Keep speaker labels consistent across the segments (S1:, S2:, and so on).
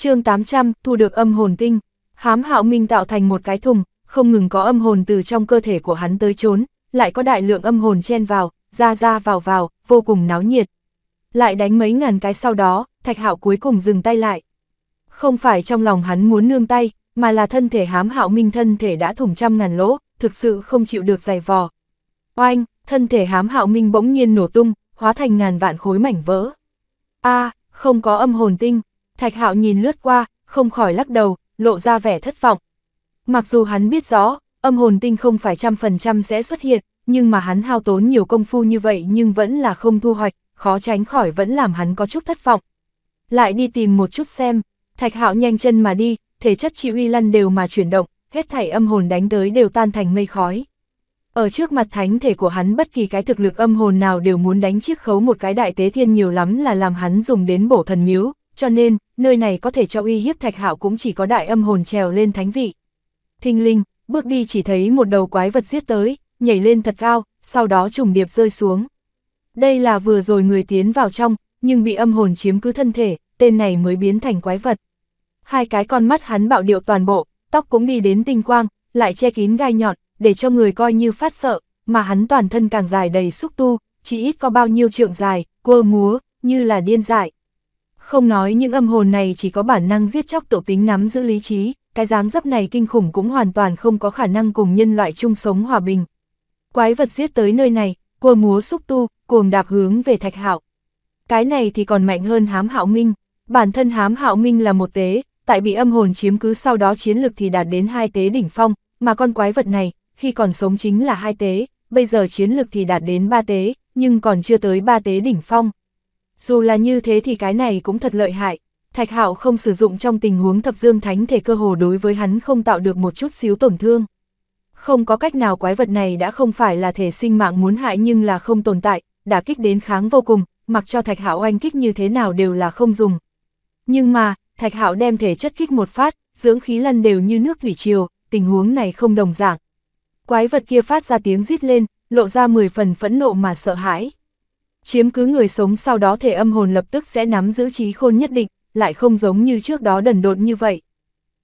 S1: chương 800, thu được âm hồn tinh. Hám hạo minh tạo thành một cái thùng, không ngừng có âm hồn từ trong cơ thể của hắn tới trốn, lại có đại lượng âm hồn chen vào, ra ra vào vào, vô cùng náo nhiệt. Lại đánh mấy ngàn cái sau đó, thạch hạo cuối cùng dừng tay lại. Không phải trong lòng hắn muốn nương tay, mà là thân thể hám hạo minh thân thể đã thủng trăm ngàn lỗ, thực sự không chịu được dày vò. Oanh, thân thể hám hạo minh bỗng nhiên nổ tung, hóa thành ngàn vạn khối mảnh vỡ. a không có âm hồn tinh, Thạch Hạo nhìn lướt qua, không khỏi lắc đầu, lộ ra vẻ thất vọng. Mặc dù hắn biết rõ, âm hồn tinh không phải trăm phần trăm sẽ xuất hiện, nhưng mà hắn hao tốn nhiều công phu như vậy nhưng vẫn là không thu hoạch, khó tránh khỏi vẫn làm hắn có chút thất vọng. Lại đi tìm một chút xem, Thạch Hạo nhanh chân mà đi, thể chất chi uy lăn đều mà chuyển động, hết thảy âm hồn đánh tới đều tan thành mây khói. Ở trước mặt thánh thể của hắn bất kỳ cái thực lực âm hồn nào đều muốn đánh chiếc khấu một cái đại tế thiên nhiều lắm là làm hắn dùng đến bổ thần miếu, cho nên, nơi này có thể cho uy hiếp thạch hạo cũng chỉ có đại âm hồn trèo lên thánh vị. Thinh linh, bước đi chỉ thấy một đầu quái vật giết tới, nhảy lên thật cao, sau đó trùng điệp rơi xuống. Đây là vừa rồi người tiến vào trong, nhưng bị âm hồn chiếm cứ thân thể, tên này mới biến thành quái vật. Hai cái con mắt hắn bạo điệu toàn bộ, tóc cũng đi đến tinh quang, lại che kín gai nhọn, để cho người coi như phát sợ, mà hắn toàn thân càng dài đầy xúc tu, chỉ ít có bao nhiêu trượng dài, quơ múa, như là điên dại. Không nói những âm hồn này chỉ có bản năng giết chóc tổ tính nắm giữ lý trí, cái dáng dấp này kinh khủng cũng hoàn toàn không có khả năng cùng nhân loại chung sống hòa bình. Quái vật giết tới nơi này, cua múa xúc tu, cuồng đạp hướng về thạch hạo. Cái này thì còn mạnh hơn hám hạo minh. Bản thân hám hạo minh là một tế, tại bị âm hồn chiếm cứ sau đó chiến lực thì đạt đến hai tế đỉnh phong, mà con quái vật này, khi còn sống chính là hai tế, bây giờ chiến lực thì đạt đến ba tế, nhưng còn chưa tới ba tế đỉnh phong. Dù là như thế thì cái này cũng thật lợi hại. Thạch Hạo không sử dụng trong tình huống thập dương thánh thể cơ hồ đối với hắn không tạo được một chút xíu tổn thương. Không có cách nào quái vật này đã không phải là thể sinh mạng muốn hại nhưng là không tồn tại, đã kích đến kháng vô cùng, mặc cho Thạch Hạo anh kích như thế nào đều là không dùng. Nhưng mà, Thạch Hạo đem thể chất kích một phát, dưỡng khí lăn đều như nước thủy triều, tình huống này không đồng dạng. Quái vật kia phát ra tiếng rít lên, lộ ra 10 phần phẫn nộ mà sợ hãi. Chiếm cứ người sống sau đó thể âm hồn lập tức sẽ nắm giữ trí khôn nhất định, lại không giống như trước đó đần độn như vậy.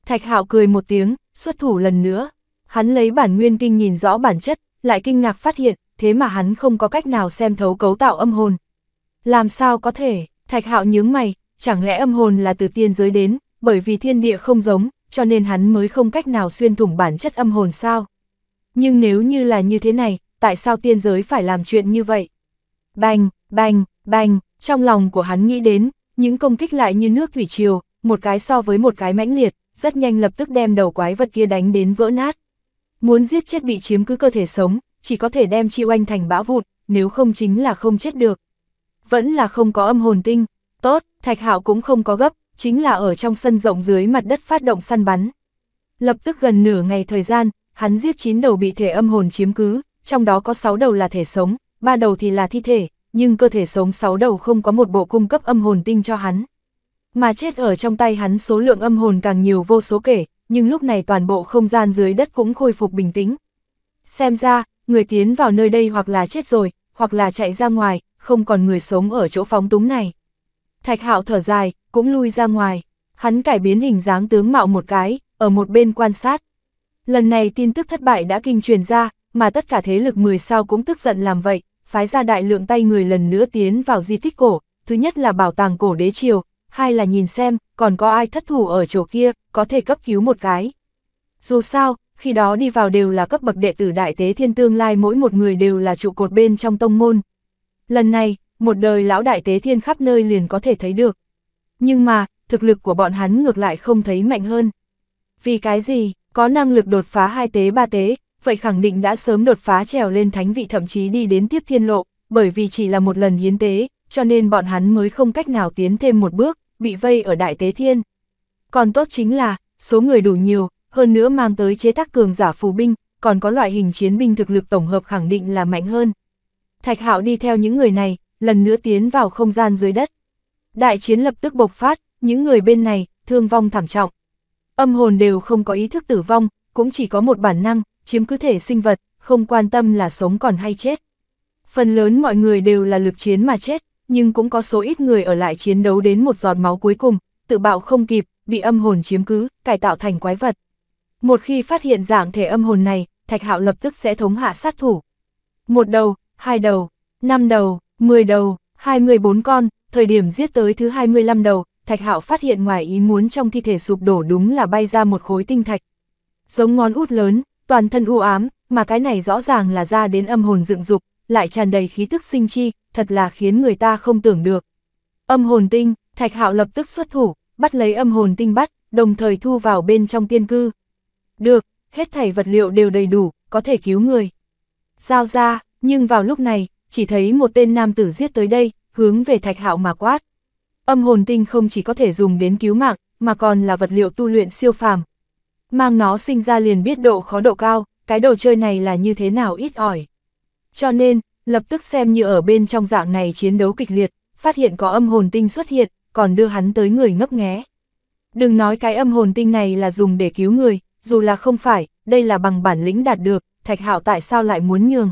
S1: Thạch hạo cười một tiếng, xuất thủ lần nữa. Hắn lấy bản nguyên kinh nhìn rõ bản chất, lại kinh ngạc phát hiện, thế mà hắn không có cách nào xem thấu cấu tạo âm hồn. Làm sao có thể, thạch hạo nhướng mày, chẳng lẽ âm hồn là từ tiên giới đến, bởi vì thiên địa không giống, cho nên hắn mới không cách nào xuyên thủng bản chất âm hồn sao. Nhưng nếu như là như thế này, tại sao tiên giới phải làm chuyện như vậy? Bành, bành, bành, trong lòng của hắn nghĩ đến, những công kích lại như nước thủy triều, một cái so với một cái mãnh liệt, rất nhanh lập tức đem đầu quái vật kia đánh đến vỡ nát. Muốn giết chết bị chiếm cứ cơ thể sống, chỉ có thể đem chi oanh thành bão vụn, nếu không chính là không chết được. Vẫn là không có âm hồn tinh, tốt, thạch hạo cũng không có gấp, chính là ở trong sân rộng dưới mặt đất phát động săn bắn. Lập tức gần nửa ngày thời gian, hắn giết 9 đầu bị thể âm hồn chiếm cứ, trong đó có 6 đầu là thể sống, ba đầu thì là thi thể, nhưng cơ thể sống sáu đầu không có một bộ cung cấp âm hồn tinh cho hắn. Mà chết ở trong tay hắn số lượng âm hồn càng nhiều vô số kể, nhưng lúc này toàn bộ không gian dưới đất cũng khôi phục bình tĩnh. Xem ra, người tiến vào nơi đây hoặc là chết rồi, hoặc là chạy ra ngoài, không còn người sống ở chỗ phóng túng này. Thạch hạo thở dài, cũng lui ra ngoài. Hắn cải biến hình dáng tướng mạo một cái, ở một bên quan sát. Lần này tin tức thất bại đã kinh truyền ra, mà tất cả thế lực 10 sao cũng tức giận làm vậy, phái ra đại lượng tay người lần nữa tiến vào di tích cổ, thứ nhất là bảo tàng cổ đế triều, hai là nhìn xem, còn có ai thất thủ ở chỗ kia, có thể cấp cứu một cái. Dù sao, khi đó đi vào đều là cấp bậc đệ tử đại tế thiên tương lai mỗi một người đều là trụ cột bên trong tông môn. Lần này, một đời lão đại tế thiên khắp nơi liền có thể thấy được. Nhưng mà, thực lực của bọn hắn ngược lại không thấy mạnh hơn. Vì cái gì, có năng lực đột phá hai tế ba tế, vậy khẳng định đã sớm đột phá trèo lên thánh vị thậm chí đi đến tiếp thiên lộ, bởi vì chỉ là một lần hiến tế, cho nên bọn hắn mới không cách nào tiến thêm một bước, bị vây ở đại tế thiên. Còn tốt chính là, số người đủ nhiều, hơn nữa mang tới chế tác cường giả phù binh, còn có loại hình chiến binh thực lực tổng hợp khẳng định là mạnh hơn. Thạch Hạo đi theo những người này, lần nữa tiến vào không gian dưới đất. Đại chiến lập tức bộc phát, những người bên này, thương vong thảm trọng. Âm hồn đều không có ý thức tử vong, cũng chỉ có một bản năng, chiếm cứ thể sinh vật, không quan tâm là sống còn hay chết. Phần lớn mọi người đều là lực chiến mà chết, nhưng cũng có số ít người ở lại chiến đấu đến một giọt máu cuối cùng, tự bạo không kịp, bị âm hồn chiếm cứ, cải tạo thành quái vật. Một khi phát hiện dạng thể âm hồn này, Thạch Hạo lập tức sẽ thống hạ sát thủ. Một đầu, hai đầu, năm đầu, 10 đầu, 24 con, thời điểm giết tới thứ 25 đầu, Thạch Hạo phát hiện ngoài ý muốn trong thi thể sụp đổ đúng là bay ra một khối tinh thạch. Giống ngón út lớn, toàn thân u ám, mà cái này rõ ràng là ra đến âm hồn dựng dục, lại tràn đầy khí thức sinh chi, thật là khiến người ta không tưởng được. Âm hồn tinh, Thạch Hạo lập tức xuất thủ, bắt lấy âm hồn tinh bắt, đồng thời thu vào bên trong tiên cư. Được, hết thảy vật liệu đều đầy đủ, có thể cứu người. Giao ra, nhưng vào lúc này, chỉ thấy một tên nam tử giết tới đây, hướng về Thạch Hạo mà quát. Âm hồn tinh không chỉ có thể dùng đến cứu mạng, mà còn là vật liệu tu luyện siêu phàm, Mang nó sinh ra liền biết độ khó độ cao, cái đồ chơi này là như thế nào ít ỏi. Cho nên, lập tức xem như ở bên trong dạng này chiến đấu kịch liệt, phát hiện có âm hồn tinh xuất hiện, còn đưa hắn tới người ngấp nghé. Đừng nói cái âm hồn tinh này là dùng để cứu người, dù là không phải, đây là bằng bản lĩnh đạt được, Thạch Hạo tại sao lại muốn nhường?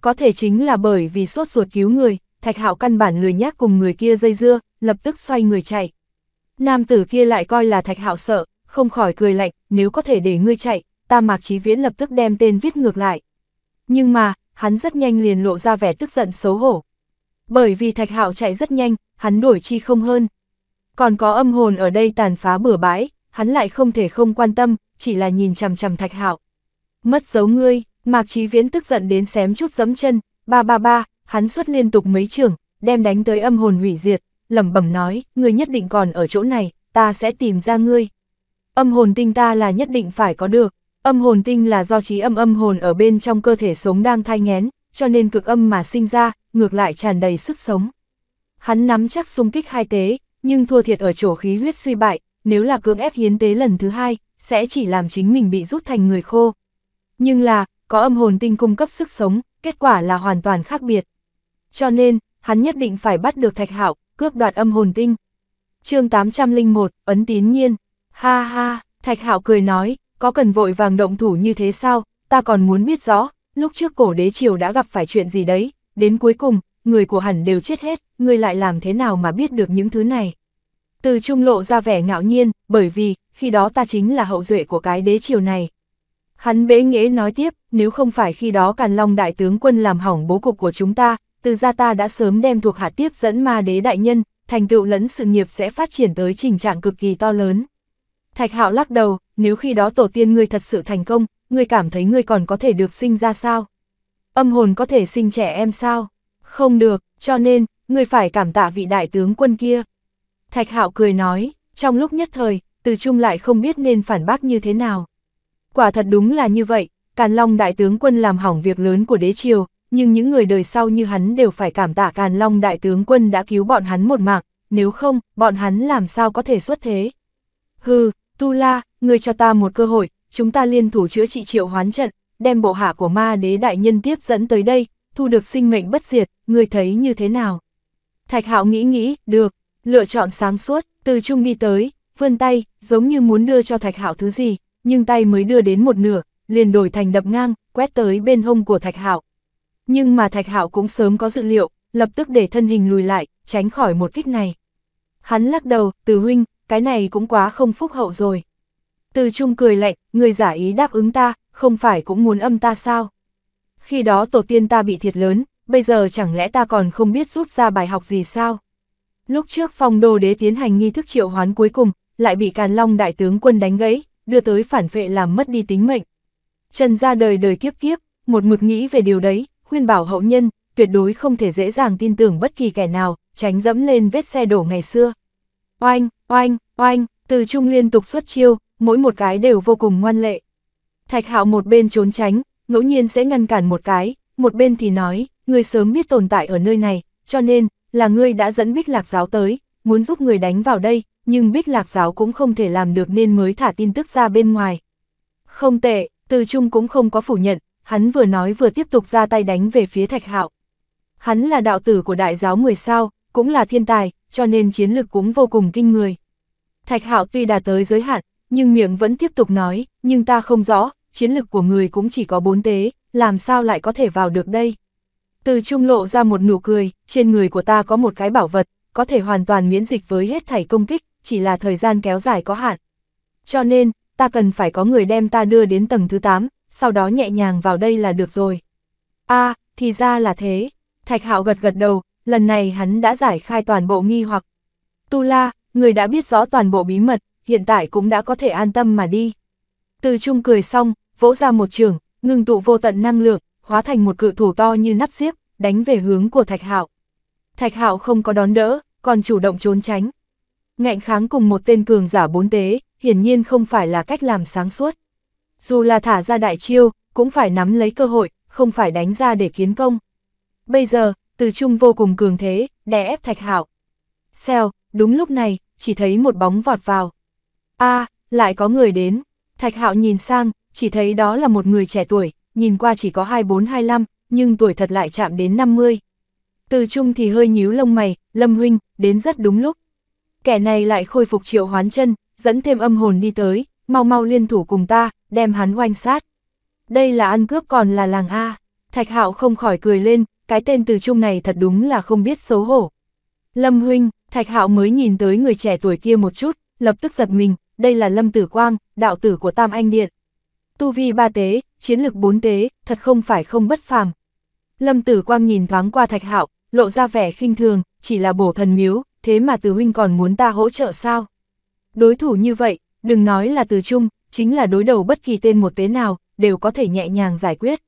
S1: Có thể chính là bởi vì sốt ruột cứu người, Thạch Hạo căn bản lười nhác cùng người kia dây dưa, lập tức xoay người chạy. Nam tử kia lại coi là Thạch Hạo sợ, không khỏi cười lạnh, nếu có thể để ngươi chạy, ta Mạc Chí Viễn lập tức đem tên viết ngược lại. Nhưng mà, hắn rất nhanh liền lộ ra vẻ tức giận xấu hổ. Bởi vì Thạch Hạo chạy rất nhanh, hắn đuổi chi không hơn. Còn có âm hồn ở đây tàn phá bừa bãi, hắn lại không thể không quan tâm, chỉ là nhìn chằm chằm Thạch Hạo. Mất dấu ngươi, Mạc Chí Viễn tức giận đến xém chút giấm chân, ba ba ba, hắn xuất liên tục mấy trường, đem đánh tới âm hồn hủy diệt, lẩm bẩm nói, ngươi nhất định còn ở chỗ này, ta sẽ tìm ra ngươi. Âm hồn tinh ta là nhất định phải có được, âm hồn tinh là do trí âm âm hồn ở bên trong cơ thể sống đang thai ngén, cho nên cực âm mà sinh ra, ngược lại tràn đầy sức sống. Hắn nắm chắc xung kích hai tế, nhưng thua thiệt ở chỗ khí huyết suy bại, nếu là cưỡng ép hiến tế lần thứ hai, sẽ chỉ làm chính mình bị rút thành người khô. Nhưng là, có âm hồn tinh cung cấp sức sống, kết quả là hoàn toàn khác biệt. Cho nên, hắn nhất định phải bắt được Thạch Hạo, cướp đoạt âm hồn tinh. Chương 801, ấn tín nhiên. Ha ha, Thạch Hạo cười nói, có cần vội vàng động thủ như thế sao, ta còn muốn biết rõ, lúc trước cổ đế triều đã gặp phải chuyện gì đấy, đến cuối cùng, người của hẳn đều chết hết, người lại làm thế nào mà biết được những thứ này. Từ trung lộ ra vẻ ngạo nhiên, bởi vì, khi đó ta chính là hậu duệ của cái đế triều này. Hắn bế nghễ nói tiếp, nếu không phải khi đó Càn Long đại tướng quân làm hỏng bố cục của chúng ta, từ gia ta đã sớm đem thuộc hạ tiếp dẫn ma đế đại nhân, thành tựu lẫn sự nghiệp sẽ phát triển tới trình trạng cực kỳ to lớn. Thạch Hạo lắc đầu, nếu khi đó tổ tiên ngươi thật sự thành công, ngươi cảm thấy ngươi còn có thể được sinh ra sao? Âm hồn có thể sinh trẻ em sao? Không được, cho nên, ngươi phải cảm tạ vị đại tướng quân kia. Thạch Hạo cười nói, trong lúc nhất thời, từ chung lại không biết nên phản bác như thế nào. Quả thật đúng là như vậy, Càn Long đại tướng quân làm hỏng việc lớn của đế triều, nhưng những người đời sau như hắn đều phải cảm tạ Càn Long đại tướng quân đã cứu bọn hắn một mạng, nếu không, bọn hắn làm sao có thể xuất thế. Hừ, Tu La, ngươi cho ta một cơ hội, chúng ta liên thủ chữa trị triệu hoán trận, đem bộ hạ của ma đế đại nhân tiếp dẫn tới đây, thu được sinh mệnh bất diệt, người thấy như thế nào? Thạch Hạo nghĩ nghĩ, được, lựa chọn sáng suốt, từ trung đi tới, vươn tay, giống như muốn đưa cho Thạch Hạo thứ gì, nhưng tay mới đưa đến một nửa, liền đổi thành đập ngang, quét tới bên hông của Thạch Hạo. Nhưng mà Thạch Hạo cũng sớm có dự liệu, lập tức để thân hình lùi lại, tránh khỏi một kích này. Hắn lắc đầu, "Từ huynh, cái này cũng quá không phúc hậu rồi. Từ trung cười lạnh, người giả ý đáp ứng ta, không phải cũng muốn âm ta sao? Khi đó tổ tiên ta bị thiệt lớn, bây giờ chẳng lẽ ta còn không biết rút ra bài học gì sao? Lúc trước phong đô đế tiến hành nghi thức triệu hoán cuối cùng, lại bị Càn Long đại tướng quân đánh gãy, đưa tới phản vệ làm mất đi tính mệnh. Trần ra đời đời kiếp kiếp, một mực nghĩ về điều đấy, khuyên bảo hậu nhân, tuyệt đối không thể dễ dàng tin tưởng bất kỳ kẻ nào, tránh dẫm lên vết xe đổ ngày xưa oanh, oanh, oanh, từ trung liên tục xuất chiêu, mỗi một cái đều vô cùng ngoan lệ. Thạch hạo một bên trốn tránh, ngẫu nhiên sẽ ngăn cản một cái, một bên thì nói, người sớm biết tồn tại ở nơi này, cho nên, là ngươi đã dẫn bích lạc giáo tới, muốn giúp người đánh vào đây, nhưng bích lạc giáo cũng không thể làm được nên mới thả tin tức ra bên ngoài. Không tệ, từ trung cũng không có phủ nhận, hắn vừa nói vừa tiếp tục ra tay đánh về phía thạch hạo. Hắn là đạo tử của đại giáo 10 sao, cũng là thiên tài, cho nên chiến lực cũng vô cùng kinh người. Thạch Hạo tuy đã tới giới hạn, nhưng miệng vẫn tiếp tục nói, nhưng ta không rõ, chiến lực của người cũng chỉ có bốn tế, làm sao lại có thể vào được đây. Từ trung lộ ra một nụ cười, trên người của ta có một cái bảo vật, có thể hoàn toàn miễn dịch với hết thảy công kích, chỉ là thời gian kéo dài có hạn. Cho nên, ta cần phải có người đem ta đưa đến tầng thứ 8, sau đó nhẹ nhàng vào đây là được rồi. a thì ra là thế. Thạch Hạo gật gật đầu, lần này hắn đã giải khai toàn bộ nghi hoặc. Tu La, người đã biết rõ toàn bộ bí mật, hiện tại cũng đã có thể an tâm mà đi. Từ Chung cười xong, vỗ ra một trường, ngưng tụ vô tận năng lượng, hóa thành một cự thủ to như nắp xiếp, đánh về hướng của Thạch Hạo. Thạch Hạo không có đón đỡ, còn chủ động trốn tránh. Ngạnh kháng cùng một tên cường giả bốn tế, hiển nhiên không phải là cách làm sáng suốt. Dù là thả ra đại chiêu, cũng phải nắm lấy cơ hội, không phải đánh ra để kiến công. Bây giờ, từ trung vô cùng cường thế, đè ép thạch hạo. Xèo, đúng lúc này, chỉ thấy một bóng vọt vào. a lại có người đến. Thạch hạo nhìn sang, chỉ thấy đó là một người trẻ tuổi, nhìn qua chỉ có 24-25, nhưng tuổi thật lại chạm đến 50. Từ trung thì hơi nhíu lông mày, lâm huynh, đến rất đúng lúc. Kẻ này lại khôi phục triệu hoán chân, dẫn thêm âm hồn đi tới, mau mau liên thủ cùng ta, đem hắn oanh sát. Đây là ăn cướp còn là làng A. Thạch hạo không khỏi cười lên, cái tên từ chung này thật đúng là không biết xấu hổ. Lâm huynh, Thạch Hạo mới nhìn tới người trẻ tuổi kia một chút, lập tức giật mình, đây là Lâm Tử Quang, đạo tử của Tam Anh Điện. Tu vi ba tế, chiến lực bốn tế, thật không phải không bất phàm. Lâm Tử Quang nhìn thoáng qua Thạch Hạo, lộ ra vẻ khinh thường, chỉ là bổ thần miếu, thế mà Từ huynh còn muốn ta hỗ trợ sao? Đối thủ như vậy, đừng nói là Từ Trung, chính là đối đầu bất kỳ tên một tế nào, đều có thể nhẹ nhàng giải quyết.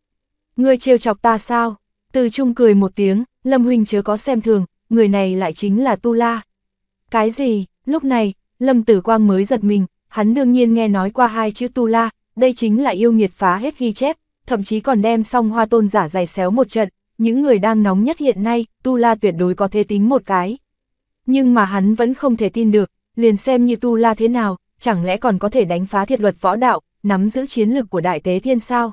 S1: Ngươi trêu chọc ta sao? Từ Trung cười một tiếng, Lâm Huynh chớ có xem thường, người này lại chính là Tu La. Cái gì, lúc này, Lâm Tử Quang mới giật mình, hắn đương nhiên nghe nói qua hai chữ Tu La, đây chính là yêu nghiệt phá hết ghi chép, thậm chí còn đem song hoa tôn giả giày xéo một trận, những người đang nóng nhất hiện nay, Tu La tuyệt đối có thể tính một cái. Nhưng mà hắn vẫn không thể tin được, liền xem như Tu La thế nào, chẳng lẽ còn có thể đánh phá thiệt luật võ đạo, nắm giữ chiến lược của Đại Tế Thiên sao?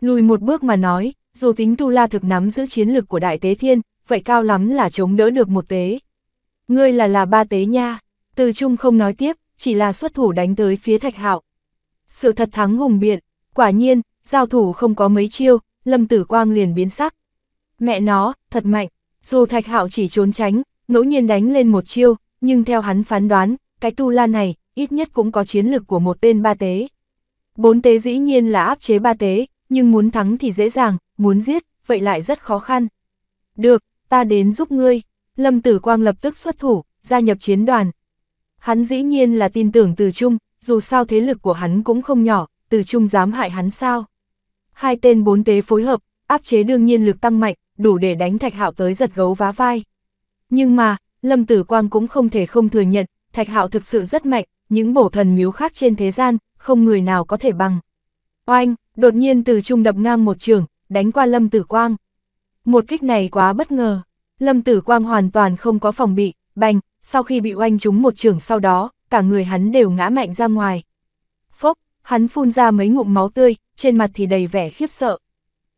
S1: Lùi một bước mà nói, dù tính Tu La thực nắm giữ chiến lực của Đại Tế Thiên, vậy cao lắm là chống đỡ được một tế. Ngươi là là ba tế nha, từ trung không nói tiếp, chỉ là xuất thủ đánh tới phía Thạch Hạo. Sự thật thắng hùng biện, quả nhiên, giao thủ không có mấy chiêu, Lâm Tử Quang liền biến sắc. Mẹ nó, thật mạnh, dù Thạch Hạo chỉ trốn tránh, ngẫu nhiên đánh lên một chiêu, nhưng theo hắn phán đoán, cái Tu La này, ít nhất cũng có chiến lực của một tên ba tế. Bốn tế dĩ nhiên là áp chế ba tế, nhưng muốn thắng thì dễ dàng, muốn giết, vậy lại rất khó khăn. Được, ta đến giúp ngươi. Lâm Tử Quang lập tức xuất thủ, gia nhập chiến đoàn. Hắn dĩ nhiên là tin tưởng Từ Trung, dù sao thế lực của hắn cũng không nhỏ, Từ Trung dám hại hắn sao. Hai tên bốn tế phối hợp, áp chế đương nhiên lực tăng mạnh, đủ để đánh Thạch Hạo tới giật gấu vá vai. Nhưng mà, Lâm Tử Quang cũng không thể không thừa nhận, Thạch Hạo thực sự rất mạnh, những bổ thần miếu khác trên thế gian, không người nào có thể bằng. Oanh, đột nhiên từ trung đập ngang một trường, đánh qua Lâm Tử Quang. Một kích này quá bất ngờ, Lâm Tử Quang hoàn toàn không có phòng bị, bành, sau khi bị oanh trúng một trường sau đó, cả người hắn đều ngã mạnh ra ngoài. Phốc, hắn phun ra mấy ngụm máu tươi, trên mặt thì đầy vẻ khiếp sợ.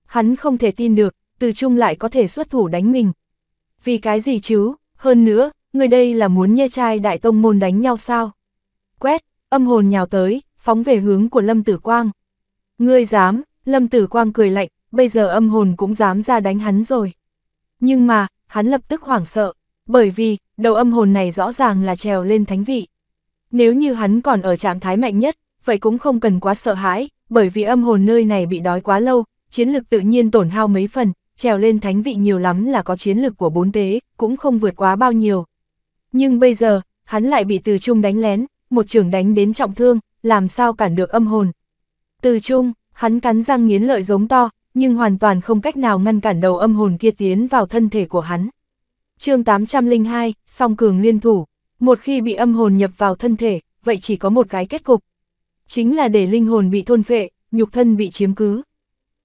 S1: Hắn không thể tin được, từ trung lại có thể xuất thủ đánh mình. Vì cái gì chứ, hơn nữa, người đây là muốn nhê trai đại tông môn đánh nhau sao? Quét, âm hồn nhào tới, phóng về hướng của Lâm Tử Quang. Ngươi dám, Lâm Tử Quang cười lạnh, bây giờ âm hồn cũng dám ra đánh hắn rồi. Nhưng mà, hắn lập tức hoảng sợ, bởi vì, đầu âm hồn này rõ ràng là trèo lên thánh vị. Nếu như hắn còn ở trạng thái mạnh nhất, vậy cũng không cần quá sợ hãi, bởi vì âm hồn nơi này bị đói quá lâu, chiến lực tự nhiên tổn hao mấy phần, trèo lên thánh vị nhiều lắm là có chiến lực của bốn tế, cũng không vượt quá bao nhiêu. Nhưng bây giờ, hắn lại bị từ trung đánh lén, một trường đánh đến trọng thương, làm sao cản được âm hồn. Từ chung, hắn cắn răng nghiến lợi giống to, nhưng hoàn toàn không cách nào ngăn cản đầu âm hồn kia tiến vào thân thể của hắn. chương 802, song cường liên thủ, một khi bị âm hồn nhập vào thân thể, vậy chỉ có một cái kết cục. Chính là để linh hồn bị thôn phệ, nhục thân bị chiếm cứ.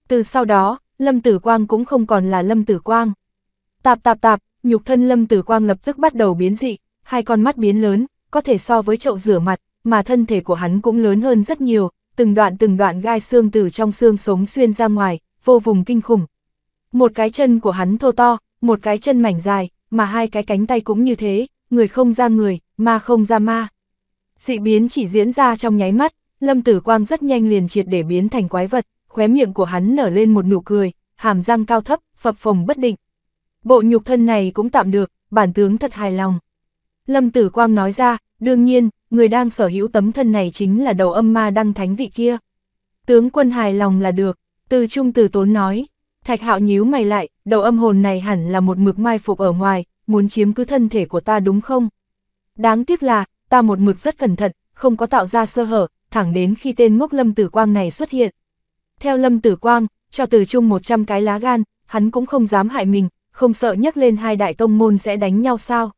S1: Từ sau đó, Lâm Tử Quang cũng không còn là Lâm Tử Quang. Tạp tạp tạp, nhục thân Lâm Tử Quang lập tức bắt đầu biến dị, hai con mắt biến lớn, có thể so với chậu rửa mặt, mà thân thể của hắn cũng lớn hơn rất nhiều, từng đoạn từng đoạn gai xương từ trong xương sống xuyên ra ngoài, vô vùng kinh khủng. Một cái chân của hắn thô to, một cái chân mảnh dài, mà hai cái cánh tay cũng như thế, người không ra người, ma không ra ma. Dị biến chỉ diễn ra trong nháy mắt, Lâm Tử Quang rất nhanh liền triệt để biến thành quái vật, khóe miệng của hắn nở lên một nụ cười, hàm răng cao thấp, phập phồng bất định. Bộ nhục thân này cũng tạm được, bản tướng thật hài lòng. Lâm Tử Quang nói ra, đương nhiên, người đang sở hữu tấm thân này chính là đầu âm ma đăng thánh vị kia. Tướng quân hài lòng là được, từ trung từ tốn nói, thạch hạo nhíu mày lại, đầu âm hồn này hẳn là một mực mai phục ở ngoài, muốn chiếm cứ thân thể của ta đúng không? Đáng tiếc là, ta một mực rất cẩn thận, không có tạo ra sơ hở, thẳng đến khi tên ngốc Lâm Tử Quang này xuất hiện. Theo Lâm Tử Quang, cho Từ Trung 100 cái lá gan, hắn cũng không dám hại mình, không sợ nhắc lên hai đại tông môn sẽ đánh nhau sao.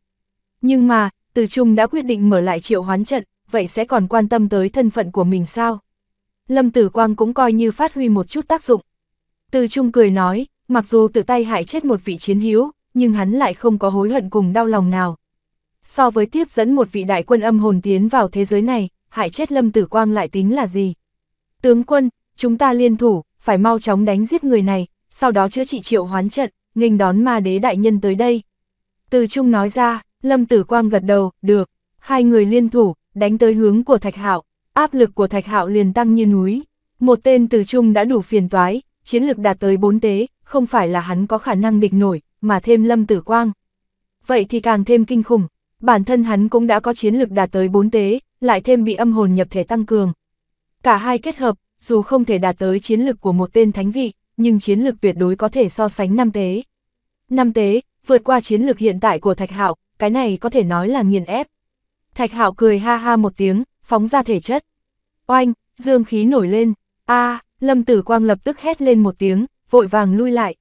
S1: Nhưng mà, từ Trung đã quyết định mở lại triệu hoán trận, vậy sẽ còn quan tâm tới thân phận của mình sao? Lâm Tử Quang cũng coi như phát huy một chút tác dụng. Từ Trung cười nói, mặc dù tự tay hại chết một vị chiến hữu, nhưng hắn lại không có hối hận cùng đau lòng nào. So với tiếp dẫn một vị đại quân âm hồn tiến vào thế giới này, hại chết Lâm Tử Quang lại tính là gì? Tướng quân, chúng ta liên thủ, phải mau chóng đánh giết người này, sau đó chữa trị triệu hoán trận, nghênh đón ma đế đại nhân tới đây. Từ Trung nói ra, Lâm Tử Quang gật đầu, được, hai người liên thủ, đánh tới hướng của Thạch Hạo, áp lực của Thạch Hạo liền tăng như núi. Một tên từ trung đã đủ phiền toái, chiến lực đạt tới bốn tế, không phải là hắn có khả năng địch nổi, mà thêm Lâm Tử Quang. Vậy thì càng thêm kinh khủng, bản thân hắn cũng đã có chiến lực đạt tới bốn tế, lại thêm bị âm hồn nhập thể tăng cường. Cả hai kết hợp, dù không thể đạt tới chiến lực của một tên thánh vị, nhưng chiến lực tuyệt đối có thể so sánh năm tế. Năm tế, vượt qua chiến lực hiện tại của Thạch Hạo, cái này có thể nói là nghiền ép. Thạch Hạo cười ha ha một tiếng, phóng ra thể chất. Oanh, dương khí nổi lên, a Lâm Tử Quang lập tức hét lên một tiếng, vội vàng lui lại.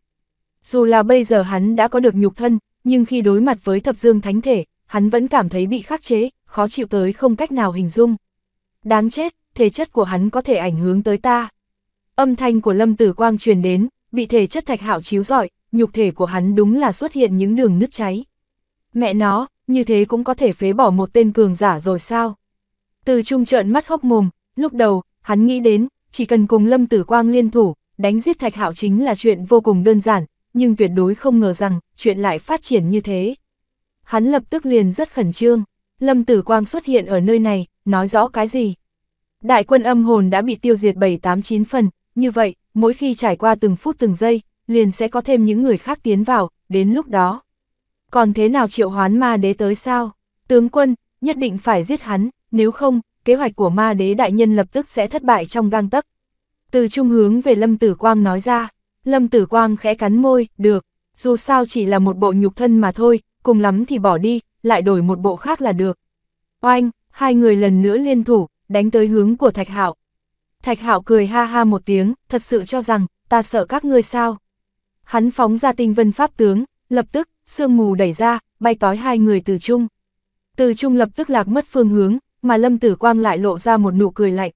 S1: Dù là bây giờ hắn đã có được nhục thân, nhưng khi đối mặt với thập dương thánh thể, hắn vẫn cảm thấy bị khắc chế, khó chịu tới không cách nào hình dung. Đáng chết, thể chất của hắn có thể ảnh hưởng tới ta. Âm thanh của Lâm Tử Quang truyền đến, bị thể chất Thạch Hạo chiếu rọi, nhục thể của hắn đúng là xuất hiện những đường nứt cháy. Mẹ nó, như thế cũng có thể phế bỏ một tên cường giả rồi sao? Từ trung trợn mắt hốc mồm, lúc đầu, hắn nghĩ đến, chỉ cần cùng Lâm Tử Quang liên thủ, đánh giết Thạch Hạo chính là chuyện vô cùng đơn giản, nhưng tuyệt đối không ngờ rằng, chuyện lại phát triển như thế. Hắn lập tức liền rất khẩn trương, Lâm Tử Quang xuất hiện ở nơi này, nói rõ cái gì? Đại quân âm hồn đã bị tiêu diệt 7-8-9 phần, như vậy, mỗi khi trải qua từng phút từng giây, liền sẽ có thêm những người khác tiến vào, đến lúc đó còn thế nào triệu hoán ma đế tới sao? Tướng quân, nhất định phải giết hắn, nếu không, kế hoạch của ma đế đại nhân lập tức sẽ thất bại trong gang tấc. Từ trung hướng về Lâm Tử Quang nói ra, Lâm Tử Quang khẽ cắn môi, được, dù sao chỉ là một bộ nhục thân mà thôi, cùng lắm thì bỏ đi, lại đổi một bộ khác là được. Oanh, hai người lần nữa liên thủ, đánh tới hướng của Thạch Hạo. Thạch Hạo cười ha ha một tiếng, thật sự cho rằng, ta sợ các ngươi sao. Hắn phóng ra tinh vân pháp tướng, lập tức, sương mù đẩy ra, bay tói hai người từ chung. Từ chung lập tức lạc mất phương hướng, mà Lâm Tử Quang lại lộ ra một nụ cười lạnh.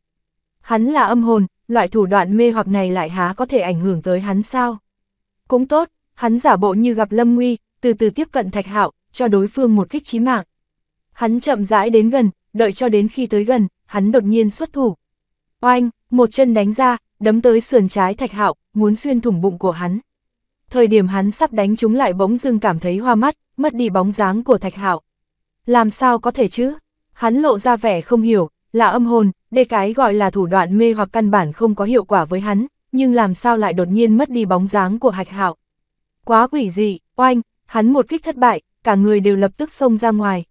S1: Hắn là âm hồn, loại thủ đoạn mê hoặc này lại há có thể ảnh hưởng tới hắn sao? Cũng tốt, hắn giả bộ như gặp Lâm Nguy, từ từ tiếp cận Thạch Hạo, cho đối phương một kích chí mạng. Hắn chậm rãi đến gần, đợi cho đến khi tới gần, hắn đột nhiên xuất thủ. Oanh, một chân đánh ra, đấm tới sườn trái Thạch Hạo, muốn xuyên thủng bụng của hắn thời điểm hắn sắp đánh chúng lại bỗng dưng cảm thấy hoa mắt, mất đi bóng dáng của Thạch Hạo. Làm sao có thể chứ? Hắn lộ ra vẻ không hiểu, là âm hồn, đề cái gọi là thủ đoạn mê hoặc căn bản không có hiệu quả với hắn, nhưng làm sao lại đột nhiên mất đi bóng dáng của Hạch Hạo. Quá quỷ dị, oanh, hắn một kích thất bại, cả người đều lập tức xông ra ngoài.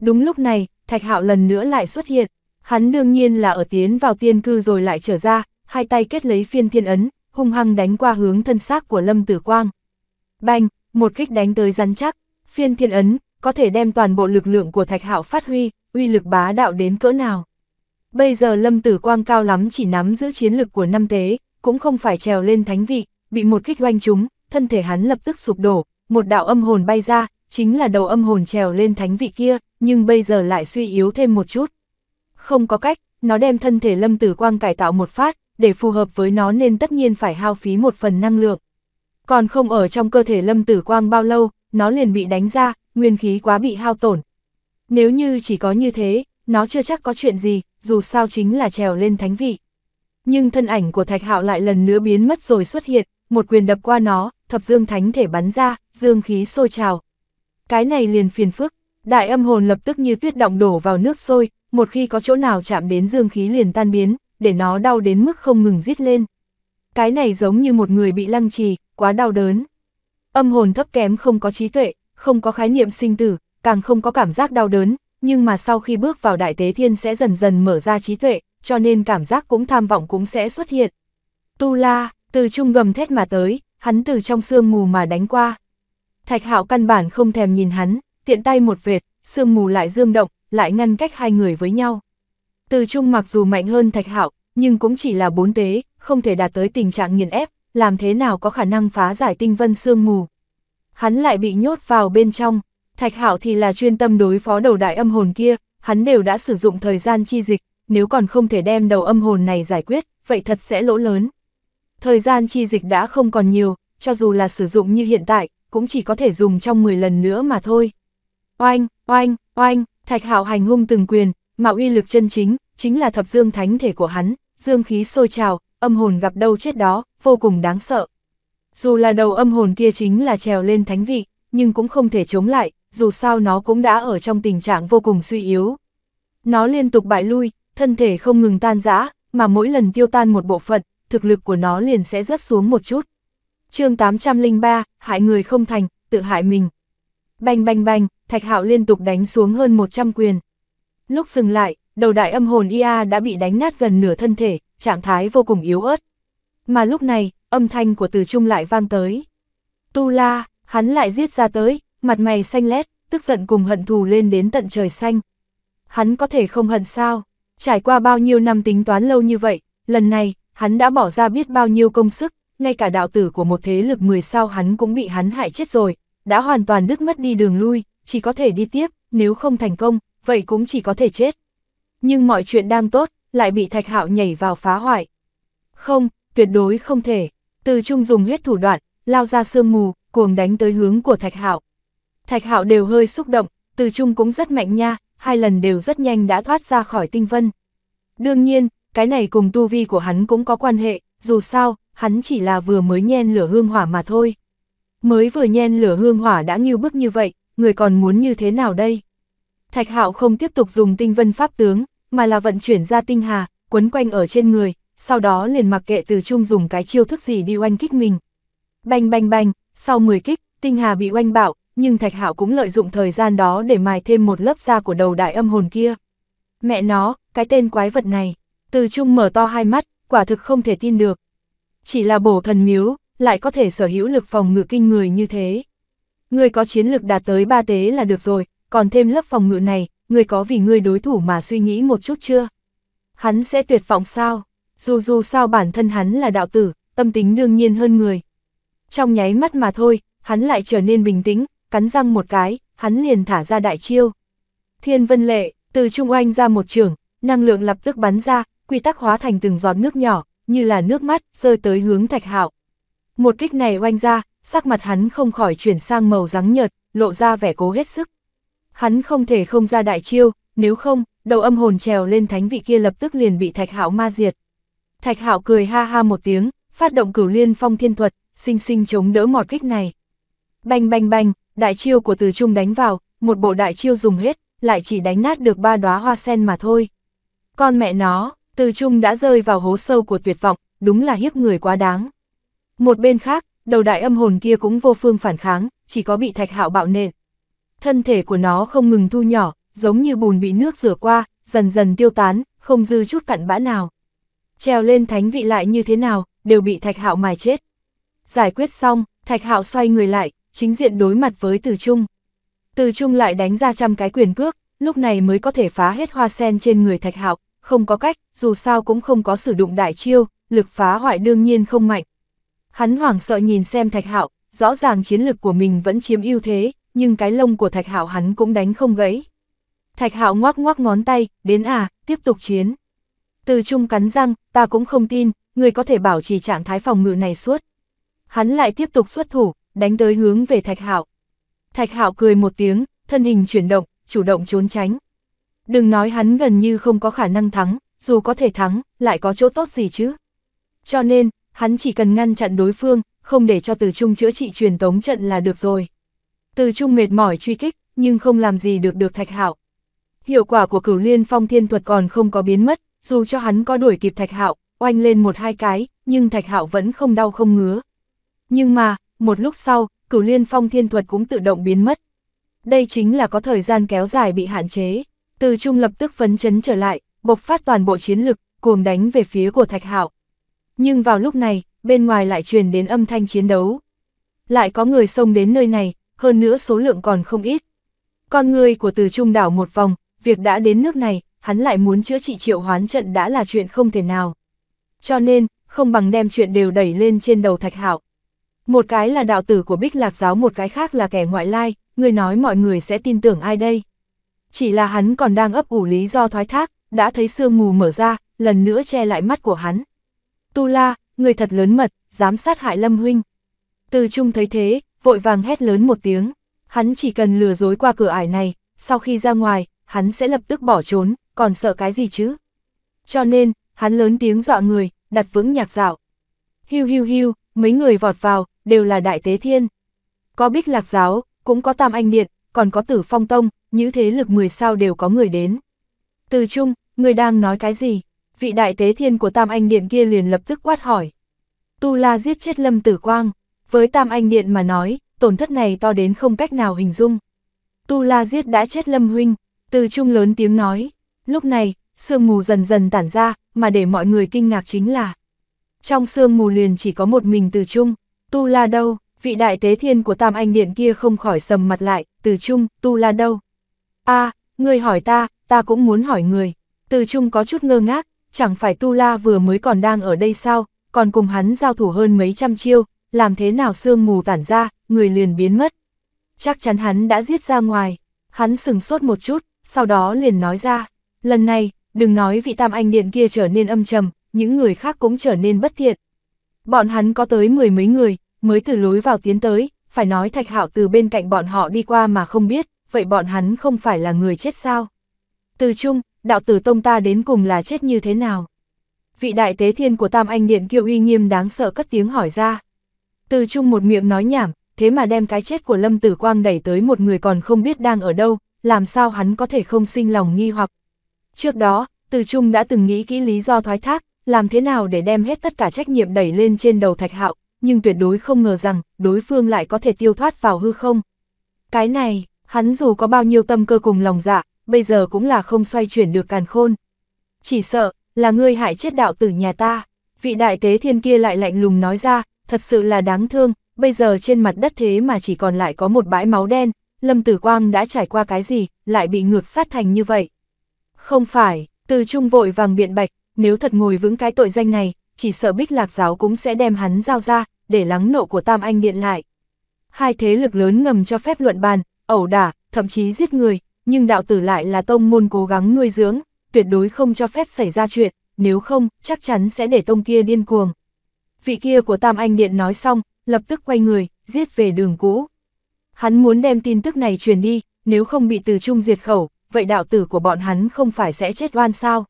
S1: Đúng lúc này, Thạch Hạo lần nữa lại xuất hiện, hắn đương nhiên là ở tiến vào tiên cư rồi lại trở ra, hai tay kết lấy phiên thiên ấn, hung hăng đánh qua hướng thân xác của Lâm Tử Quang. Bành, một kích đánh tới rắn chắc, phiên thiên ấn, có thể đem toàn bộ lực lượng của Thạch Hạo phát huy, uy lực bá đạo đến cỡ nào. Bây giờ Lâm Tử Quang cao lắm chỉ nắm giữ chiến lực của năm tế, cũng không phải trèo lên thánh vị, bị một kích oanh trúng, thân thể hắn lập tức sụp đổ, một đạo âm hồn bay ra, chính là đầu âm hồn trèo lên thánh vị kia, nhưng bây giờ lại suy yếu thêm một chút. Không có cách, nó đem thân thể Lâm Tử Quang cải tạo một phát, để phù hợp với nó nên tất nhiên phải hao phí một phần năng lượng. Còn không ở trong cơ thể lâm tử quang bao lâu, nó liền bị đánh ra, nguyên khí quá bị hao tổn. Nếu như chỉ có như thế, nó chưa chắc có chuyện gì, dù sao chính là trèo lên thánh vị. Nhưng thân ảnh của Thạch Hạo lại lần nữa biến mất rồi xuất hiện, một quyền đập qua nó, thập dương thánh thể bắn ra, dương khí sôi trào. Cái này liền phiền phức, đại âm hồn lập tức như tuyết động đổ vào nước sôi, một khi có chỗ nào chạm đến dương khí liền tan biến, để nó đau đến mức không ngừng rít lên. Cái này giống như một người bị lăng trì, quá đau đớn. Âm hồn thấp kém không có trí tuệ, không có khái niệm sinh tử, càng không có cảm giác đau đớn, nhưng mà sau khi bước vào đại tế thiên sẽ dần dần mở ra trí tuệ, cho nên cảm giác cũng tham vọng cũng sẽ xuất hiện. Tu la, từ trung gầm thét mà tới, hắn từ trong sương mù mà đánh qua. Thạch hạo căn bản không thèm nhìn hắn, tiện tay một vệt, sương mù lại dương động, lại ngăn cách hai người với nhau. Từ Trung mặc dù mạnh hơn Thạch Hạo, nhưng cũng chỉ là bốn tế, không thể đạt tới tình trạng nghiền ép, làm thế nào có khả năng phá giải tinh vân sương mù. Hắn lại bị nhốt vào bên trong, Thạch Hạo thì là chuyên tâm đối phó đầu đại âm hồn kia, hắn đều đã sử dụng thời gian chi dịch, nếu còn không thể đem đầu âm hồn này giải quyết, vậy thật sẽ lỗ lớn. Thời gian chi dịch đã không còn nhiều, cho dù là sử dụng như hiện tại, cũng chỉ có thể dùng trong 10 lần nữa mà thôi. Oanh, oanh, oanh, Thạch Hạo hành hung từng quyền, mà uy lực chân chính, chính là thập dương thánh thể của hắn, dương khí sôi trào, âm hồn gặp đâu chết đó, vô cùng đáng sợ. Dù là đầu âm hồn kia chính là trèo lên thánh vị, nhưng cũng không thể chống lại, dù sao nó cũng đã ở trong tình trạng vô cùng suy yếu. Nó liên tục bại lui, thân thể không ngừng tan rã, mà mỗi lần tiêu tan một bộ phận, thực lực của nó liền sẽ rớt xuống một chút. chương 803, hại người không thành, tự hại mình. Bành bành bành, Thạch Hạo liên tục đánh xuống hơn 100 quyền. Lúc dừng lại, đầu đại âm hồn IA đã bị đánh nát gần nửa thân thể, trạng thái vô cùng yếu ớt. Mà lúc này, âm thanh của từ trung lại vang tới. Tu la, hắn lại giết ra tới, mặt mày xanh lét, tức giận cùng hận thù lên đến tận trời xanh. Hắn có thể không hận sao? Trải qua bao nhiêu năm tính toán lâu như vậy, lần này, hắn đã bỏ ra biết bao nhiêu công sức, ngay cả đạo tử của một thế lực 10 sao hắn cũng bị hắn hại chết rồi, đã hoàn toàn đứt mất đi đường lui, chỉ có thể đi tiếp, nếu không thành công, vậy cũng chỉ có thể chết. Nhưng mọi chuyện đang tốt, lại bị Thạch Hạo nhảy vào phá hoại. Không, tuyệt đối không thể. Từ Trung dùng huyết thủ đoạn, lao ra sương mù, cuồng đánh tới hướng của Thạch Hạo. Thạch Hạo đều hơi xúc động, Từ Trung cũng rất mạnh nha, hai lần đều rất nhanh đã thoát ra khỏi tinh vân. Đương nhiên, cái này cùng tu vi của hắn cũng có quan hệ, dù sao, hắn chỉ là vừa mới nhen lửa hương hỏa mà thôi. Mới vừa nhen lửa hương hỏa đã như bức như vậy, người còn muốn như thế nào đây? Thạch Hạo không tiếp tục dùng tinh vân pháp tướng, mà là vận chuyển ra tinh hà, quấn quanh ở trên người, sau đó liền mặc kệ từ trung dùng cái chiêu thức gì đi oanh kích mình. Bành bành bành, sau 10 kích, tinh hà bị oanh bạo, nhưng Thạch Hạo cũng lợi dụng thời gian đó để mài thêm một lớp da của đầu đại âm hồn kia. Mẹ nó, cái tên quái vật này, từ trung mở to hai mắt, quả thực không thể tin được. Chỉ là bổ thần miếu, lại có thể sở hữu lực phòng ngự kinh người như thế. Người có chiến lực đạt tới ba tế là được rồi, còn thêm lớp phòng ngự này, ngươi có vì ngươi đối thủ mà suy nghĩ một chút chưa? Hắn sẽ tuyệt vọng sao? Dù dù sao bản thân hắn là đạo tử, tâm tính đương nhiên hơn người. Trong nháy mắt mà thôi, hắn lại trở nên bình tĩnh, cắn răng một cái, hắn liền thả ra đại chiêu. Thiên vân lệ, từ trung oanh ra một trường, năng lượng lập tức bắn ra, quy tắc hóa thành từng giọt nước nhỏ, như là nước mắt, rơi tới hướng thạch hạo. Một kích này oanh ra, sắc mặt hắn không khỏi chuyển sang màu rắn nhợt, lộ ra vẻ cố hết sức hắn không thể không ra đại chiêu, nếu không, đầu âm hồn trèo lên thánh vị kia lập tức liền bị Thạch Hạo ma diệt. Thạch Hạo cười ha ha một tiếng, phát động cửu liên phong thiên thuật, sinh sinh chống đỡ mọt kích này. Bành bành bành, đại chiêu của Từ Trung đánh vào, một bộ đại chiêu dùng hết, lại chỉ đánh nát được ba đóa hoa sen mà thôi. Con mẹ nó, Từ Trung đã rơi vào hố sâu của tuyệt vọng, đúng là hiếp người quá đáng. Một bên khác, đầu đại âm hồn kia cũng vô phương phản kháng, chỉ có bị Thạch Hạo bạo nện thân thể của nó không ngừng thu nhỏ, giống như bùn bị nước rửa qua, dần dần tiêu tán, không dư chút cặn bã nào. Treo lên thánh vị lại như thế nào, đều bị Thạch Hạo mài chết. Giải quyết xong, Thạch Hạo xoay người lại, chính diện đối mặt với Từ Trung. Từ Trung lại đánh ra trăm cái quyền cước, lúc này mới có thể phá hết hoa sen trên người Thạch Hạo, không có cách, dù sao cũng không có sử dụng đại chiêu, lực phá hoại đương nhiên không mạnh. Hắn hoảng sợ nhìn xem Thạch Hạo, rõ ràng chiến lực của mình vẫn chiếm ưu thế, nhưng cái lông của Thạch Hạo hắn cũng đánh không gãy. Thạch Hạo ngoác ngoác ngón tay, đến à, tiếp tục chiến. Từ Trung cắn răng, ta cũng không tin, người có thể bảo trì trạng thái phòng ngự này suốt. Hắn lại tiếp tục xuất thủ, đánh tới hướng về Thạch Hạo. Thạch Hạo cười một tiếng, thân hình chuyển động, chủ động trốn tránh. Đừng nói hắn gần như không có khả năng thắng, dù có thể thắng, lại có chỗ tốt gì chứ. Cho nên, hắn chỉ cần ngăn chặn đối phương, không để cho từ trung chữa trị truyền tống trận là được rồi. Từ Trung mệt mỏi truy kích, nhưng không làm gì được được Thạch Hạo. Hiệu quả của cửu liên phong thiên thuật còn không có biến mất, dù cho hắn có đuổi kịp Thạch Hạo, oanh lên một hai cái, nhưng Thạch Hạo vẫn không đau không ngứa. Nhưng mà, một lúc sau, cửu liên phong thiên thuật cũng tự động biến mất. Đây chính là có thời gian kéo dài bị hạn chế. Từ Trung lập tức phấn chấn trở lại, bộc phát toàn bộ chiến lực, cuồng đánh về phía của Thạch Hạo. Nhưng vào lúc này, bên ngoài lại truyền đến âm thanh chiến đấu. Lại có người xông đến nơi này, hơn nữa số lượng còn không ít. Con người của từ trung đảo một vòng, việc đã đến nước này, hắn lại muốn chữa trị triệu hoán trận đã là chuyện không thể nào. Cho nên, không bằng đem chuyện đều đẩy lên trên đầu thạch hạo. Một cái là đạo tử của bích lạc giáo một cái khác là kẻ ngoại lai, người nói mọi người sẽ tin tưởng ai đây. Chỉ là hắn còn đang ấp ủ lý do thoái thác, đã thấy sương mù mở ra, lần nữa che lại mắt của hắn. Tu La, người thật lớn mật, dám sát hại Lâm Huynh. Từ Trung thấy thế, vội vàng hét lớn một tiếng. Hắn chỉ cần lừa dối qua cửa ải này, sau khi ra ngoài, hắn sẽ lập tức bỏ trốn, còn sợ cái gì chứ? Cho nên, hắn lớn tiếng dọa người, đặt vững nhạc dạo. Hiu hiu hiu, mấy người vọt vào, đều là đại tế thiên. Có bích lạc giáo, cũng có tam anh điện, còn có tử phong tông, như thế lực 10 sao đều có người đến. Từ chung, người đang nói cái gì? Vị đại tế thiên của tam anh điện kia liền lập tức quát hỏi. Tu la giết chết lâm tử quang. Với Tam Anh Điện mà nói, tổn thất này to đến không cách nào hình dung. Tu La Diết đã chết Lâm Huynh, từ trung lớn tiếng nói. Lúc này, sương mù dần dần tản ra, mà để mọi người kinh ngạc chính là. Trong sương mù liền chỉ có một mình từ trung, Tu La đâu, vị đại tế thiên của Tam Anh Điện kia không khỏi sầm mặt lại, từ trung, Tu La đâu. a người hỏi ta, ta cũng muốn hỏi người. Từ trung có chút ngơ ngác, chẳng phải Tu La vừa mới còn đang ở đây sao, còn cùng hắn giao thủ hơn mấy trăm chiêu, làm thế nào sương mù tản ra, người liền biến mất. Chắc chắn hắn đã giết ra ngoài, hắn sừng sốt một chút, sau đó liền nói ra, lần này, đừng nói vị tam anh điện kia trở nên âm trầm, những người khác cũng trở nên bất thiện. Bọn hắn có tới mười mấy người, mới từ lối vào tiến tới, phải nói thạch hạo từ bên cạnh bọn họ đi qua mà không biết, vậy bọn hắn không phải là người chết sao? Từ chung, đạo tử tông ta đến cùng là chết như thế nào? Vị đại tế thiên của Tam Anh Điện kiêu uy nghiêm đáng sợ cất tiếng hỏi ra. Từ chung một miệng nói nhảm, thế mà đem cái chết của Lâm Tử Quang đẩy tới một người còn không biết đang ở đâu, làm sao hắn có thể không sinh lòng nghi hoặc. Trước đó, Từ Trung đã từng nghĩ kỹ lý do thoái thác, làm thế nào để đem hết tất cả trách nhiệm đẩy lên trên đầu Thạch Hạo, nhưng tuyệt đối không ngờ rằng đối phương lại có thể tiêu thoát vào hư không. Cái này, hắn dù có bao nhiêu tâm cơ cùng lòng dạ, bây giờ cũng là không xoay chuyển được càn khôn. Chỉ sợ, là ngươi hại chết đạo tử nhà ta, vị đại tế thiên kia lại lạnh lùng nói ra, thật sự là đáng thương, bây giờ trên mặt đất thế mà chỉ còn lại có một bãi máu đen, Lâm Tử Quang đã trải qua cái gì, lại bị ngược sát thành như vậy. Không phải, từ trung vội vàng biện bạch, nếu thật ngồi vững cái tội danh này, chỉ sợ bích lạc giáo cũng sẽ đem hắn giao ra, để lắng nộ của Tam Anh Điện lại. Hai thế lực lớn ngầm cho phép luận bàn, ẩu đả, thậm chí giết người, nhưng đạo tử lại là tông môn cố gắng nuôi dưỡng, tuyệt đối không cho phép xảy ra chuyện, nếu không, chắc chắn sẽ để tông kia điên cuồng vị kia của Tam Anh Điện nói xong, lập tức quay người, giết về đường cũ. Hắn muốn đem tin tức này truyền đi, nếu không bị từ trung diệt khẩu, vậy đạo tử của bọn hắn không phải sẽ chết oan sao?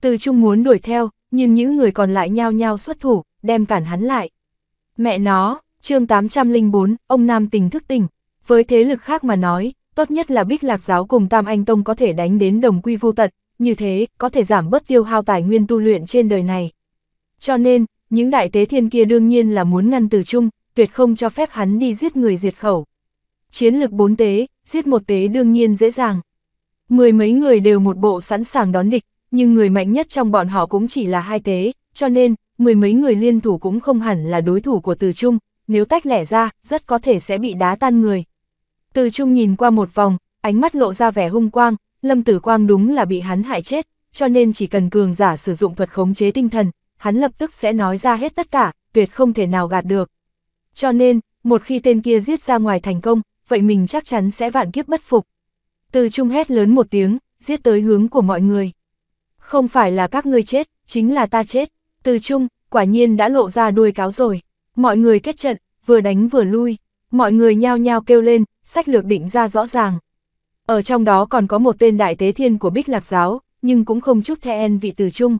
S1: Từ trung muốn đuổi theo, nhưng những người còn lại nhao nhao xuất thủ, đem cản hắn lại. Mẹ nó, chương 804, ông Nam tình thức tỉnh, với thế lực khác mà nói, tốt nhất là Bích Lạc Giáo cùng Tam Anh Tông có thể đánh đến đồng quy vô tận, như thế có thể giảm bớt tiêu hao tài nguyên tu luyện trên đời này. Cho nên, những đại tế thiên kia đương nhiên là muốn ngăn từ chung, tuyệt không cho phép hắn đi giết người diệt khẩu. Chiến lực bốn tế, giết một tế đương nhiên dễ dàng. Mười mấy người đều một bộ sẵn sàng đón địch, nhưng người mạnh nhất trong bọn họ cũng chỉ là hai tế, cho nên, mười mấy người liên thủ cũng không hẳn là đối thủ của từ chung, nếu tách lẻ ra, rất có thể sẽ bị đá tan người. Từ chung nhìn qua một vòng, ánh mắt lộ ra vẻ hung quang, lâm tử quang đúng là bị hắn hại chết, cho nên chỉ cần cường giả sử dụng thuật khống chế tinh thần, hắn lập tức sẽ nói ra hết tất cả, tuyệt không thể nào gạt được. Cho nên, một khi tên kia giết ra ngoài thành công, vậy mình chắc chắn sẽ vạn kiếp bất phục. Từ trung hét lớn một tiếng, giết tới hướng của mọi người. Không phải là các ngươi chết, chính là ta chết. Từ trung, quả nhiên đã lộ ra đuôi cáo rồi. Mọi người kết trận, vừa đánh vừa lui. Mọi người nhao nhao kêu lên, sách lược định ra rõ ràng. Ở trong đó còn có một tên đại tế thiên của Bích Lạc Giáo, nhưng cũng không chút the vị từ trung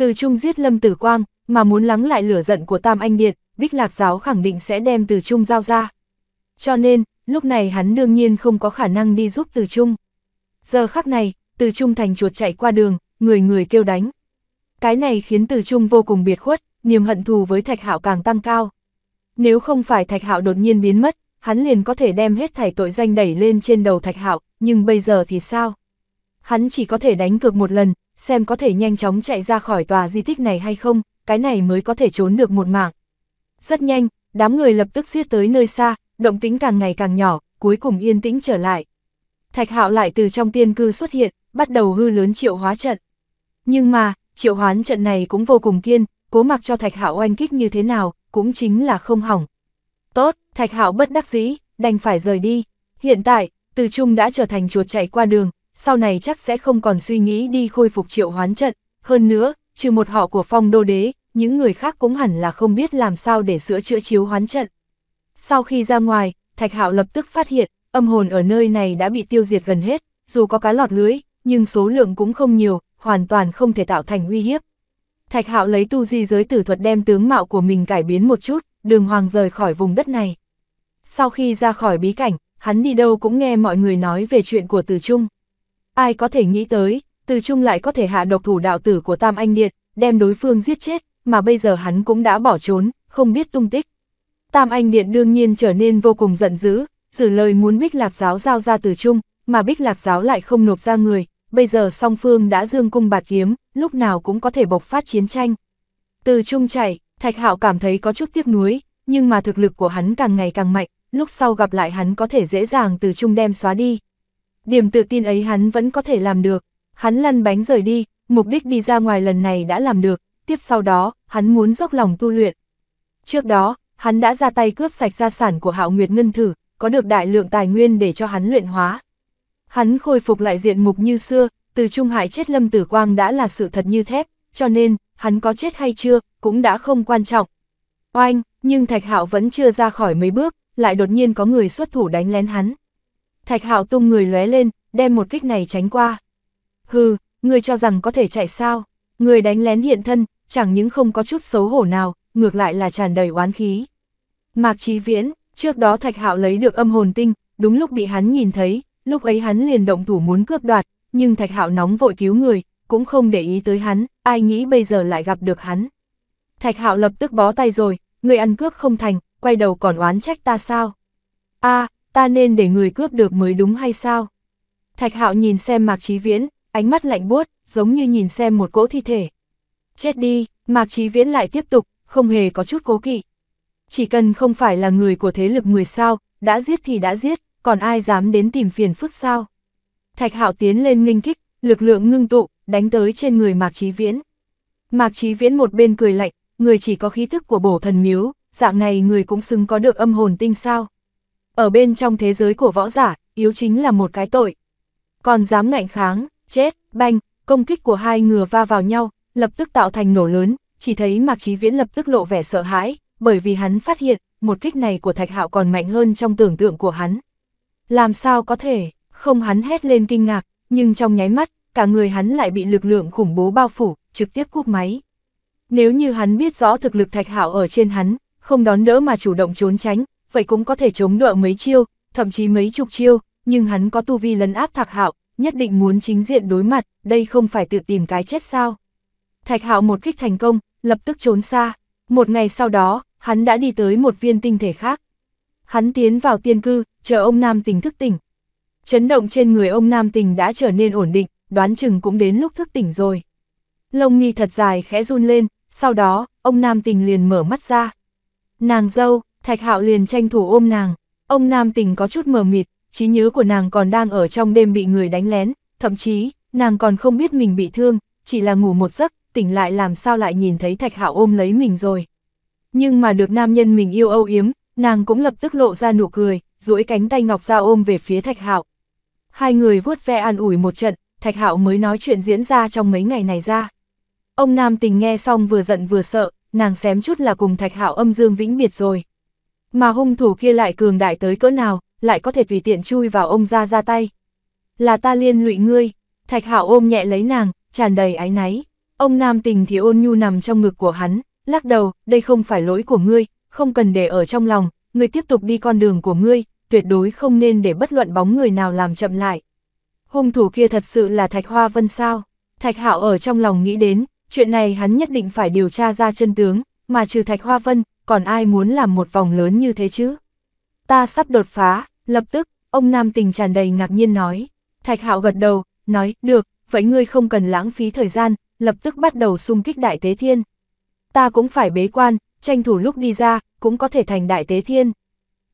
S1: từ trung giết Lâm Tử Quang, mà muốn lắng lại lửa giận của Tam Anh Điện, Bích Lạc Giáo khẳng định sẽ đem từ trung giao ra. Cho nên, lúc này hắn đương nhiên không có khả năng đi giúp từ trung. Giờ khắc này, từ trung thành chuột chạy qua đường, người người kêu đánh. Cái này khiến từ trung vô cùng biệt khuất, niềm hận thù với Thạch Hạo càng tăng cao. Nếu không phải Thạch Hạo đột nhiên biến mất, hắn liền có thể đem hết thảy tội danh đẩy lên trên đầu Thạch Hạo, nhưng bây giờ thì sao? Hắn chỉ có thể đánh cược một lần, xem có thể nhanh chóng chạy ra khỏi tòa di tích này hay không, cái này mới có thể trốn được một mạng. Rất nhanh, đám người lập tức xiết tới nơi xa, động tính càng ngày càng nhỏ, cuối cùng yên tĩnh trở lại. Thạch hạo lại từ trong tiên cư xuất hiện, bắt đầu hư lớn triệu hóa trận. Nhưng mà, triệu hoán trận này cũng vô cùng kiên, cố mặc cho thạch hạo oanh kích như thế nào, cũng chính là không hỏng. Tốt, thạch hạo bất đắc dĩ, đành phải rời đi. Hiện tại, từ trung đã trở thành chuột chạy qua đường, sau này chắc sẽ không còn suy nghĩ đi khôi phục triệu hoán trận, hơn nữa, trừ một họ của phong đô đế, những người khác cũng hẳn là không biết làm sao để sửa chữa chiếu hoán trận. Sau khi ra ngoài, Thạch Hạo lập tức phát hiện, âm hồn ở nơi này đã bị tiêu diệt gần hết, dù có cá lọt lưới, nhưng số lượng cũng không nhiều, hoàn toàn không thể tạo thành uy hiếp. Thạch Hạo lấy tu di giới tử thuật đem tướng mạo của mình cải biến một chút, đường hoàng rời khỏi vùng đất này. Sau khi ra khỏi bí cảnh, hắn đi đâu cũng nghe mọi người nói về chuyện của Từ Trung. Ai có thể nghĩ tới, từ chung lại có thể hạ độc thủ đạo tử của Tam Anh Điện, đem đối phương giết chết, mà bây giờ hắn cũng đã bỏ trốn, không biết tung tích. Tam Anh Điện đương nhiên trở nên vô cùng giận dữ, giữ lời muốn Bích Lạc Giáo giao ra từ chung, mà Bích Lạc Giáo lại không nộp ra người, bây giờ song phương đã dương cung bạt kiếm, lúc nào cũng có thể bộc phát chiến tranh. Từ chung chạy, Thạch Hạo cảm thấy có chút tiếc nuối, nhưng mà thực lực của hắn càng ngày càng mạnh, lúc sau gặp lại hắn có thể dễ dàng từ chung đem xóa đi, điểm tự tin ấy hắn vẫn có thể làm được. Hắn lăn bánh rời đi, mục đích đi ra ngoài lần này đã làm được, tiếp sau đó, hắn muốn dốc lòng tu luyện. Trước đó, hắn đã ra tay cướp sạch gia sản của Hạo Nguyệt Ngân Thử, có được đại lượng tài nguyên để cho hắn luyện hóa. Hắn khôi phục lại diện mục như xưa, từ trung hại chết Lâm Tử Quang đã là sự thật như thép, cho nên, hắn có chết hay chưa, cũng đã không quan trọng. Oanh, nhưng Thạch Hạo vẫn chưa ra khỏi mấy bước, lại đột nhiên có người xuất thủ đánh lén hắn. Thạch Hạo tung người lóe lên, đem một kích này tránh qua. Hừ, ngươi cho rằng có thể chạy sao? Người đánh lén hiện thân, chẳng những không có chút xấu hổ nào, ngược lại là tràn đầy oán khí. Mạc Chí Viễn, trước đó Thạch Hạo lấy được âm hồn tinh, đúng lúc bị hắn nhìn thấy, lúc ấy hắn liền động thủ muốn cướp đoạt, nhưng Thạch Hạo nóng vội cứu người, cũng không để ý tới hắn, ai nghĩ bây giờ lại gặp được hắn. Thạch Hạo lập tức bó tay rồi, người ăn cướp không thành, quay đầu còn oán trách ta sao? A, ta nên để người cướp được mới đúng hay sao? Thạch hạo nhìn xem Mạc Chí Viễn, ánh mắt lạnh buốt, giống như nhìn xem một cỗ thi thể. Chết đi, Mạc Chí Viễn lại tiếp tục, không hề có chút cố kỵ. Chỉ cần không phải là người của thế lực người sao, đã giết thì đã giết, còn ai dám đến tìm phiền phức sao? Thạch hạo tiến lên nghinh kích, lực lượng ngưng tụ, đánh tới trên người Mạc Chí Viễn. Mạc Chí Viễn một bên cười lạnh, người chỉ có khí thức của bổ thần miếu, dạng này người cũng xứng có được âm hồn tinh sao. Ở bên trong thế giới của võ giả, yếu chính là một cái tội. Còn dám ngạnh kháng, chết, banh, công kích của hai ngừa va vào nhau, lập tức tạo thành nổ lớn, chỉ thấy Mạc Chí Viễn lập tức lộ vẻ sợ hãi, bởi vì hắn phát hiện, một kích này của Thạch Hạo còn mạnh hơn trong tưởng tượng của hắn. Làm sao có thể, không hắn hét lên kinh ngạc, nhưng trong nháy mắt, cả người hắn lại bị lực lượng khủng bố bao phủ, trực tiếp cúp máy. Nếu như hắn biết rõ thực lực Thạch Hạo ở trên hắn, không đón đỡ mà chủ động trốn tránh, vậy cũng có thể chống đỡ mấy chiêu, thậm chí mấy chục chiêu, nhưng hắn có tu vi lấn áp Thạch Hạo, nhất định muốn chính diện đối mặt, đây không phải tự tìm cái chết sao. Thạch Hạo một kích thành công, lập tức trốn xa, một ngày sau đó, hắn đã đi tới một viên tinh thể khác. Hắn tiến vào tiên cư, chờ ông Nam Tình thức tỉnh. Chấn động trên người ông Nam Tình đã trở nên ổn định, đoán chừng cũng đến lúc thức tỉnh rồi. Lông nghi thật dài khẽ run lên, sau đó, ông Nam Tình liền mở mắt ra. Nàng dâu, Thạch Hạo liền tranh thủ ôm nàng. Ông Nam tình có chút mờ mịt, trí nhớ của nàng còn đang ở trong đêm bị người đánh lén, thậm chí, nàng còn không biết mình bị thương, chỉ là ngủ một giấc, tỉnh lại làm sao lại nhìn thấy Thạch Hạo ôm lấy mình rồi. Nhưng mà được nam nhân mình yêu âu yếm, nàng cũng lập tức lộ ra nụ cười, duỗi cánh tay ngọc ra ôm về phía Thạch Hạo. Hai người vuốt ve an ủi một trận, Thạch Hạo mới nói chuyện diễn ra trong mấy ngày này ra. Ông Nam Tình nghe xong vừa giận vừa sợ, nàng xém chút là cùng Thạch Hạo âm dương vĩnh biệt rồi. Mà hung thủ kia lại cường đại tới cỡ nào, lại có thể vì tiện chui vào ông ra ra tay. Là ta liên lụy ngươi, thạch hạo ôm nhẹ lấy nàng, tràn đầy ái náy. Ông nam tình thì ôn nhu nằm trong ngực của hắn, lắc đầu, đây không phải lỗi của ngươi, không cần để ở trong lòng, ngươi tiếp tục đi con đường của ngươi, tuyệt đối không nên để bất luận bóng người nào làm chậm lại. Hung thủ kia thật sự là Thạch Hoa Vân sao? Thạch Hạo ở trong lòng nghĩ đến, chuyện này hắn nhất định phải điều tra ra chân tướng, mà trừ Thạch Hoa Vân, còn ai muốn làm một vòng lớn như thế chứ? Ta sắp đột phá, lập tức, ông Nam Tình tràn đầy ngạc nhiên nói. Thạch Hạo gật đầu, nói, được, vậy ngươi không cần lãng phí thời gian, lập tức bắt đầu xung kích Đại Tế Thiên. Ta cũng phải bế quan, tranh thủ lúc đi ra, cũng có thể thành Đại Tế Thiên.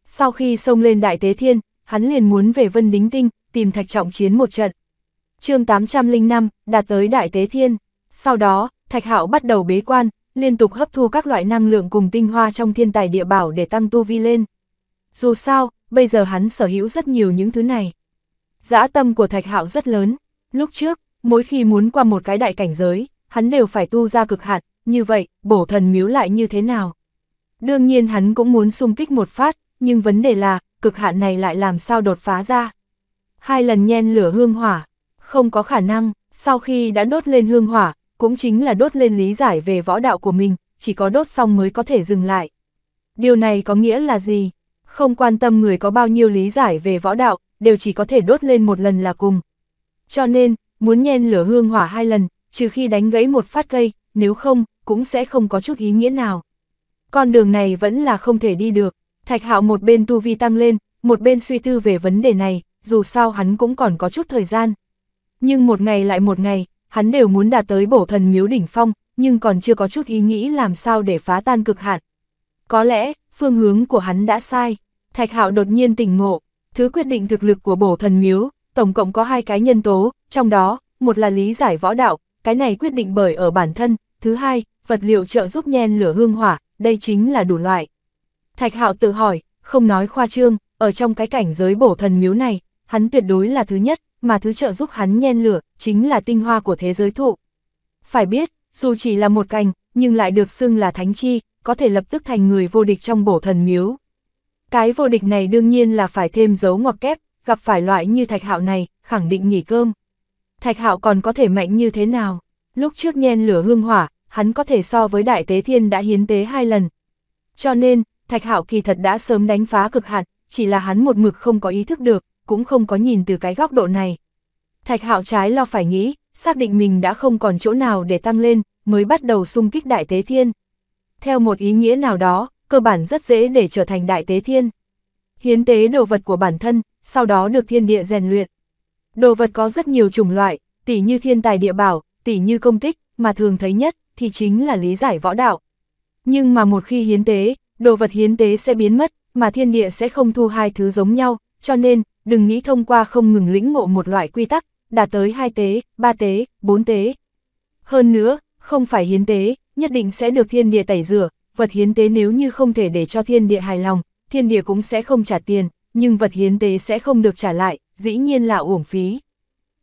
S1: Sau khi xông lên Đại Tế Thiên, hắn liền muốn về Vân Đính Tinh, tìm Thạch Trọng Chiến một trận. chương 805, đạt tới Đại Tế Thiên. Sau đó, Thạch Hạo bắt đầu bế quan, liên tục hấp thu các loại năng lượng cùng tinh hoa trong thiên tài địa bảo để tăng tu vi lên. Dù sao, bây giờ hắn sở hữu rất nhiều những thứ này. Dã tâm của Thạch Hạo rất lớn, lúc trước, mỗi khi muốn qua một cái đại cảnh giới, hắn đều phải tu ra cực hạn, như vậy, bổ thần miếu lại như thế nào? Đương nhiên hắn cũng muốn xung kích một phát, nhưng vấn đề là, cực hạn này lại làm sao đột phá ra? Hai lần nhen lửa hương hỏa, không có khả năng, sau khi đã đốt lên hương hỏa, cũng chính là đốt lên lý giải về võ đạo của mình, chỉ có đốt xong mới có thể dừng lại. Điều này có nghĩa là gì? Không quan tâm người có bao nhiêu lý giải về võ đạo, đều chỉ có thể đốt lên một lần là cùng. Cho nên, muốn nhen lửa hương hỏa hai lần, trừ khi đánh gãy một phát cây, nếu không, cũng sẽ không có chút ý nghĩa nào. Con đường này vẫn là không thể đi được, thạch hạo một bên tu vi tăng lên, một bên suy tư về vấn đề này, dù sao hắn cũng còn có chút thời gian. Nhưng một ngày lại một ngày, hắn đều muốn đạt tới bổ thần miếu đỉnh phong, nhưng còn chưa có chút ý nghĩ làm sao để phá tan cực hạn. Có lẽ, phương hướng của hắn đã sai. Thạch Hạo đột nhiên tỉnh ngộ, thứ quyết định thực lực của bổ thần miếu, tổng cộng có hai cái nhân tố, trong đó, một là lý giải võ đạo, cái này quyết định bởi ở bản thân, thứ hai, vật liệu trợ giúp nhen lửa hương hỏa, đây chính là đủ loại. Thạch Hạo tự hỏi, không nói khoa trương, ở trong cái cảnh giới bổ thần miếu này, hắn tuyệt đối là thứ nhất, mà thứ trợ giúp hắn nhen lửa chính là tinh hoa của thế giới thụ. Phải biết, dù chỉ là một cành, nhưng lại được xưng là thánh chi, có thể lập tức thành người vô địch trong bổ thần miếu. Cái vô địch này đương nhiên là phải thêm dấu ngoặc kép, gặp phải loại như thạch hạo này, khẳng định nghỉ cơm. Thạch hạo còn có thể mạnh như thế nào? Lúc trước nhen lửa hương hỏa, hắn có thể so với đại tế thiên đã hiến tế hai lần. Cho nên, thạch hạo kỳ thật đã sớm đánh phá cực hạn, chỉ là hắn một mực không có ý thức được, cũng không có nhìn từ cái góc độ này. Thạch hạo trái lo phải nghĩ, xác định mình đã không còn chỗ nào để tăng lên, mới bắt đầu xung kích đại tế thiên. Theo một ý nghĩa nào đó, cơ bản rất dễ để trở thành đại tế thiên. Hiến tế đồ vật của bản thân, sau đó được thiên địa rèn luyện. Đồ vật có rất nhiều chủng loại, tỉ như thiên tài địa bảo, tỉ như công tích, mà thường thấy nhất thì chính là lý giải võ đạo. Nhưng mà một khi hiến tế, đồ vật hiến tế sẽ biến mất, mà thiên địa sẽ không thu hai thứ giống nhau, cho nên, đừng nghĩ thông qua không ngừng lĩnh ngộ một loại quy tắc đạt tới 2 tế, 3 tế, 4 tế. Hơn nữa, không phải hiến tế, nhất định sẽ được thiên địa tẩy rửa, vật hiến tế nếu như không thể để cho thiên địa hài lòng, thiên địa cũng sẽ không trả tiền, nhưng vật hiến tế sẽ không được trả lại, dĩ nhiên là uổng phí.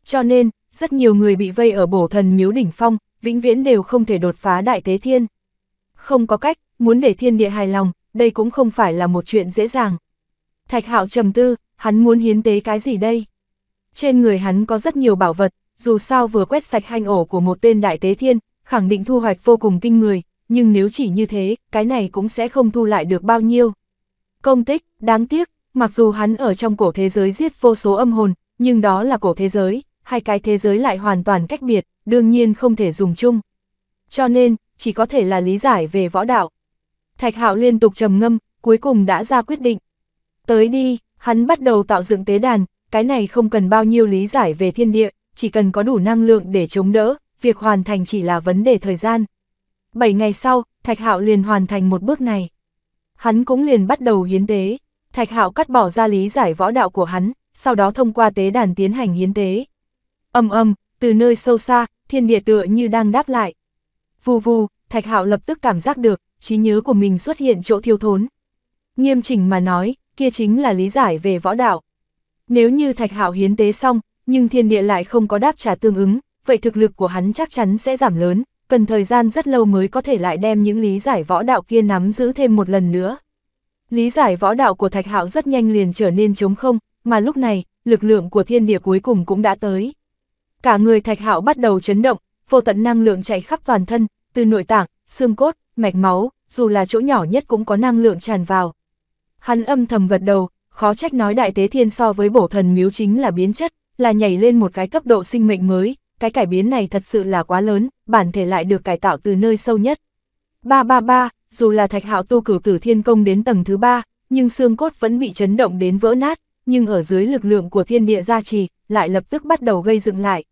S1: Cho nên, rất nhiều người bị vây ở bổ thần miếu đỉnh phong, vĩnh viễn đều không thể đột phá đại tế thiên. Không có cách, muốn để thiên địa hài lòng, đây cũng không phải là một chuyện dễ dàng. Thạch hạo trầm tư, hắn muốn hiến tế cái gì đây? Trên người hắn có rất nhiều bảo vật, dù sao vừa quét sạch hanh ổ của một tên đại tế thiên, khẳng định thu hoạch vô cùng kinh người, nhưng nếu chỉ như thế, cái này cũng sẽ không thu lại được bao nhiêu. Công tích, đáng tiếc, mặc dù hắn ở trong cổ thế giới giết vô số âm hồn, nhưng đó là cổ thế giới, hai cái thế giới lại hoàn toàn cách biệt, đương nhiên không thể dùng chung. Cho nên, chỉ có thể là lý giải về võ đạo. Thạch Hạo liên tục trầm ngâm, cuối cùng đã ra quyết định. Tới đi, hắn bắt đầu tạo dựng tế đàn, cái này không cần bao nhiêu lý giải về thiên địa, chỉ cần có đủ năng lượng để chống đỡ, việc hoàn thành chỉ là vấn đề thời gian. 7 ngày sau, Thạch Hạo liền hoàn thành một bước này. Hắn cũng liền bắt đầu hiến tế. Thạch Hạo cắt bỏ ra lý giải võ đạo của hắn, sau đó thông qua tế đàn tiến hành hiến tế. Âm âm, từ nơi sâu xa, thiên địa tựa như đang đáp lại. Vù vù, Thạch Hạo lập tức cảm giác được, trí nhớ của mình xuất hiện chỗ thiếu thốn. Nghiêm chỉnh mà nói, kia chính là lý giải về võ đạo, nếu như Thạch Hạo hiến tế xong, nhưng thiên địa lại không có đáp trả tương ứng, vậy thực lực của hắn chắc chắn sẽ giảm lớn, cần thời gian rất lâu mới có thể lại đem những lý giải võ đạo kia nắm giữ thêm một lần nữa. Lý giải võ đạo của Thạch Hạo rất nhanh liền trở nên trống không, mà lúc này, lực lượng của thiên địa cuối cùng cũng đã tới. Cả người Thạch Hạo bắt đầu chấn động, vô tận năng lượng chạy khắp toàn thân, từ nội tạng, xương cốt, mạch máu, dù là chỗ nhỏ nhất cũng có năng lượng tràn vào. Hắn âm thầm gật đầu, khó trách nói đại tế thiên so với bổ thần miếu chính là biến chất, là nhảy lên một cái cấp độ sinh mệnh mới, cái cải biến này thật sự là quá lớn, bản thể lại được cải tạo từ nơi sâu nhất. ba ba ba dù là thạch hạo tu cửu tử thiên công đến tầng thứ ba nhưng xương cốt vẫn bị chấn động đến vỡ nát, nhưng ở dưới lực lượng của thiên địa gia trì, lại lập tức bắt đầu gây dựng lại.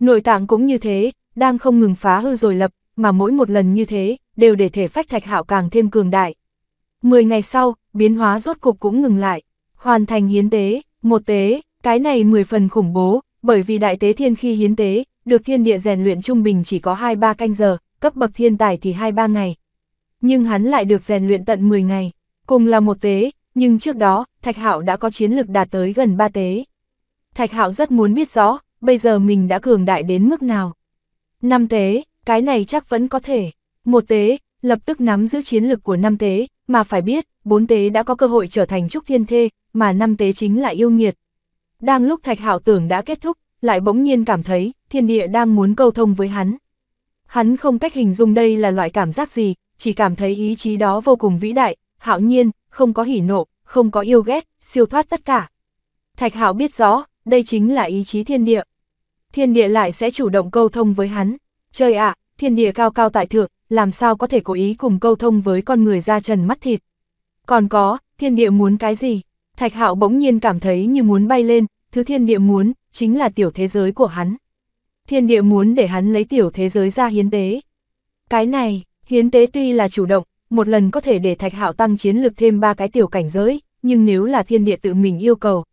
S1: Nội tạng cũng như thế, đang không ngừng phá hư rồi lập, mà mỗi một lần như thế, đều để thể phách thạch hạo càng thêm cường đại. Mười ngày sau, biến hóa rốt cục cũng ngừng lại hoàn thành hiến tế, một tế, cái này 10 phần khủng bố, bởi vì đại tế thiên khi hiến tế, được thiên địa rèn luyện trung bình chỉ có 2-3 canh giờ, cấp bậc thiên tài thì 2-3 ngày. Nhưng hắn lại được rèn luyện tận 10 ngày, cùng là một tế, nhưng trước đó, Thạch Hạo đã có chiến lực đạt tới gần 3 tế. Thạch Hạo rất muốn biết rõ, bây giờ mình đã cường đại đến mức nào. Năm tế, cái này chắc vẫn có thể. Một tế, lập tức nắm giữ chiến lực của năm tế, mà phải biết, bốn tế đã có cơ hội trở thành trúc thiên thê, mà năm tế chính là yêu nghiệt. Đang lúc thạch hạo tưởng đã kết thúc, lại bỗng nhiên cảm thấy, thiên địa đang muốn câu thông với hắn. Hắn không cách hình dung đây là loại cảm giác gì, chỉ cảm thấy ý chí đó vô cùng vĩ đại, hạo nhiên, không có hỉ nộ, không có yêu ghét, siêu thoát tất cả. Thạch hạo biết rõ, đây chính là ý chí thiên địa. Thiên địa lại sẽ chủ động câu thông với hắn. Trời ạ, thiên địa cao cao tại thượng, làm sao có thể cố ý cùng câu thông với con người da trần mắt thịt. Còn có, thiên địa muốn cái gì? Thạch hạo bỗng nhiên cảm thấy như muốn bay lên, thứ thiên địa muốn, chính là tiểu thế giới của hắn. Thiên địa muốn để hắn lấy tiểu thế giới ra hiến tế. Cái này, hiến tế tuy là chủ động, một lần có thể để thạch hạo tăng chiến lược thêm ba cái tiểu cảnh giới, nhưng nếu là thiên địa tự mình yêu cầu.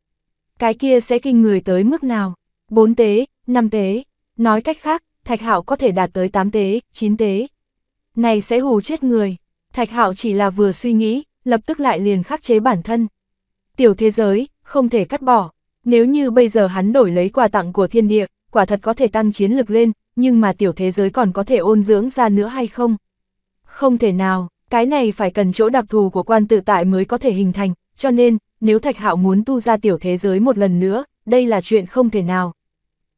S1: Cái kia sẽ kinh người tới mức nào? Bốn tế, năm tế. Nói cách khác, thạch hạo có thể đạt tới tám tế, chín tế này sẽ hù chết người. Thạch Hạo chỉ là vừa suy nghĩ, lập tức lại liền khắc chế bản thân. Tiểu thế giới, không thể cắt bỏ. Nếu như bây giờ hắn đổi lấy quà tặng của thiên địa, quả thật có thể tăng chiến lực lên, nhưng mà tiểu thế giới còn có thể ôn dưỡng ra nữa hay không? Không thể nào, cái này phải cần chỗ đặc thù của quan tự tại mới có thể hình thành, cho nên, nếu Thạch Hạo muốn tu ra tiểu thế giới một lần nữa, đây là chuyện không thể nào.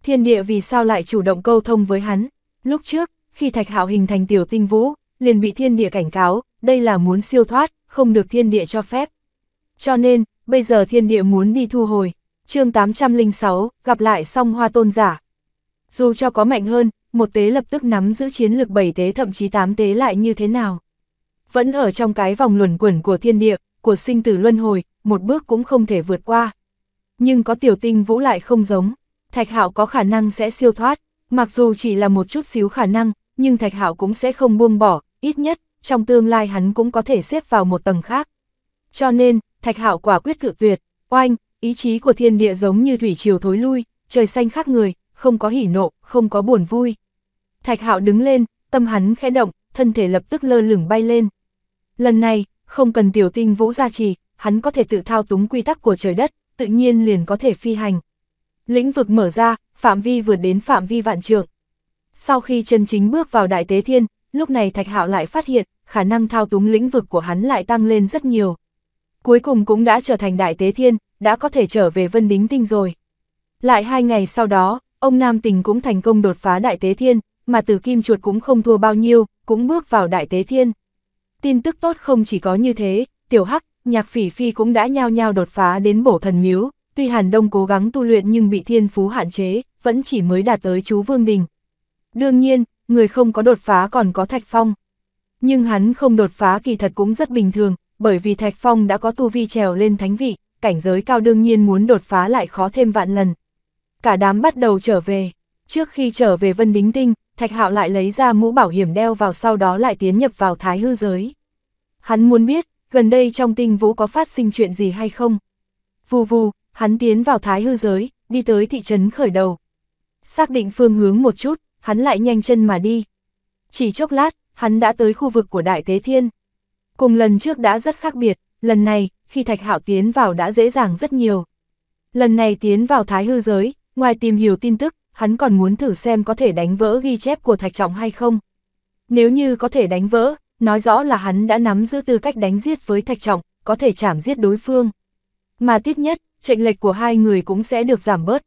S1: Thiên địa vì sao lại chủ động câu thông với hắn? Lúc trước, khi thạch hạo hình thành tiểu tinh vũ, liền bị thiên địa cảnh cáo, đây là muốn siêu thoát, không được thiên địa cho phép. Cho nên, bây giờ thiên địa muốn đi thu hồi, chương 806, gặp lại song hoa tôn giả. Dù cho có mạnh hơn, một tế lập tức nắm giữ chiến lược 7 tế thậm chí 8 tế lại như thế nào. Vẫn ở trong cái vòng luẩn quẩn của thiên địa, của sinh tử luân hồi, một bước cũng không thể vượt qua. Nhưng có tiểu tinh vũ lại không giống, thạch hạo có khả năng sẽ siêu thoát, mặc dù chỉ là một chút xíu khả năng, nhưng Thạch Hạo cũng sẽ không buông bỏ, ít nhất, trong tương lai hắn cũng có thể xếp vào một tầng khác. Cho nên, Thạch Hạo quả quyết cự tuyệt, oanh, ý chí của thiên địa giống như thủy triều thối lui, trời xanh khác người, không có hỉ nộ, không có buồn vui. Thạch Hạo đứng lên, tâm hắn khẽ động, thân thể lập tức lơ lửng bay lên. Lần này, không cần tiểu tinh vũ gia trì, hắn có thể tự thao túng quy tắc của trời đất, tự nhiên liền có thể phi hành. Lĩnh vực mở ra, phạm vi vượt đến phạm vi vạn trượng. Sau khi chân chính bước vào Đại Tế Thiên, lúc này Thạch Hạo lại phát hiện, khả năng thao túng lĩnh vực của hắn lại tăng lên rất nhiều. Cuối cùng cũng đã trở thành Đại Tế Thiên, đã có thể trở về Vân Đính Tinh rồi. Lại hai ngày sau đó, ông Nam Tình cũng thành công đột phá Đại Tế Thiên, mà từ Kim Chuột cũng không thua bao nhiêu, cũng bước vào Đại Tế Thiên. Tin tức tốt không chỉ có như thế, Tiểu Hắc, Nhạc Phỉ Phi cũng đã nhao nhao đột phá đến bổ thần miếu, tuy Hàn Đông cố gắng tu luyện nhưng bị thiên phú hạn chế, vẫn chỉ mới đạt tới chú Vương Đình, Đương nhiên, người không có đột phá còn có Thạch Phong. Nhưng hắn không đột phá kỳ thật cũng rất bình thường, bởi vì Thạch Phong đã có tu vi trèo lên thánh vị, cảnh giới cao đương nhiên muốn đột phá lại khó thêm vạn lần. Cả đám bắt đầu trở về. Trước khi trở về Vân Đính Tinh, Thạch Hạo lại lấy ra mũ bảo hiểm đeo vào sau đó lại tiến nhập vào thái hư giới. Hắn muốn biết, gần đây trong tinh vũ có phát sinh chuyện gì hay không. Vù vù, hắn tiến vào thái hư giới, đi tới thị trấn khởi đầu. Xác định phương hướng một chút, hắn lại nhanh chân mà đi. Chỉ chốc lát, hắn đã tới khu vực của Đại Tế Thiên. Cùng lần trước đã rất khác biệt, lần này, khi Thạch Hạo tiến vào đã dễ dàng rất nhiều. Lần này tiến vào Thái Hư Giới, ngoài tìm hiểu tin tức, hắn còn muốn thử xem có thể đánh vỡ ghi chép của Thạch Trọng hay không. Nếu như có thể đánh vỡ, nói rõ là hắn đã nắm giữ tư cách đánh giết với Thạch Trọng, có thể chảm giết đối phương. Mà tiếc nhất, chênh lệch của hai người cũng sẽ được giảm bớt.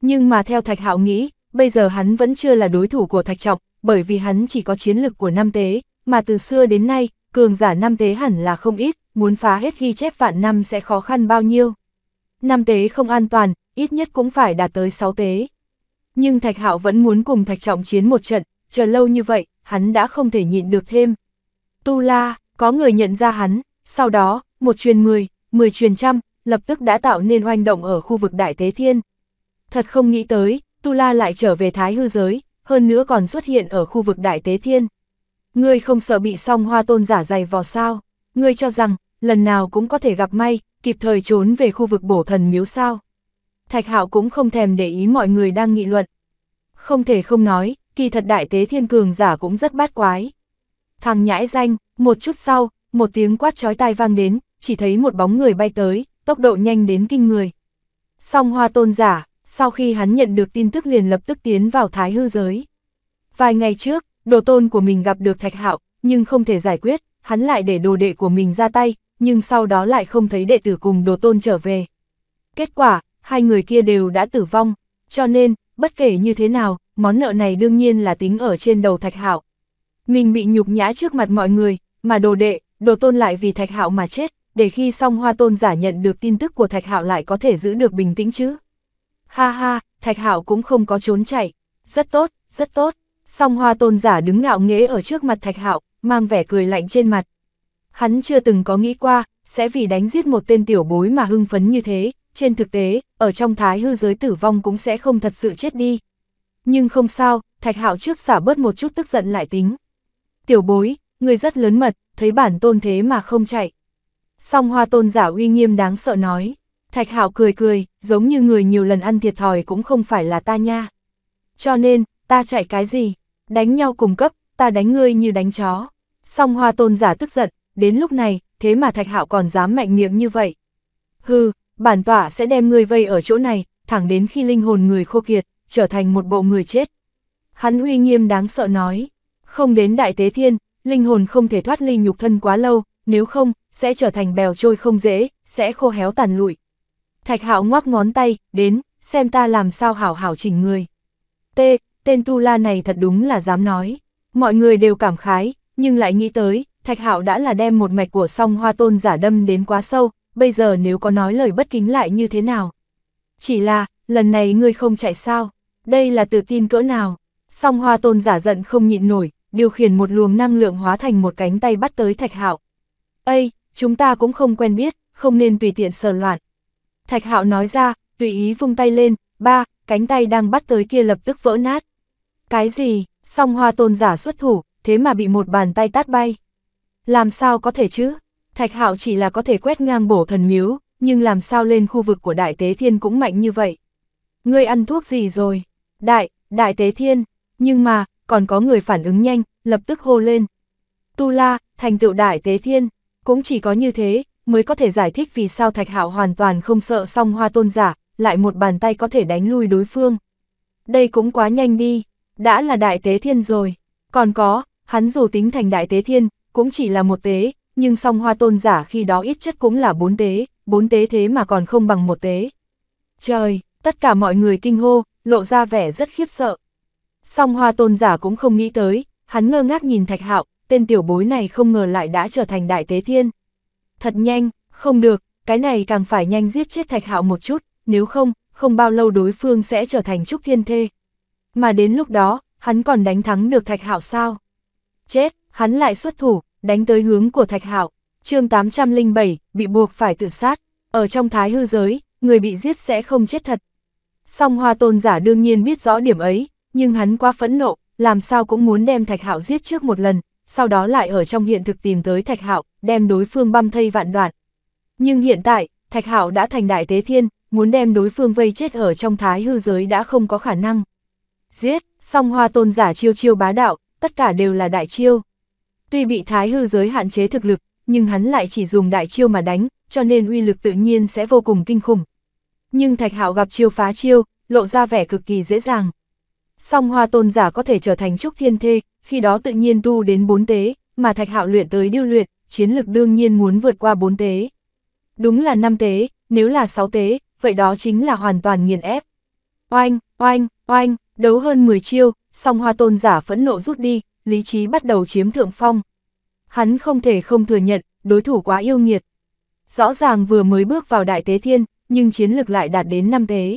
S1: Nhưng mà theo Thạch Hạo nghĩ, bây giờ hắn vẫn chưa là đối thủ của Thạch Trọng, bởi vì hắn chỉ có chiến lực của năm tế, mà từ xưa đến nay, cường giả năm tế hẳn là không ít, muốn phá hết ghi chép vạn năm sẽ khó khăn bao nhiêu. Năm tế không an toàn, ít nhất cũng phải đạt tới 6 tế. Nhưng Thạch Hạo vẫn muốn cùng Thạch Trọng chiến một trận, chờ lâu như vậy, hắn đã không thể nhịn được thêm. Tu La, có người nhận ra hắn, sau đó, một truyền 10, 10 truyền trăm, lập tức đã tạo nên oanh động ở khu vực Đại Tế Thiên. Thật không nghĩ tới, Tu La lại trở về thái hư giới, hơn nữa còn xuất hiện ở khu vực Đại Tế Thiên. Ngươi không sợ bị song hoa tôn giả dày vò sao, ngươi cho rằng, lần nào cũng có thể gặp may, kịp thời trốn về khu vực bổ thần miếu sao. Thạch Hạo cũng không thèm để ý mọi người đang nghị luận. Không thể không nói, kỳ thật Đại Tế Thiên Cường giả cũng rất bát quái. Thằng nhãi danh, một chút sau, một tiếng quát chói tai vang đến, chỉ thấy một bóng người bay tới, tốc độ nhanh đến kinh người. Song hoa tôn giả, sau khi hắn nhận được tin tức liền lập tức tiến vào thái hư giới. Vài ngày trước, đồ tôn của mình gặp được thạch hạo, nhưng không thể giải quyết, hắn lại để đồ đệ của mình ra tay, nhưng sau đó lại không thấy đệ tử cùng đồ tôn trở về. Kết quả, hai người kia đều đã tử vong, cho nên, bất kể như thế nào, món nợ này đương nhiên là tính ở trên đầu thạch hạo. Mình bị nhục nhã trước mặt mọi người, mà đồ đệ, đồ tôn lại vì thạch hạo mà chết, để khi xong hoa tôn giả nhận được tin tức của thạch hạo lại có thể giữ được bình tĩnh chứ. Ha ha, Thạch Hạo cũng không có trốn chạy. Rất tốt, rất tốt. Song hoa tôn giả đứng ngạo nghễ ở trước mặt Thạch Hạo, mang vẻ cười lạnh trên mặt. Hắn chưa từng có nghĩ qua, sẽ vì đánh giết một tên tiểu bối mà hưng phấn như thế. Trên thực tế, ở trong thái hư giới tử vong cũng sẽ không thật sự chết đi. Nhưng không sao, Thạch Hạo trước xả bớt một chút tức giận lại tính. Tiểu bối, người rất lớn mật, thấy bản tôn thế mà không chạy. Song hoa tôn giả uy nghiêm đáng sợ nói. Thạch Hạo cười cười, giống như người nhiều lần ăn thiệt thòi cũng không phải là ta nha. Cho nên, ta chạy cái gì? Đánh nhau cùng cấp, ta đánh ngươi như đánh chó. Song hoa tôn giả tức giận, đến lúc này, thế mà Thạch Hạo còn dám mạnh miệng như vậy. Hừ, bản tỏa sẽ đem ngươi vây ở chỗ này, thẳng đến khi linh hồn người khô kiệt, trở thành một bộ người chết. Hắn uy nghiêm đáng sợ nói, không đến đại tế thiên, linh hồn không thể thoát ly nhục thân quá lâu, nếu không, sẽ trở thành bèo trôi không dễ, sẽ khô héo tàn lụi. Thạch hạo ngoắc ngón tay, đến, xem ta làm sao hảo hảo chỉnh người. T, tên tu la này thật đúng là dám nói. Mọi người đều cảm khái, nhưng lại nghĩ tới, thạch hạo đã là đem một mạch của song hoa tôn giả đâm đến quá sâu, bây giờ nếu có nói lời bất kính lại như thế nào. Chỉ là, lần này ngươi không chạy sao, đây là tự tin cỡ nào. Song hoa tôn giả giận không nhịn nổi, điều khiển một luồng năng lượng hóa thành một cánh tay bắt tới thạch hạo. Ây, chúng ta cũng không quen biết, không nên tùy tiện sờ loạn. Thạch hạo nói ra, tùy ý vung tay lên, ba, cánh tay đang bắt tới kia lập tức vỡ nát. Cái gì, song hoa tôn giả xuất thủ, thế mà bị một bàn tay tát bay. Làm sao có thể chứ? Thạch hạo chỉ là có thể quét ngang bổ thần miếu, nhưng làm sao lên khu vực của đại tế thiên cũng mạnh như vậy. Ngươi ăn thuốc gì rồi? Đại, đại tế thiên, nhưng mà, còn có người phản ứng nhanh, lập tức hô lên. Tu la, thành tựu đại tế thiên, cũng chỉ có như thế, mới có thể giải thích vì sao Thạch Hạo hoàn toàn không sợ song hoa tôn giả, lại một bàn tay có thể đánh lui đối phương. Đây cũng quá nhanh đi, đã là đại tế thiên rồi. Còn có, hắn dù tính thành đại tế thiên, cũng chỉ là một tế, nhưng song hoa tôn giả khi đó ít chất cũng là bốn tế, bốn tế thế mà còn không bằng một tế. Trời, tất cả mọi người kinh hô, lộ ra vẻ rất khiếp sợ. Song hoa tôn giả cũng không nghĩ tới, hắn ngơ ngác nhìn thạch hạo, tên tiểu bối này không ngờ lại đã trở thành đại tế thiên thật nhanh, không được, cái này càng phải nhanh giết chết thạch hạo một chút, nếu không, không bao lâu đối phương sẽ trở thành trúc thiên thê. Mà đến lúc đó, hắn còn đánh thắng được thạch hạo sao? Chết, hắn lại xuất thủ, đánh tới hướng của thạch hạo chương 807, bị buộc phải tự sát. Ở trong thái hư giới, người bị giết sẽ không chết thật. Song hoa tôn giả đương nhiên biết rõ điểm ấy, nhưng hắn quá phẫn nộ, làm sao cũng muốn đem thạch hạo giết trước một lần, sau đó lại ở trong hiện thực tìm tới Thạch Hạo, đem đối phương băm thây vạn đoạn. Nhưng hiện tại, Thạch Hạo đã thành đại tế thiên, muốn đem đối phương vây chết ở trong thái hư giới đã không có khả năng. Giết, song hoa tôn giả chiêu chiêu bá đạo, tất cả đều là đại chiêu. Tuy bị thái hư giới hạn chế thực lực, nhưng hắn lại chỉ dùng đại chiêu mà đánh, cho nên uy lực tự nhiên sẽ vô cùng kinh khủng. Nhưng Thạch Hạo gặp chiêu phá chiêu, lộ ra vẻ cực kỳ dễ dàng song hoa tôn giả có thể trở thành trúc thiên thê, khi đó tự nhiên tu đến bốn tế, mà thạch hạo luyện tới điêu luyện, chiến lực đương nhiên muốn vượt qua bốn tế. Đúng là năm tế, nếu là sáu tế, vậy đó chính là hoàn toàn nghiền ép. Oanh, oanh, oanh, đấu hơn 10 chiêu, song hoa tôn giả phẫn nộ rút đi, lý trí bắt đầu chiếm thượng phong. Hắn không thể không thừa nhận, đối thủ quá yêu nghiệt. Rõ ràng vừa mới bước vào đại tế thiên, nhưng chiến lực lại đạt đến năm tế.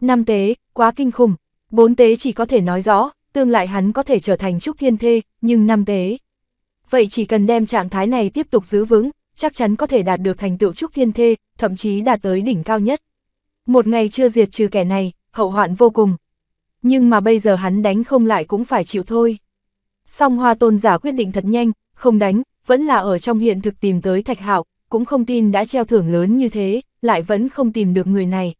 S1: Năm tế, quá kinh khủng, Bốn tế chỉ có thể nói rõ, tương lại hắn có thể trở thành trúc thiên thê, nhưng năm tế. Vậy chỉ cần đem trạng thái này tiếp tục giữ vững, chắc chắn có thể đạt được thành tựu trúc thiên thê, thậm chí đạt tới đỉnh cao nhất. Một ngày chưa diệt trừ kẻ này, hậu hoạn vô cùng. Nhưng mà bây giờ hắn đánh không lại cũng phải chịu thôi. Song hoa tôn giả quyết định thật nhanh, không đánh, vẫn là ở trong hiện thực tìm tới thạch hạo, cũng không tin đã treo thưởng lớn như thế, lại vẫn không tìm được người này.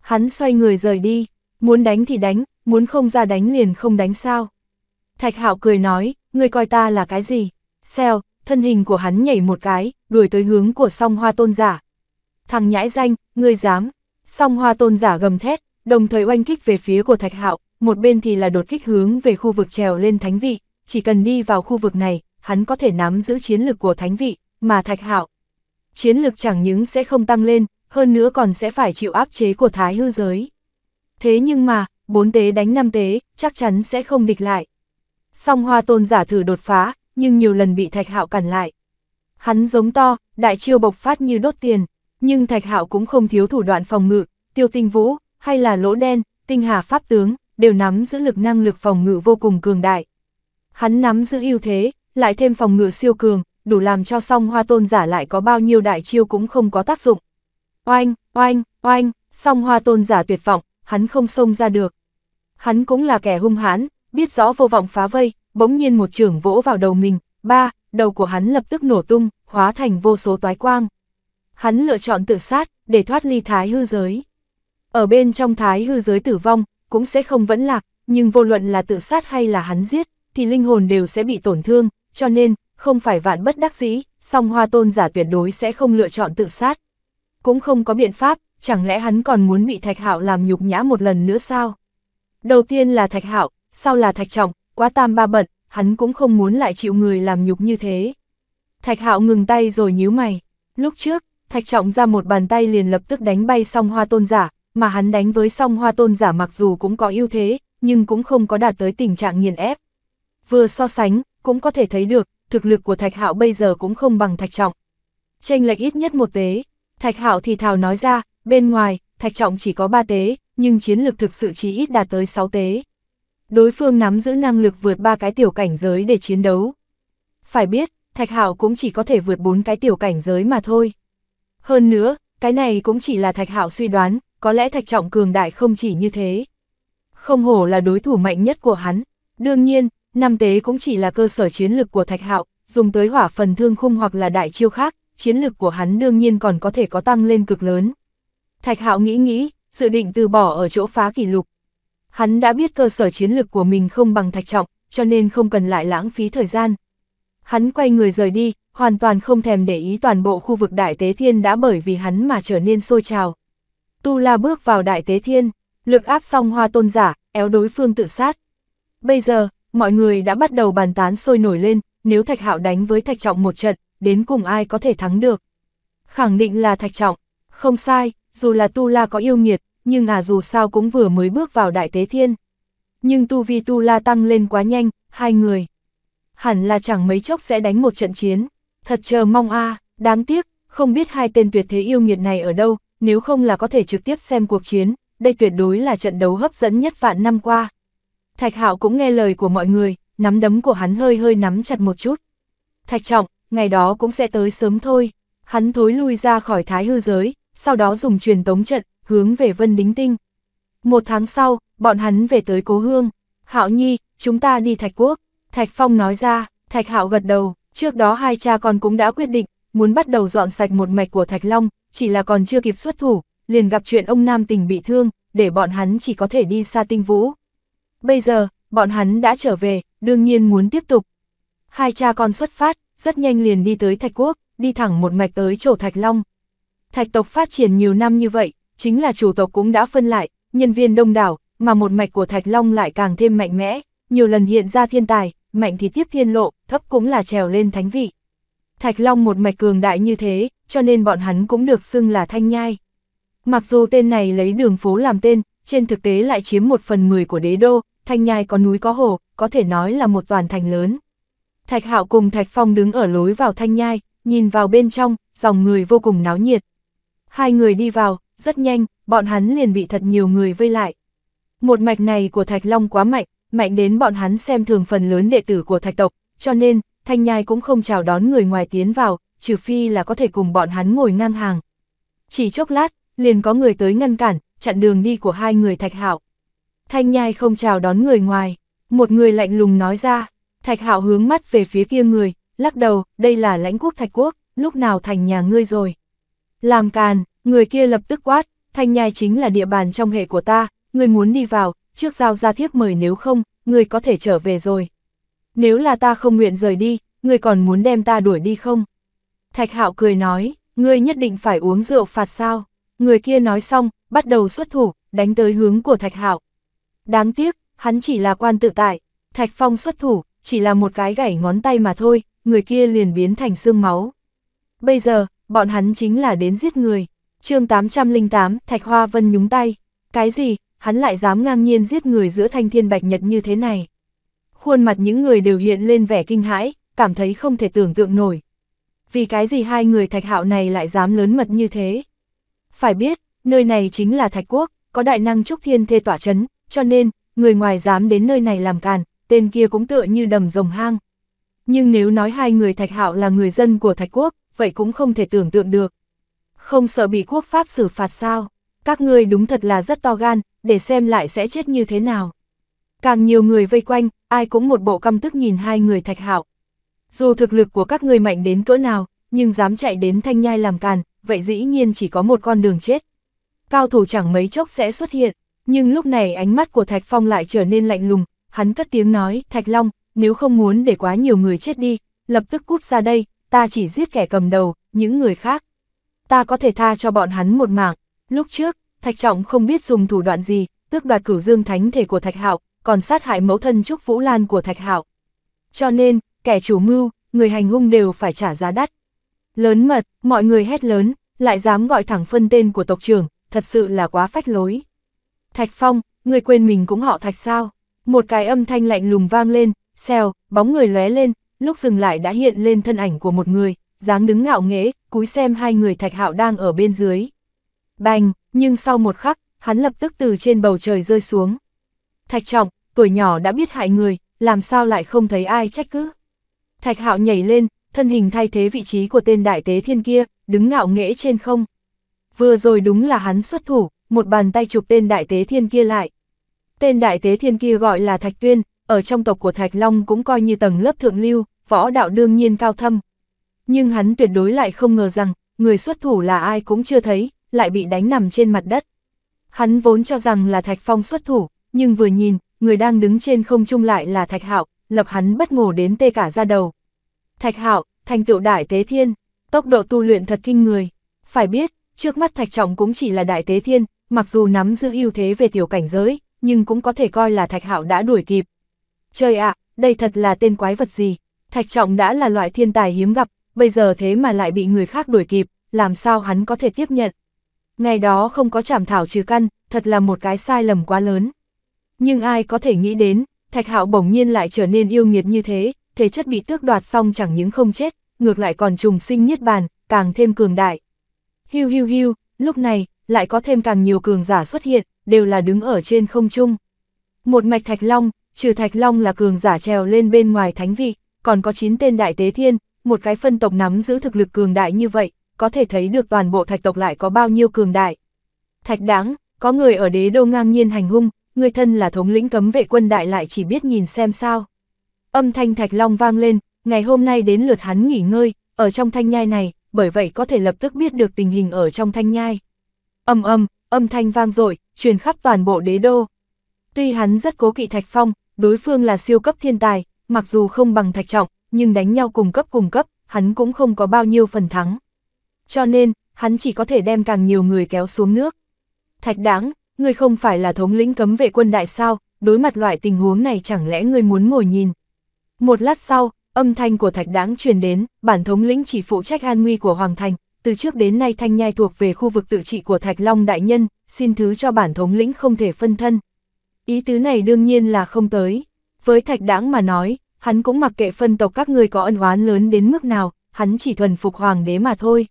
S1: Hắn xoay người rời đi, muốn đánh thì đánh, muốn không ra đánh liền không đánh sao. Thạch hạo cười nói, ngươi coi ta là cái gì? xeo thân hình của hắn nhảy một cái, đuổi tới hướng của song hoa tôn giả. Thằng nhãi danh, ngươi dám. Song hoa tôn giả gầm thét, đồng thời oanh kích về phía của thạch hạo, một bên thì là đột kích hướng về khu vực trèo lên thánh vị, chỉ cần đi vào khu vực này, hắn có thể nắm giữ chiến lực của thánh vị, mà thạch hạo. Chiến lực chẳng những sẽ không tăng lên, hơn nữa còn sẽ phải chịu áp chế của thái hư giới thế nhưng mà, bốn tế đánh năm tế, chắc chắn sẽ không địch lại. Song hoa tôn giả thử đột phá, nhưng nhiều lần bị thạch hạo cản lại. Hắn giống to, đại chiêu bộc phát như đốt tiền, nhưng thạch hạo cũng không thiếu thủ đoạn phòng ngự, tiêu tinh vũ, hay là lỗ đen, tinh hà pháp tướng, đều nắm giữ lực năng lực phòng ngự vô cùng cường đại. Hắn nắm giữ ưu thế, lại thêm phòng ngự siêu cường, đủ làm cho song hoa tôn giả lại có bao nhiêu đại chiêu cũng không có tác dụng. Oanh, oanh, oanh, song hoa tôn giả tuyệt vọng, hắn không xông ra được. Hắn cũng là kẻ hung hãn, biết rõ vô vọng phá vây, bỗng nhiên một trường vỗ vào đầu mình, ba, đầu của hắn lập tức nổ tung, hóa thành vô số toái quang. Hắn lựa chọn tự sát, để thoát ly thái hư giới. Ở bên trong thái hư giới tử vong, cũng sẽ không vẫn lạc, nhưng vô luận là tự sát hay là hắn giết, thì linh hồn đều sẽ bị tổn thương, cho nên, không phải vạn bất đắc dĩ, song hoa tôn giả tuyệt đối sẽ không lựa chọn tự sát. Cũng không có biện pháp, chẳng lẽ hắn còn muốn bị Thạch Hạo làm nhục nhã một lần nữa sao? Đầu tiên là Thạch Hạo, sau là Thạch Trọng, quá tam ba bận, hắn cũng không muốn lại chịu người làm nhục như thế. Thạch Hạo ngừng tay rồi nhíu mày. Lúc trước, Thạch Trọng ra một bàn tay liền lập tức đánh bay song hoa tôn giả, mà hắn đánh với song hoa tôn giả mặc dù cũng có ưu thế, nhưng cũng không có đạt tới tình trạng nghiền ép. Vừa so sánh, cũng có thể thấy được, thực lực của Thạch Hạo bây giờ cũng không bằng Thạch Trọng. Chênh lệch ít nhất một tế, Thạch Hạo thì thào nói ra, Bên ngoài, Thạch Trọng chỉ có 3 tế, nhưng chiến lực thực sự chỉ ít đạt tới 6 tế. Đối phương nắm giữ năng lực vượt ba cái tiểu cảnh giới để chiến đấu. Phải biết, Thạch hảo cũng chỉ có thể vượt bốn cái tiểu cảnh giới mà thôi. Hơn nữa, cái này cũng chỉ là Thạch hảo suy đoán, có lẽ Thạch Trọng cường đại không chỉ như thế. Không hổ là đối thủ mạnh nhất của hắn. Đương nhiên, năm tế cũng chỉ là cơ sở chiến lực của Thạch Hạo, dùng tới hỏa phần thương khung hoặc là đại chiêu khác, chiến lực của hắn đương nhiên còn có thể có tăng lên cực lớn. Thạch Hạo nghĩ nghĩ, dự định từ bỏ ở chỗ phá kỷ lục. Hắn đã biết cơ sở chiến lược của mình không bằng Thạch Trọng, cho nên không cần lại lãng phí thời gian. Hắn quay người rời đi, hoàn toàn không thèm để ý toàn bộ khu vực Đại Tế Thiên đã bởi vì hắn mà trở nên sôi trào. Tu La bước vào Đại Tế Thiên, lực áp xong hoa tôn giả, éo đối phương tự sát. Bây giờ, mọi người đã bắt đầu bàn tán sôi nổi lên, nếu Thạch Hạo đánh với Thạch Trọng một trận, đến cùng ai có thể thắng được. Khẳng định là Thạch Trọng, không sai, dù là Tu La có yêu nghiệt, nhưng à dù sao cũng vừa mới bước vào Đại Tế Thiên. Nhưng Tu Vi Tu La tăng lên quá nhanh, hai người. Hẳn là chẳng mấy chốc sẽ đánh một trận chiến. Thật chờ mong a đáng tiếc, không biết hai tên tuyệt thế yêu nghiệt này ở đâu, nếu không là có thể trực tiếp xem cuộc chiến, đây tuyệt đối là trận đấu hấp dẫn nhất vạn năm qua. Thạch Hạo cũng nghe lời của mọi người, nắm đấm của hắn hơi hơi nắm chặt một chút. Thạch Trọng, ngày đó cũng sẽ tới sớm thôi. Hắn thối lui ra khỏi thái hư giới, sau đó dùng truyền tống trận, hướng về Vân Đính Tinh. Một tháng sau, bọn hắn về tới Cố Hương. Hạo Nhi, chúng ta đi Thạch Quốc. Thạch Phong nói ra, Thạch Hạo gật đầu, trước đó hai cha con cũng đã quyết định, muốn bắt đầu dọn sạch một mạch của Thạch Long, chỉ là còn chưa kịp xuất thủ, liền gặp chuyện ông Nam tình bị thương, để bọn hắn chỉ có thể đi xa tinh vũ. Bây giờ, bọn hắn đã trở về, đương nhiên muốn tiếp tục. Hai cha con xuất phát, rất nhanh liền đi tới Thạch Quốc, đi thẳng một mạch tới chỗ Thạch Long. Thạch tộc phát triển nhiều năm như vậy, chính là chủ tộc cũng đã phân lại, nhân viên đông đảo, mà một mạch của Thạch Long lại càng thêm mạnh mẽ, nhiều lần hiện ra thiên tài, mạnh thì tiếp thiên lộ, thấp cũng là trèo lên thánh vị. Thạch Long một mạch cường đại như thế, cho nên bọn hắn cũng được xưng là Thanh Nhai. Mặc dù tên này lấy đường phố làm tên, trên thực tế lại chiếm một phần mười của đế đô, Thanh Nhai có núi có hồ, có thể nói là một toàn thành lớn. Thạch Hạo cùng Thạch Phong đứng ở lối vào Thanh Nhai, nhìn vào bên trong, dòng người vô cùng náo nhiệt. Hai người đi vào, rất nhanh, bọn hắn liền bị thật nhiều người vây lại. Một mạch này của Thạch Long quá mạnh, mạnh đến bọn hắn xem thường phần lớn đệ tử của Thạch tộc, cho nên, Thanh Nhai cũng không chào đón người ngoài tiến vào, trừ phi là có thể cùng bọn hắn ngồi ngang hàng. Chỉ chốc lát, liền có người tới ngăn cản, chặn đường đi của hai người Thạch Hạo. Thanh Nhai không chào đón người ngoài, một người lạnh lùng nói ra, Thạch Hạo hướng mắt về phía kia người, lắc đầu, đây là lãnh quốc Thạch Quốc, lúc nào thành nhà ngươi rồi. Làm càn, người kia lập tức quát, thanh nhai chính là địa bàn trong hệ của ta, người muốn đi vào, trước giao ra thiếp mời nếu không, người có thể trở về rồi. Nếu là ta không nguyện rời đi, người còn muốn đem ta đuổi đi không? Thạch hạo cười nói, ngươi nhất định phải uống rượu phạt sao? Người kia nói xong, bắt đầu xuất thủ, đánh tới hướng của thạch hạo. Đáng tiếc, hắn chỉ là quan tự tại, thạch phong xuất thủ, chỉ là một cái gãy ngón tay mà thôi, người kia liền biến thành xương máu. Bây giờ, bọn hắn chính là đến giết người. chương 808, Thạch Hoa Vân nhúng tay. Cái gì, hắn lại dám ngang nhiên giết người giữa thanh thiên bạch nhật như thế này. Khuôn mặt những người đều hiện lên vẻ kinh hãi, cảm thấy không thể tưởng tượng nổi. Vì cái gì hai người thạch hạo này lại dám lớn mật như thế? Phải biết, nơi này chính là thạch quốc, có đại năng trúc thiên thê tỏa chấn, cho nên, người ngoài dám đến nơi này làm càn, tên kia cũng tựa như đầm rồng hang. Nhưng nếu nói hai người thạch hạo là người dân của thạch quốc, vậy cũng không thể tưởng tượng được. Không sợ bị quốc Pháp xử phạt sao? Các ngươi đúng thật là rất to gan, để xem lại sẽ chết như thế nào. Càng nhiều người vây quanh, ai cũng một bộ căm tức nhìn hai người thạch hạo. Dù thực lực của các ngươi mạnh đến cỡ nào, nhưng dám chạy đến thanh nhai làm càn, vậy dĩ nhiên chỉ có một con đường chết. Cao thủ chẳng mấy chốc sẽ xuất hiện, nhưng lúc này ánh mắt của Thạch Phong lại trở nên lạnh lùng, hắn cất tiếng nói, Thạch Long, nếu không muốn để quá nhiều người chết đi, lập tức cút ra đây, ta chỉ giết kẻ cầm đầu, những người khác. Ta có thể tha cho bọn hắn một mạng. Lúc trước, Thạch Trọng không biết dùng thủ đoạn gì, tước đoạt cửu dương thánh thể của Thạch Hạo, còn sát hại mẫu thân Trúc Vũ Lan của Thạch Hạo. Cho nên, kẻ chủ mưu, người hành hung đều phải trả giá đắt. Lớn mật, mọi người hét lớn, lại dám gọi thẳng phân tên của tộc trưởng, thật sự là quá phách lối. Thạch Phong, người quên mình cũng họ Thạch sao? Một cái âm thanh lạnh lùng vang lên, xèo, bóng người lóe lên, lúc dừng lại đã hiện lên thân ảnh của một người, dáng đứng ngạo nghễ, cúi xem hai người thạch hạo đang ở bên dưới. Bành, nhưng sau một khắc, hắn lập tức từ trên bầu trời rơi xuống. Thạch trọng, tuổi nhỏ đã biết hại người, làm sao lại không thấy ai trách cứ. Thạch hạo nhảy lên, thân hình thay thế vị trí của tên đại tế thiên kia, đứng ngạo nghễ trên không. Vừa rồi đúng là hắn xuất thủ, một bàn tay chụp tên đại tế thiên kia lại. Tên đại tế thiên kia gọi là Thạch Tuyên, ở trong tộc của Thạch Long cũng coi như tầng lớp thượng lưu, võ đạo đương nhiên cao thâm. Nhưng hắn tuyệt đối lại không ngờ rằng, người xuất thủ là ai cũng chưa thấy, lại bị đánh nằm trên mặt đất. Hắn vốn cho rằng là Thạch Phong xuất thủ, nhưng vừa nhìn, người đang đứng trên không trung lại là Thạch Hạo, lập hắn bất ngờ đến tê cả ra đầu. Thạch Hạo, thành tựu đại tế thiên, tốc độ tu luyện thật kinh người. Phải biết, trước mắt Thạch Trọng cũng chỉ là đại tế thiên, mặc dù nắm giữ ưu thế về tiểu cảnh giới, nhưng cũng có thể coi là Thạch Hạo đã đuổi kịp, Trời ạ, đây thật là tên quái vật gì, Thạch Trọng đã là loại thiên tài hiếm gặp, bây giờ thế mà lại bị người khác đuổi kịp, làm sao hắn có thể tiếp nhận. Ngày đó không có chảm thảo trừ căn, thật là một cái sai lầm quá lớn. Nhưng ai có thể nghĩ đến, Thạch Hạo bỗng nhiên lại trở nên yêu nghiệt như thế, thể chất bị tước đoạt xong chẳng những không chết, ngược lại còn trùng sinh niết bàn, càng thêm cường đại. Hiu hiu hiu, lúc này, lại có thêm càng nhiều cường giả xuất hiện, đều là đứng ở trên không trung. Một mạch Thạch Long, trừ Thạch Long là cường giả trèo lên bên ngoài thánh vị, còn có 9 tên đại tế thiên, một cái phân tộc nắm giữ thực lực cường đại như vậy, có thể thấy được toàn bộ thạch tộc lại có bao nhiêu cường đại. Thạch đáng, có người ở đế đô ngang nhiên hành hung, người thân là thống lĩnh cấm vệ quân đại lại chỉ biết nhìn xem sao. Âm thanh thạch long vang lên, ngày hôm nay đến lượt hắn nghỉ ngơi, ở trong thanh nhai này, bởi vậy có thể lập tức biết được tình hình ở trong thanh nhai. Âm âm, âm thanh vang dội truyền khắp toàn bộ đế đô. Tuy hắn rất cố kỵ thạch phong, đối phương là siêu cấp thiên tài, mặc dù không bằng thạch trọng, nhưng đánh nhau cùng cấp cùng cấp, hắn cũng không có bao nhiêu phần thắng. Cho nên, hắn chỉ có thể đem càng nhiều người kéo xuống nước. Thạch đáng, ngươi không phải là thống lĩnh cấm vệ quân đại sao, đối mặt loại tình huống này chẳng lẽ ngươi muốn ngồi nhìn. Một lát sau, âm thanh của thạch đáng truyền đến, bản thống lĩnh chỉ phụ trách an nguy của Hoàng Thành, từ trước đến nay thanh nhai thuộc về khu vực tự trị của Thạch Long Đại Nhân, xin thứ cho bản thống lĩnh không thể phân thân. Ý tứ này đương nhiên là không tới. Với thạch đáng mà nói, hắn cũng mặc kệ phân tộc các người có ân oán lớn đến mức nào, hắn chỉ thuần phục hoàng đế mà thôi.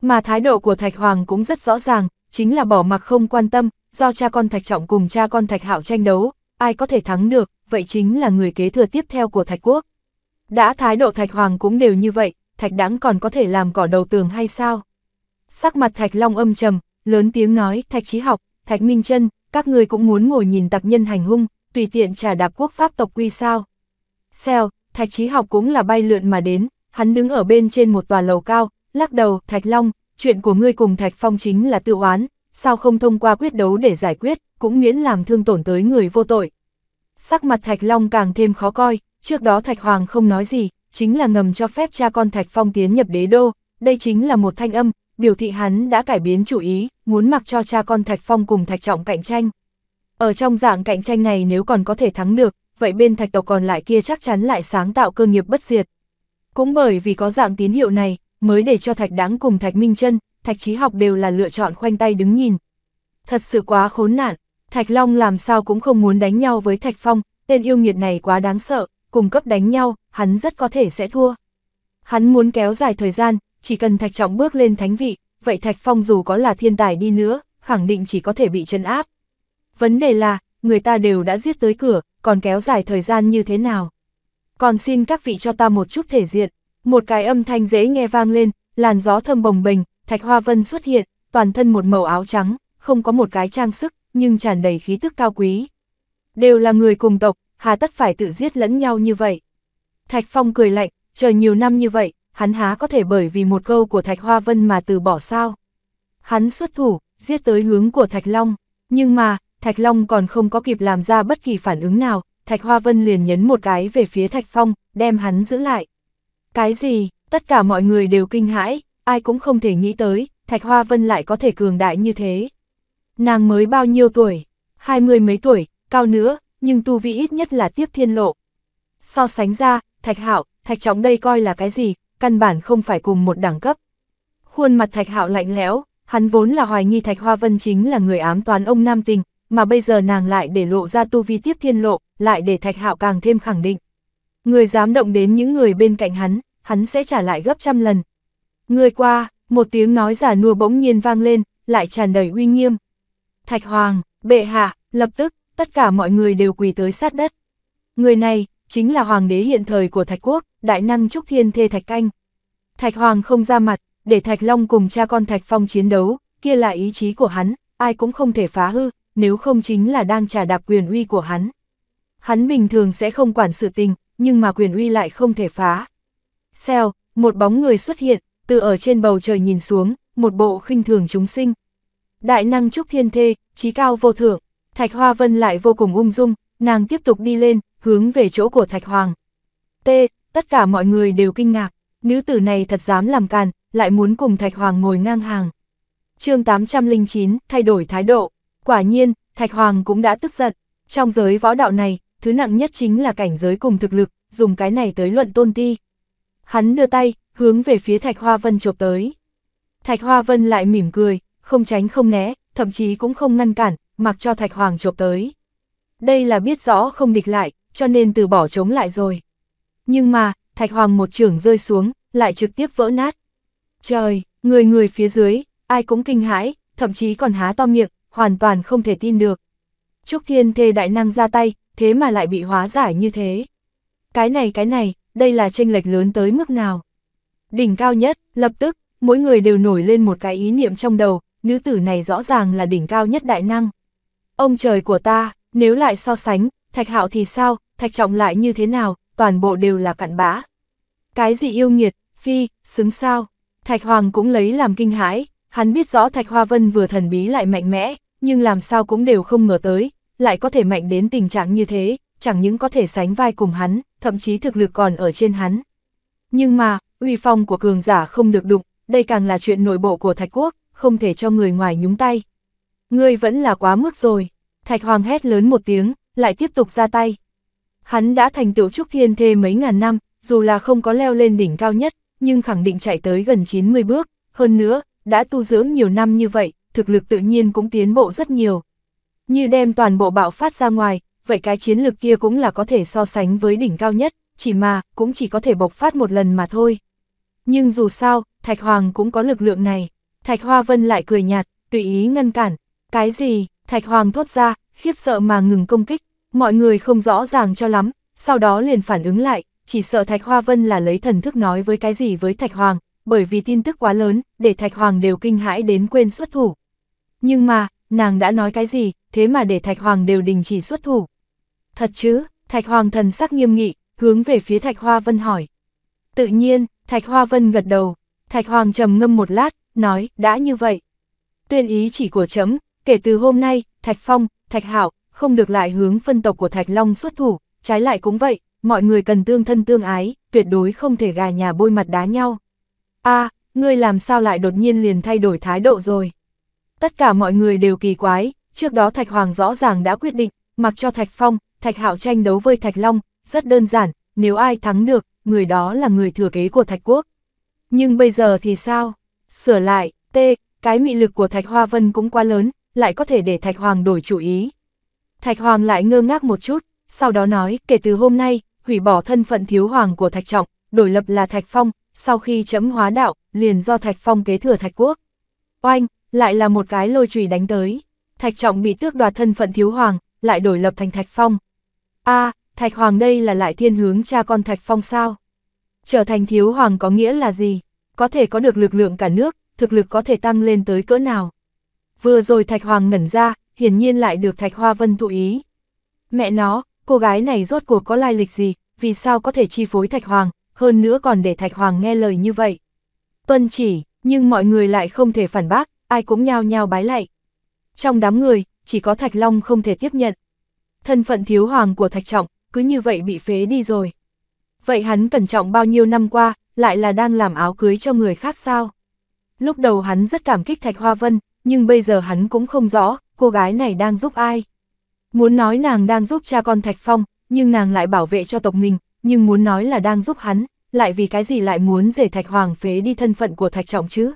S1: Mà thái độ của thạch hoàng cũng rất rõ ràng, chính là bỏ mặc không quan tâm, do cha con thạch trọng cùng cha con thạch hạo tranh đấu, ai có thể thắng được, vậy chính là người kế thừa tiếp theo của thạch quốc. Đã thái độ thạch hoàng cũng đều như vậy, thạch đáng còn có thể làm cỏ đầu tường hay sao? Sắc mặt thạch long âm trầm, lớn tiếng nói, thạch trí học, thạch minh chân, các ngươi cũng muốn ngồi nhìn tặc nhân hành hung, tùy tiện trả đạp quốc pháp tộc quy sao. Xèo, thạch trí học cũng là bay lượn mà đến, hắn đứng ở bên trên một tòa lầu cao, lắc đầu, thạch long, chuyện của ngươi cùng thạch phong chính là tự oán, sao không thông qua quyết đấu để giải quyết, cũng miễn làm thương tổn tới người vô tội. Sắc mặt thạch long càng thêm khó coi, trước đó thạch hoàng không nói gì, chính là ngầm cho phép cha con thạch phong tiến nhập đế đô, đây chính là một thanh âm, biểu thị hắn đã cải biến chủ ý, muốn mặc cho cha con Thạch Phong cùng Thạch Trọng cạnh tranh. Ở trong dạng cạnh tranh này nếu còn có thể thắng được, vậy bên Thạch tộc còn lại kia chắc chắn lại sáng tạo cơ nghiệp bất diệt. Cũng bởi vì có dạng tín hiệu này, mới để cho Thạch Đáng cùng Thạch Minh Chân, Thạch Chí Học đều là lựa chọn khoanh tay đứng nhìn. Thật sự quá khốn nạn, Thạch Long làm sao cũng không muốn đánh nhau với Thạch Phong, tên yêu nghiệt này quá đáng sợ, cùng cấp đánh nhau, hắn rất có thể sẽ thua. Hắn muốn kéo dài thời gian, chỉ cần Thạch Trọng bước lên thánh vị, vậy Thạch Phong dù có là thiên tài đi nữa, khẳng định chỉ có thể bị trấn áp. Vấn đề là, người ta đều đã giết tới cửa, còn kéo dài thời gian như thế nào? Còn xin các vị cho ta một chút thể diện, một cái âm thanh dễ nghe vang lên, làn gió thơm bồng bềnh, Thạch Hoa Vân xuất hiện, toàn thân một màu áo trắng, không có một cái trang sức, nhưng tràn đầy khí tức cao quý. Đều là người cùng tộc, hà tất phải tự giết lẫn nhau như vậy. Thạch Phong cười lạnh, chờ nhiều năm như vậy, hắn há có thể bởi vì một câu của Thạch Hoa Vân mà từ bỏ sao. Hắn xuất thủ, giết tới hướng của Thạch Long, nhưng mà, Thạch Long còn không có kịp làm ra bất kỳ phản ứng nào, Thạch Hoa Vân liền nhấn một cái về phía Thạch Phong, đem hắn giữ lại. Cái gì, tất cả mọi người đều kinh hãi, ai cũng không thể nghĩ tới, Thạch Hoa Vân lại có thể cường đại như thế. Nàng mới bao nhiêu tuổi, hai mươi mấy tuổi, cao nữa, nhưng tu vi ít nhất là tiếp thiên lộ. So sánh ra, Thạch Hạo, Thạch Trọng đây coi là cái gì, căn bản không phải cùng một đẳng cấp. Khuôn mặt Thạch Hạo lạnh lẽo, hắn vốn là hoài nghi Thạch Hoa Vân chính là người ám toán ông Nam Tình, mà bây giờ nàng lại để lộ ra tu vi tiếp thiên lộ, lại để Thạch Hạo càng thêm khẳng định. Người dám động đến những người bên cạnh hắn, hắn sẽ trả lại gấp trăm lần. Người qua, một tiếng nói giả nua bỗng nhiên vang lên, lại tràn đầy uy nghiêm. Thạch Hoàng, bệ hạ, lập tức, tất cả mọi người đều quỳ tới sát đất. Người này, chính là hoàng đế hiện thời của Thạch Quốc đại năng trúc thiên thê Thạch Canh. Thạch Hoàng không ra mặt, để Thạch Long cùng cha con Thạch Phong chiến đấu, kia là ý chí của hắn, ai cũng không thể phá hư, nếu không chính là đang trả đạp quyền uy của hắn. Hắn bình thường sẽ không quản sự tình, nhưng mà quyền uy lại không thể phá. Xèo, một bóng người xuất hiện, từ ở trên bầu trời nhìn xuống, một bộ khinh thường chúng sinh. Đại năng trúc thiên thê, trí cao vô thượng, Thạch Hoa Vân lại vô cùng ung dung, nàng tiếp tục đi lên, hướng về chỗ của Thạch Hoàng. T, tất cả mọi người đều kinh ngạc, nữ tử này thật dám làm càn, lại muốn cùng Thạch Hoàng ngồi ngang hàng. chương 809, thay đổi thái độ. Quả nhiên, Thạch Hoàng cũng đã tức giận. Trong giới võ đạo này, thứ nặng nhất chính là cảnh giới cùng thực lực, dùng cái này tới luận tôn ti. Hắn đưa tay, hướng về phía Thạch Hoa Vân chụp tới. Thạch Hoa Vân lại mỉm cười, không tránh không né, thậm chí cũng không ngăn cản, mặc cho Thạch Hoàng chụp tới. Đây là biết rõ không địch lại, cho nên từ bỏ chống lại rồi nhưng mà, thạch hoàng một trưởng rơi xuống, lại trực tiếp vỡ nát. Trời, người người phía dưới, ai cũng kinh hãi, thậm chí còn há to miệng, hoàn toàn không thể tin được. Trúc Thiên Thê đại năng ra tay, thế mà lại bị hóa giải như thế. Cái này cái này, đây là tranh lệch lớn tới mức nào. Đỉnh cao nhất, lập tức, mỗi người đều nổi lên một cái ý niệm trong đầu, nữ tử này rõ ràng là đỉnh cao nhất đại năng. Ông trời của ta, nếu lại so sánh, thạch hạo thì sao, thạch trọng lại như thế nào, toàn bộ đều là cặn bã. Cái gì yêu nghiệt, phi, xứng sao? Thạch Hoàng cũng lấy làm kinh hãi, hắn biết rõ Thạch Hoa Vân vừa thần bí lại mạnh mẽ, nhưng làm sao cũng đều không ngờ tới, lại có thể mạnh đến tình trạng như thế, chẳng những có thể sánh vai cùng hắn, thậm chí thực lực còn ở trên hắn. Nhưng mà, uy phong của cường giả không được đụng, đây càng là chuyện nội bộ của Thạch Quốc, không thể cho người ngoài nhúng tay. Ngươi vẫn là quá mức rồi, Thạch Hoàng hét lớn một tiếng, lại tiếp tục ra tay. Hắn đã thành tựu trúc thiên thê mấy ngàn năm, dù là không có leo lên đỉnh cao nhất, nhưng khẳng định chạy tới gần 90 bước, hơn nữa, đã tu dưỡng nhiều năm như vậy, thực lực tự nhiên cũng tiến bộ rất nhiều. Như đem toàn bộ bạo phát ra ngoài, vậy cái chiến lược kia cũng là có thể so sánh với đỉnh cao nhất, chỉ mà, cũng chỉ có thể bộc phát một lần mà thôi. Nhưng dù sao, Thạch Hoàng cũng có lực lượng này. Thạch Hoa Vân lại cười nhạt, tùy ý ngăn cản. Cái gì, Thạch Hoàng thốt ra, khiếp sợ mà ngừng công kích, mọi người không rõ ràng cho lắm, sau đó liền phản ứng lại, chỉ sợ Thạch Hoa Vân là lấy thần thức nói với cái gì với Thạch Hoàng, bởi vì tin tức quá lớn, để Thạch Hoàng đều kinh hãi đến quên xuất thủ. Nhưng mà, nàng đã nói cái gì, thế mà để Thạch Hoàng đều đình chỉ xuất thủ. Thật chứ, Thạch Hoàng thần sắc nghiêm nghị, hướng về phía Thạch Hoa Vân hỏi. Tự nhiên, Thạch Hoa Vân gật đầu, Thạch Hoàng trầm ngâm một lát, nói, đã như vậy. Tuyên ý chỉ của chấm, kể từ hôm nay, Thạch Phong, Thạch Hạo, không được lại hướng phân tộc của Thạch Long xuất thủ, trái lại cũng vậy, mọi người cần tương thân tương ái, tuyệt đối không thể gà nhà bôi mặt đá nhau. a ngươi làm sao lại đột nhiên liền thay đổi thái độ rồi? Tất cả mọi người đều kỳ quái, trước đó Thạch Hoàng rõ ràng đã quyết định, mặc cho Thạch Phong, Thạch Hạo tranh đấu với Thạch Long, rất đơn giản, nếu ai thắng được, người đó là người thừa kế của Thạch Quốc. Nhưng bây giờ thì sao? Sửa lại, T, cái mị lực của Thạch Hoa Vân cũng quá lớn, lại có thể để Thạch Hoàng đổi chủ ý. Thạch Hoàng lại ngơ ngác một chút, sau đó nói, kể từ hôm nay, hủy bỏ thân phận thiếu hoàng của Thạch Trọng, đổi lập là Thạch Phong, sau khi chấm hóa đạo, liền do Thạch Phong kế thừa Thạch Quốc. Oanh, lại là một cái lôi chùy đánh tới. Thạch Trọng bị tước đoạt thân phận thiếu hoàng, lại đổi lập thành Thạch Phong. A, Thạch Hoàng đây là lại thiên hướng cha con Thạch Phong sao? Trở thành thiếu hoàng có nghĩa là gì? Có thể có được lực lượng cả nước, thực lực có thể tăng lên tới cỡ nào? Vừa rồi Thạch Hoàng ngẩn ra, hiển nhiên lại được Thạch Hoa Vân thụ ý. Mẹ nó, cô gái này rốt cuộc có lai lịch gì, vì sao có thể chi phối Thạch Hoàng, hơn nữa còn để Thạch Hoàng nghe lời như vậy. Tuân chỉ, nhưng mọi người lại không thể phản bác, ai cũng nhao nhao bái lạy. Trong đám người, chỉ có Thạch Long không thể tiếp nhận. Thân phận thiếu hoàng của Thạch Trọng, cứ như vậy bị phế đi rồi. Vậy hắn cẩn trọng bao nhiêu năm qua, lại là đang làm áo cưới cho người khác sao? Lúc đầu hắn rất cảm kích Thạch Hoa Vân, nhưng bây giờ hắn cũng không rõ, cô gái này đang giúp ai? Muốn nói nàng đang giúp cha con Thạch Phong, nhưng nàng lại bảo vệ cho tộc mình, nhưng muốn nói là đang giúp hắn, lại vì cái gì lại muốn rể Thạch Hoàng phế đi thân phận của Thạch Trọng chứ?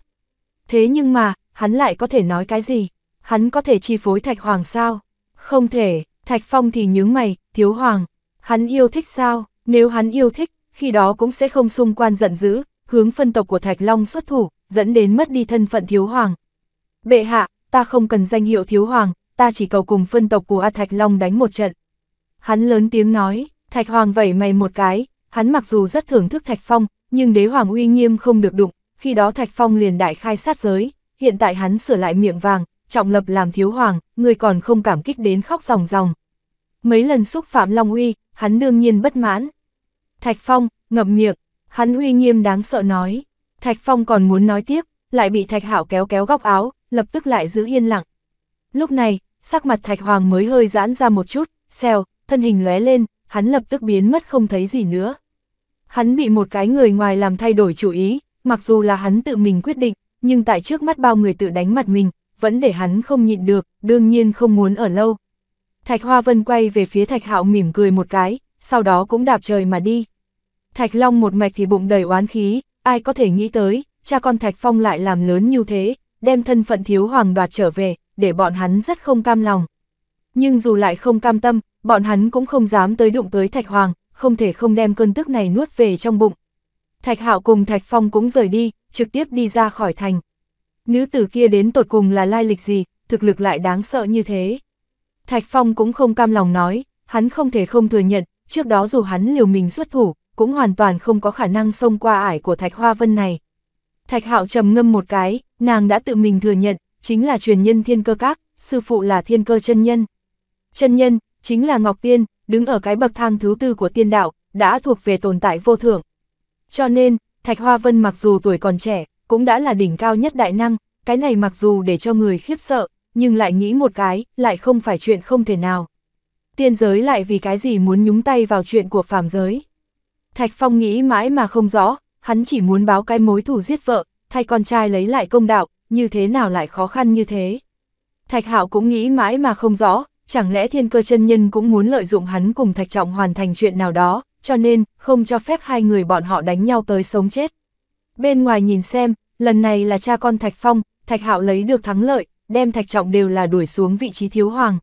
S1: Thế nhưng mà, hắn lại có thể nói cái gì? Hắn có thể chi phối Thạch Hoàng sao? Không thể, Thạch Phong thì nhướng mày, thiếu hoàng, hắn yêu thích sao? Nếu hắn yêu thích, khi đó cũng sẽ không xung quan giận dữ, hướng phân tộc của Thạch Long xuất thủ, dẫn đến mất đi thân phận thiếu hoàng. Bệ hạ, ta không cần danh hiệu thiếu hoàng, ta chỉ cầu cùng phân tộc của A Thạch Long đánh một trận. Hắn lớn tiếng nói, Thạch Hoàng vẩy mày một cái, hắn mặc dù rất thưởng thức Thạch Phong, nhưng đế hoàng uy nghiêm không được đụng, khi đó Thạch Phong liền đại khai sát giới, hiện tại hắn sửa lại miệng vàng, trọng lập làm thiếu hoàng, người còn không cảm kích đến khóc ròng ròng. Mấy lần xúc phạm Long uy, hắn đương nhiên bất mãn. Thạch Phong, ngậm miệng, hắn uy nghiêm đáng sợ nói. Thạch Phong còn muốn nói tiếp, lại bị Thạch Hảo kéo kéo góc áo, lập tức lại giữ yên lặng. Lúc này, sắc mặt Thạch Hoàng mới hơi giãn ra một chút, xèo, thân hình lóe lên, hắn lập tức biến mất không thấy gì nữa. Hắn bị một cái người ngoài làm thay đổi chủ ý, mặc dù là hắn tự mình quyết định, nhưng tại trước mắt bao người tự đánh mặt mình, vẫn để hắn không nhịn được, đương nhiên không muốn ở lâu. Thạch Hoa Vân quay về phía Thạch Hạo mỉm cười một cái, sau đó cũng đạp trời mà đi. Thạch Long một mạch thì bụng đầy oán khí, ai có thể nghĩ tới, cha con Thạch Phong lại làm lớn như thế, đem thân phận thiếu hoàng đoạt trở về, để bọn hắn rất không cam lòng. Nhưng dù lại không cam tâm, bọn hắn cũng không dám tới đụng tới Thạch Hoàng, không thể không đem cơn tức này nuốt về trong bụng. Thạch Hạo cùng Thạch Phong cũng rời đi, trực tiếp đi ra khỏi thành. Nữ tử kia đến tột cùng là lai lịch gì, thực lực lại đáng sợ như thế. Thạch Phong cũng không cam lòng nói, hắn không thể không thừa nhận, trước đó dù hắn liều mình xuất thủ, cũng hoàn toàn không có khả năng xông qua ải của Thạch Hoa Vân này. Thạch Hạo trầm ngâm một cái, nàng đã tự mình thừa nhận, chính là truyền nhân thiên cơ các, sư phụ là thiên cơ chân nhân. Chân nhân, chính là Ngọc Tiên, đứng ở cái bậc thang thứ tư của tiên đạo, đã thuộc về tồn tại vô thượng. Cho nên, Thạch Hoa Vân mặc dù tuổi còn trẻ, cũng đã là đỉnh cao nhất đại năng, cái này mặc dù để cho người khiếp sợ, nhưng lại nghĩ một cái, lại không phải chuyện không thể nào. Tiên giới lại vì cái gì muốn nhúng tay vào chuyện của phàm giới. Thạch Phong nghĩ mãi mà không rõ, hắn chỉ muốn báo cái mối thù giết vợ, thay con trai lấy lại công đạo, như thế nào lại khó khăn như thế. Thạch Hạo cũng nghĩ mãi mà không rõ, chẳng lẽ thiên cơ chân nhân cũng muốn lợi dụng hắn cùng Thạch Trọng hoàn thành chuyện nào đó, cho nên không cho phép hai người bọn họ đánh nhau tới sống chết. Bên ngoài nhìn xem, lần này là cha con Thạch Phong, Thạch Hạo lấy được thắng lợi, đem Thạch Trọng đều là đuổi xuống vị trí thiếu hoàng.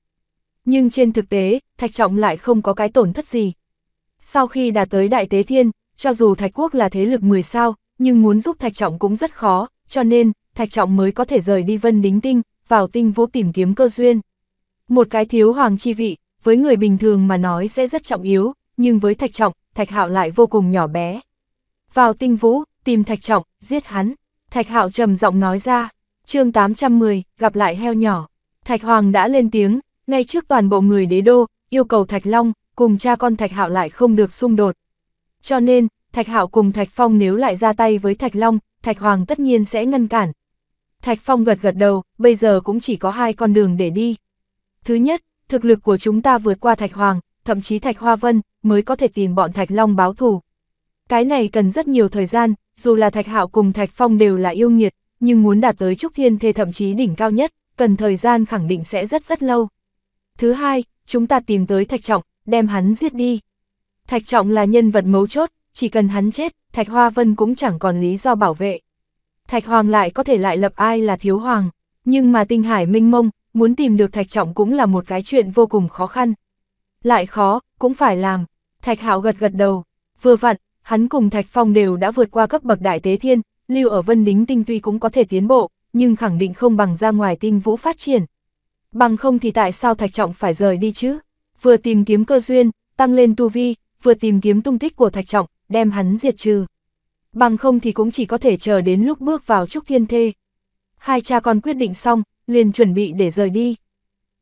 S1: Nhưng trên thực tế, Thạch Trọng lại không có cái tổn thất gì. Sau khi đã tới Đại Tế Thiên, cho dù Thạch Quốc là thế lực 10 sao, nhưng muốn giúp Thạch Trọng cũng rất khó, cho nên, Thạch Trọng mới có thể rời đi Vân Đính Tinh, vào tinh vũ tìm kiếm cơ duyên. Một cái thiếu hoàng chi vị, với người bình thường mà nói sẽ rất trọng yếu, nhưng với Thạch Trọng, Thạch Hạo lại vô cùng nhỏ bé. Vào tinh vũ, tìm Thạch Trọng, giết hắn. Thạch Hạo trầm giọng nói ra, chương 810, gặp lại heo nhỏ. Thạch Hoàng đã lên tiếng, ngay trước toàn bộ người đế đô, yêu cầu Thạch Long, cùng cha con Thạch Hạo lại không được xung đột, cho nên, Thạch Hạo cùng Thạch Phong nếu lại ra tay với Thạch Long, Thạch Hoàng tất nhiên sẽ ngăn cản. Thạch Phong gật gật đầu, bây giờ cũng chỉ có hai con đường để đi. Thứ nhất, thực lực của chúng ta vượt qua Thạch Hoàng, thậm chí Thạch Hoa Vân, mới có thể tìm bọn Thạch Long báo thù. Cái này cần rất nhiều thời gian, dù là Thạch Hạo cùng Thạch Phong đều là yêu nghiệt, nhưng muốn đạt tới Trúc Thiên Thê thậm chí đỉnh cao nhất, cần thời gian khẳng định sẽ rất rất lâu. Thứ hai, chúng ta tìm tới Thạch Trọng, đem hắn giết đi. Thạch Trọng là nhân vật mấu chốt, chỉ cần hắn chết, Thạch Hoa Vân cũng chẳng còn lý do bảo vệ. Thạch Hoàng lại có thể lại lập ai là thiếu hoàng, nhưng mà tinh hải minh mông, muốn tìm được Thạch Trọng cũng là một cái chuyện vô cùng khó khăn. Lại khó, cũng phải làm. Thạch Hạo gật gật đầu, vừa vặn, hắn cùng Thạch Phong đều đã vượt qua cấp bậc đại tế thiên, lưu ở Vân Đính Tinh tuy cũng có thể tiến bộ, nhưng khẳng định không bằng ra ngoài tinh vũ phát triển. Bằng không thì tại sao Thạch Trọng phải rời đi chứ? Vừa tìm kiếm cơ duyên, tăng lên tu vi, vừa tìm kiếm tung tích của Thạch Trọng, đem hắn diệt trừ. Bằng không thì cũng chỉ có thể chờ đến lúc bước vào Trúc Thiên Thê. Hai cha con quyết định xong, liền chuẩn bị để rời đi.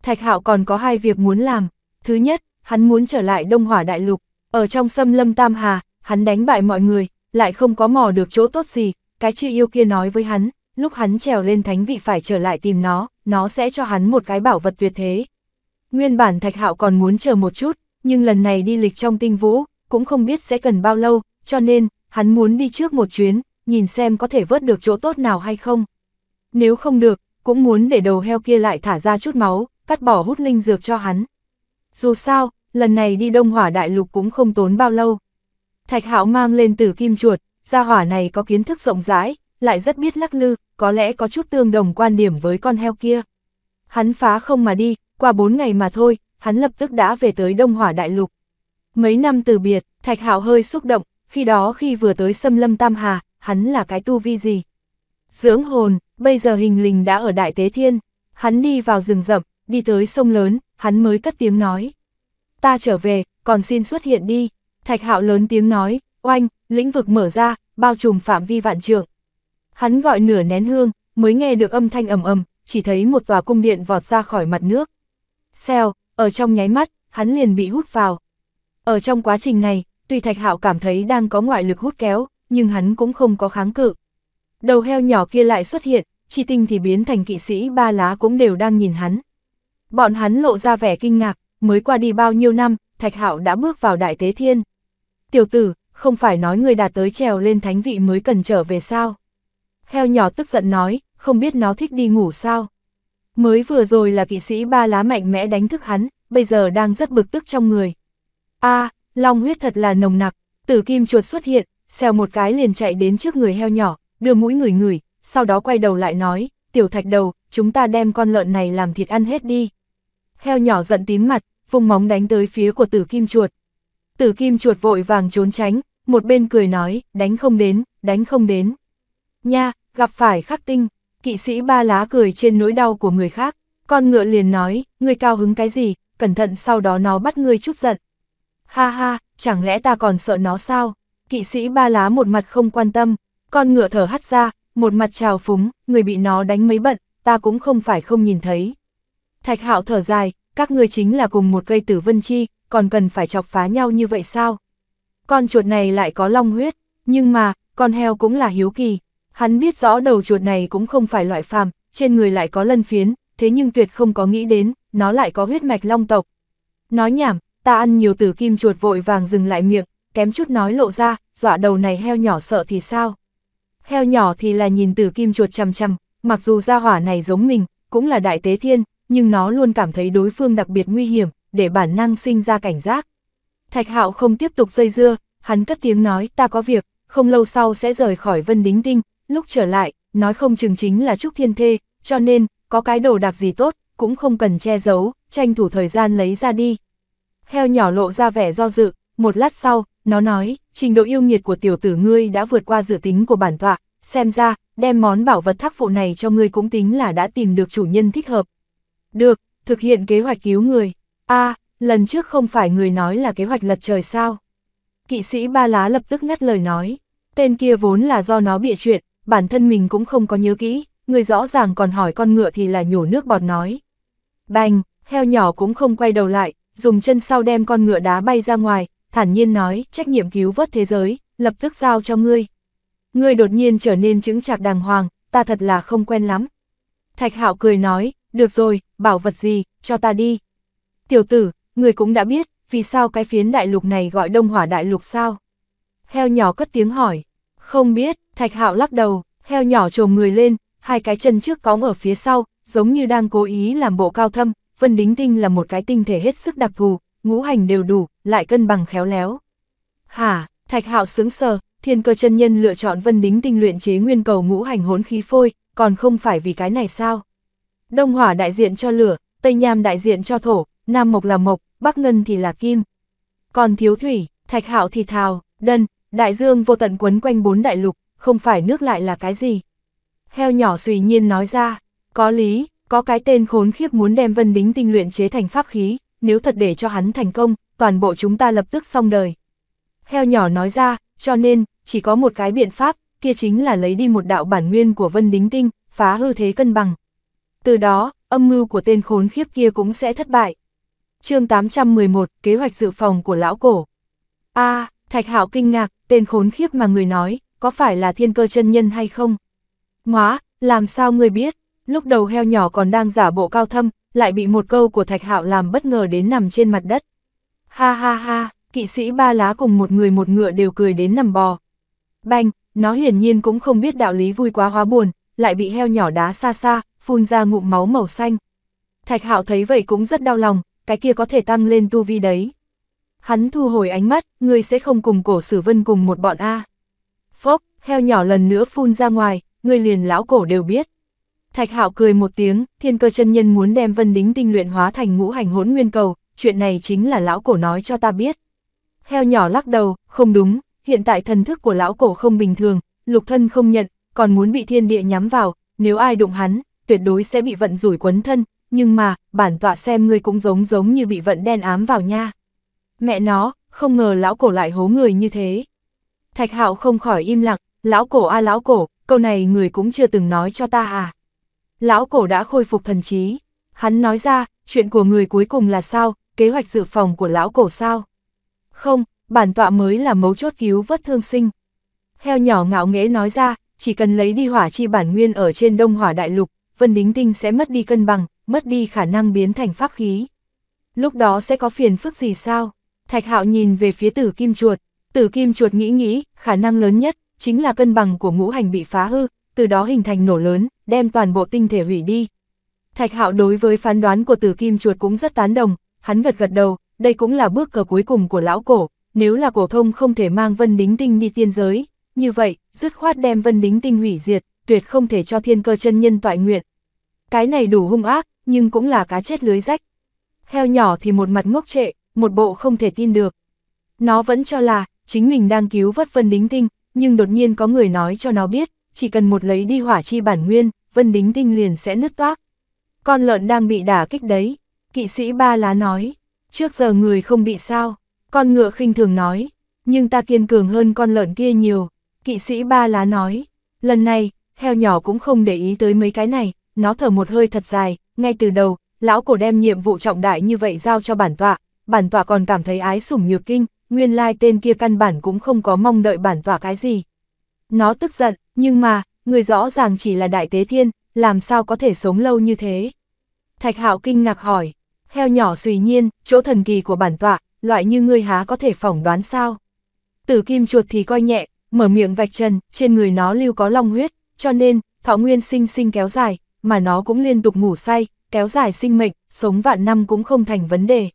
S1: Thạch Hạo còn có hai việc muốn làm. Thứ nhất, hắn muốn trở lại Đông Hỏa Đại Lục, ở trong xâm lâm Tam Hà, hắn đánh bại mọi người, lại không có mò được chỗ tốt gì, cái chữ yêu kia nói với hắn, lúc hắn trèo lên thánh vị phải trở lại tìm nó, nó sẽ cho hắn một cái bảo vật tuyệt thế. Nguyên bản Thạch Hạo còn muốn chờ một chút, nhưng lần này đi lịch trong tinh vũ, cũng không biết sẽ cần bao lâu, cho nên, hắn muốn đi trước một chuyến, nhìn xem có thể vớt được chỗ tốt nào hay không. Nếu không được, cũng muốn để đầu heo kia lại thả ra chút máu, cắt bỏ hút linh dược cho hắn. Dù sao, lần này đi Đông Hỏa Đại Lục cũng không tốn bao lâu. Thạch Hạo mang lên tử kim chuột, gia hỏa này có kiến thức rộng rãi, lại rất biết lắc lư, có lẽ có chút tương đồng quan điểm với con heo kia. Hắn phá không mà đi, qua bốn ngày mà thôi, hắn lập tức đã về tới Đông Hỏa Đại Lục. Mấy năm từ biệt, Thạch Hạo hơi xúc động, khi đó khi vừa tới xâm lâm Tam Hà, hắn là cái tu vi gì? Dưỡng hồn, bây giờ hình lình đã ở Đại Tế Thiên, hắn đi vào rừng rậm, đi tới sông lớn, hắn mới cất tiếng nói. Ta trở về, còn xin xuất hiện đi. Thạch Hạo lớn tiếng nói, oanh, lĩnh vực mở ra, bao trùm phạm vi vạn trượng. Hắn gọi nửa nén hương, mới nghe được âm thanh ầm ầm, chỉ thấy một tòa cung điện vọt ra khỏi mặt nước. xeo ở trong nháy mắt, hắn liền bị hút vào. Ở trong quá trình này, tuy Thạch Hạo cảm thấy đang có ngoại lực hút kéo, nhưng hắn cũng không có kháng cự. Đầu heo nhỏ kia lại xuất hiện, chi tinh thì biến thành kỵ sĩ ba lá cũng đều đang nhìn hắn. Bọn hắn lộ ra vẻ kinh ngạc, mới qua đi bao nhiêu năm, Thạch Hạo đã bước vào đại tế thiên. Tiểu tử, không phải nói người đạt tới trèo lên thánh vị mới cần trở về sao? Heo nhỏ tức giận nói, không biết nó thích đi ngủ sao? Mới vừa rồi là kỵ sĩ ba lá mạnh mẽ đánh thức hắn, bây giờ đang rất bực tức trong người. a à, long huyết thật là nồng nặc, tử kim chuột xuất hiện, xèo một cái liền chạy đến trước người heo nhỏ, đưa mũi người người, sau đó quay đầu lại nói, tiểu thạch đầu, chúng ta đem con lợn này làm thịt ăn hết đi. Heo nhỏ giận tím mặt, vùng móng đánh tới phía của tử kim chuột. Tử kim chuột vội vàng trốn tránh, một bên cười nói, đánh không đến, đánh không đến. Nha, gặp phải khắc tinh, Kỵ sĩ ba lá cười trên nỗi đau của người khác, con ngựa liền nói, ngươi cao hứng cái gì, cẩn thận sau đó nó bắt ngươi chút giận. Ha ha, chẳng lẽ ta còn sợ nó sao? Kỵ sĩ ba lá một mặt không quan tâm, con ngựa thở hắt ra, một mặt trào phúng, người bị nó đánh mấy bận, ta cũng không phải không nhìn thấy. Thạch hạo thở dài, các ngươi chính là cùng một cây tử vân chi, còn cần phải chọc phá nhau như vậy sao? Con chuột này lại có long huyết, nhưng mà, con heo cũng là hiếu kỳ, Hắn biết rõ đầu chuột này cũng không phải loại phàm, trên người lại có lân phiến, thế nhưng tuyệt không có nghĩ đến, nó lại có huyết mạch long tộc. Nói nhảm, ta ăn nhiều tử kim chuột vội vàng dừng lại miệng, kém chút nói lộ ra, dọa đầu này heo nhỏ sợ thì sao. Heo nhỏ thì là nhìn tử kim chuột chằm chằm, mặc dù gia hỏa này giống mình, cũng là đại tế thiên, nhưng nó luôn cảm thấy đối phương đặc biệt nguy hiểm, để bản năng sinh ra cảnh giác. Thạch hạo không tiếp tục dây dưa, hắn cất tiếng nói ta có việc, không lâu sau sẽ rời khỏi vân đính tinh, lúc trở lại, nói không chừng chính là Trúc Thiên Thê, cho nên, có cái đồ đặc gì tốt, cũng không cần che giấu, tranh thủ thời gian lấy ra đi. Heo nhỏ lộ ra vẻ do dự, một lát sau, nó nói, trình độ yêu nghiệt của tiểu tử ngươi đã vượt qua dự tính của bản tọa, xem ra, đem món bảo vật thác phụ này cho ngươi cũng tính là đã tìm được chủ nhân thích hợp. Được, thực hiện kế hoạch cứu người. a lần trước không phải người nói là kế hoạch lật trời sao? Kỵ sĩ ba lá lập tức ngắt lời nói, tên kia vốn là do nó bịa chuyện, bản thân mình cũng không có nhớ kỹ, người rõ ràng còn hỏi con ngựa thì là nhổ nước bọt nói. Bành, heo nhỏ cũng không quay đầu lại, dùng chân sau đem con ngựa đá bay ra ngoài, thản nhiên nói, trách nhiệm cứu vớt thế giới, lập tức giao cho ngươi. Ngươi đột nhiên trở nên chứng chạc đàng hoàng, ta thật là không quen lắm. Thạch hạo cười nói, được rồi, bảo vật gì, cho ta đi. Tiểu tử, người cũng đã biết, vì sao cái phiến đại lục này gọi đông hỏa đại lục sao? Heo nhỏ cất tiếng hỏi, không biết, Thạch Hạo lắc đầu, heo nhỏ trồm người lên, hai cái chân trước cóng ở phía sau, giống như đang cố ý làm bộ cao thâm, Vân Đính Tinh là một cái tinh thể hết sức đặc thù, ngũ hành đều đủ, lại cân bằng khéo léo. Hả, Thạch Hạo sướng sờ, thiên cơ chân nhân lựa chọn Vân Đính Tinh luyện chế nguyên cầu ngũ hành hốn khí phôi, còn không phải vì cái này sao? Đông Hỏa đại diện cho lửa, Tây Nham đại diện cho thổ, Nam Mộc là mộc, Bắc Ngân thì là kim. Còn thiếu thủy, Thạch Hạo thì thào, đân, đại dương vô tận quấn quanh bốn đại lục, không phải nước lại là cái gì. Heo nhỏ suy nhiên nói ra, có lý, có cái tên khốn khiếp muốn đem vân đính tinh luyện chế thành pháp khí, nếu thật để cho hắn thành công, toàn bộ chúng ta lập tức xong đời. Heo nhỏ nói ra, cho nên, chỉ có một cái biện pháp, kia chính là lấy đi một đạo bản nguyên của vân đính tinh, phá hư thế cân bằng. Từ đó, âm mưu của tên khốn khiếp kia cũng sẽ thất bại. chương 811, kế hoạch dự phòng của lão cổ. a Thạch Hạo kinh ngạc, tên khốn khiếp mà người nói, có phải là thiên cơ chân nhân hay không? ngoá, làm sao người biết? Lúc đầu heo nhỏ còn đang giả bộ cao thâm, lại bị một câu của Thạch Hạo làm bất ngờ đến nằm trên mặt đất. Ha ha ha, kỵ sĩ ba lá cùng một người một ngựa đều cười đến nằm bò. Banh, nó hiển nhiên cũng không biết đạo lý vui quá hóa buồn, lại bị heo nhỏ đá xa xa, phun ra ngụm máu màu xanh. Thạch Hạo thấy vậy cũng rất đau lòng, cái kia có thể tăng lên tu vi đấy. Hắn thu hồi ánh mắt, người sẽ không cùng cổ sử vân cùng một bọn A. Phốc, heo nhỏ lần nữa phun ra ngoài, người liền lão cổ đều biết. Thạch Hạo cười một tiếng, thiên cơ chân nhân muốn đem vân đính tinh luyện hóa thành ngũ hành hỗn nguyên cầu, chuyện này chính là lão cổ nói cho ta biết. Heo nhỏ lắc đầu, không đúng, hiện tại thần thức của lão cổ không bình thường, lục thân không nhận, còn muốn bị thiên địa nhắm vào, nếu ai đụng hắn, tuyệt đối sẽ bị vận rủi quấn thân, nhưng mà, bản tọa xem ngươi cũng giống giống như bị vận đen ám vào nha. Mẹ nó, không ngờ lão cổ lại hố người như thế. Thạch Hạo không khỏi im lặng, lão cổ a à lão cổ, câu này người cũng chưa từng nói cho ta à. Lão cổ đã khôi phục thần trí, hắn nói ra, chuyện của người cuối cùng là sao, kế hoạch dự phòng của lão cổ sao? Không, bản tọa mới là mấu chốt cứu vớt thương sinh. Heo nhỏ ngạo nghễ nói ra, chỉ cần lấy đi hỏa chi bản nguyên ở trên đông hỏa đại lục, vân đính tinh sẽ mất đi cân bằng, mất đi khả năng biến thành pháp khí. Lúc đó sẽ có phiền phức gì sao? Thạch hạo nhìn về phía tử kim chuột, Tử kim chuột nghĩ nghĩ, khả năng lớn nhất, chính là cân bằng của ngũ hành bị phá hư, từ đó hình thành nổ lớn, đem toàn bộ tinh thể hủy đi. Thạch hạo đối với phán đoán của tử kim chuột cũng rất tán đồng, hắn gật gật đầu, đây cũng là bước cờ cuối cùng của lão cổ, nếu là cổ thông không thể mang vân đính tinh đi tiên giới, như vậy, dứt khoát đem vân đính tinh hủy diệt, tuyệt không thể cho thiên cơ chân nhân tọa nguyện. Cái này đủ hung ác, nhưng cũng là cá chết lưới rách. Heo nhỏ thì một mặt ngốc trệ, một bộ không thể tin được. Nó vẫn cho là, chính mình đang cứu vớt Vân Đính Tinh, nhưng đột nhiên có người nói cho nó biết, chỉ cần một lấy đi hỏa chi bản nguyên, Vân Đính Tinh liền sẽ nứt toác. Con lợn đang bị đả kích đấy, kỵ sĩ ba lá nói, trước giờ người không bị sao, con ngựa khinh thường nói, nhưng ta kiên cường hơn con lợn kia nhiều, kỵ sĩ ba lá nói, lần này, heo nhỏ cũng không để ý tới mấy cái này, nó thở một hơi thật dài, ngay từ đầu, lão cổ đem nhiệm vụ trọng đại như vậy giao cho bản tọa, bản tọa còn cảm thấy ái sủng nhược kinh, nguyên lai tên kia căn bản cũng không có mong đợi bản tỏa cái gì. Nó tức giận, nhưng mà, người rõ ràng chỉ là đại tế thiên, làm sao có thể sống lâu như thế? Thạch hạo kinh ngạc hỏi, heo nhỏ suy nhiên, chỗ thần kỳ của bản tọa, loại như ngươi há có thể phỏng đoán sao? Tử kim chuột thì coi nhẹ, mở miệng vạch trần, trên người nó lưu có long huyết, cho nên, thọ nguyên sinh sinh kéo dài, mà nó cũng liên tục ngủ say, kéo dài sinh mệnh, sống vạn năm cũng không thành vấn đề.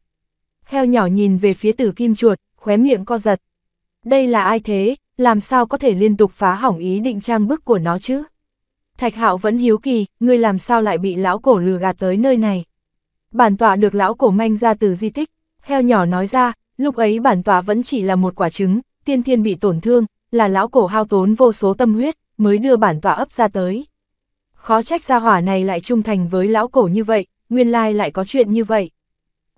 S1: Heo nhỏ nhìn về phía tử kim chuột, khóe miệng co giật. Đây là ai thế, làm sao có thể liên tục phá hỏng ý định trang bức của nó chứ? Thạch hạo vẫn hiếu kỳ, ngươi làm sao lại bị lão cổ lừa gạt tới nơi này? Bản tọa được lão cổ manh ra từ di tích, heo nhỏ nói ra, lúc ấy bản tọa vẫn chỉ là một quả trứng, tiên thiên bị tổn thương, là lão cổ hao tốn vô số tâm huyết, mới đưa bản tọa ấp ra tới. Khó trách gia hỏa này lại trung thành với lão cổ như vậy, nguyên lai lại có chuyện như vậy.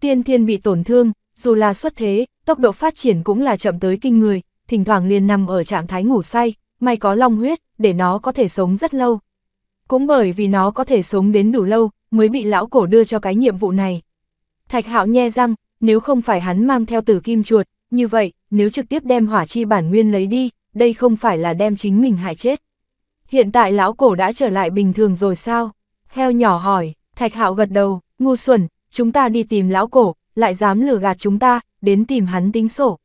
S1: Tiên thiên bị tổn thương, dù là xuất thế, tốc độ phát triển cũng là chậm tới kinh người, thỉnh thoảng liền nằm ở trạng thái ngủ say, may có long huyết, để nó có thể sống rất lâu. Cũng bởi vì nó có thể sống đến đủ lâu, mới bị lão cổ đưa cho cái nhiệm vụ này. Thạch hạo nhe răng, nếu không phải hắn mang theo tử kim chuột, như vậy, nếu trực tiếp đem hỏa chi bản nguyên lấy đi, đây không phải là đem chính mình hại chết. Hiện tại lão cổ đã trở lại bình thường rồi sao? Heo nhỏ hỏi, thạch hạo gật đầu, ngu xuẩn, chúng ta đi tìm lão cổ, lại dám lừa gạt chúng ta, đến tìm hắn tính sổ.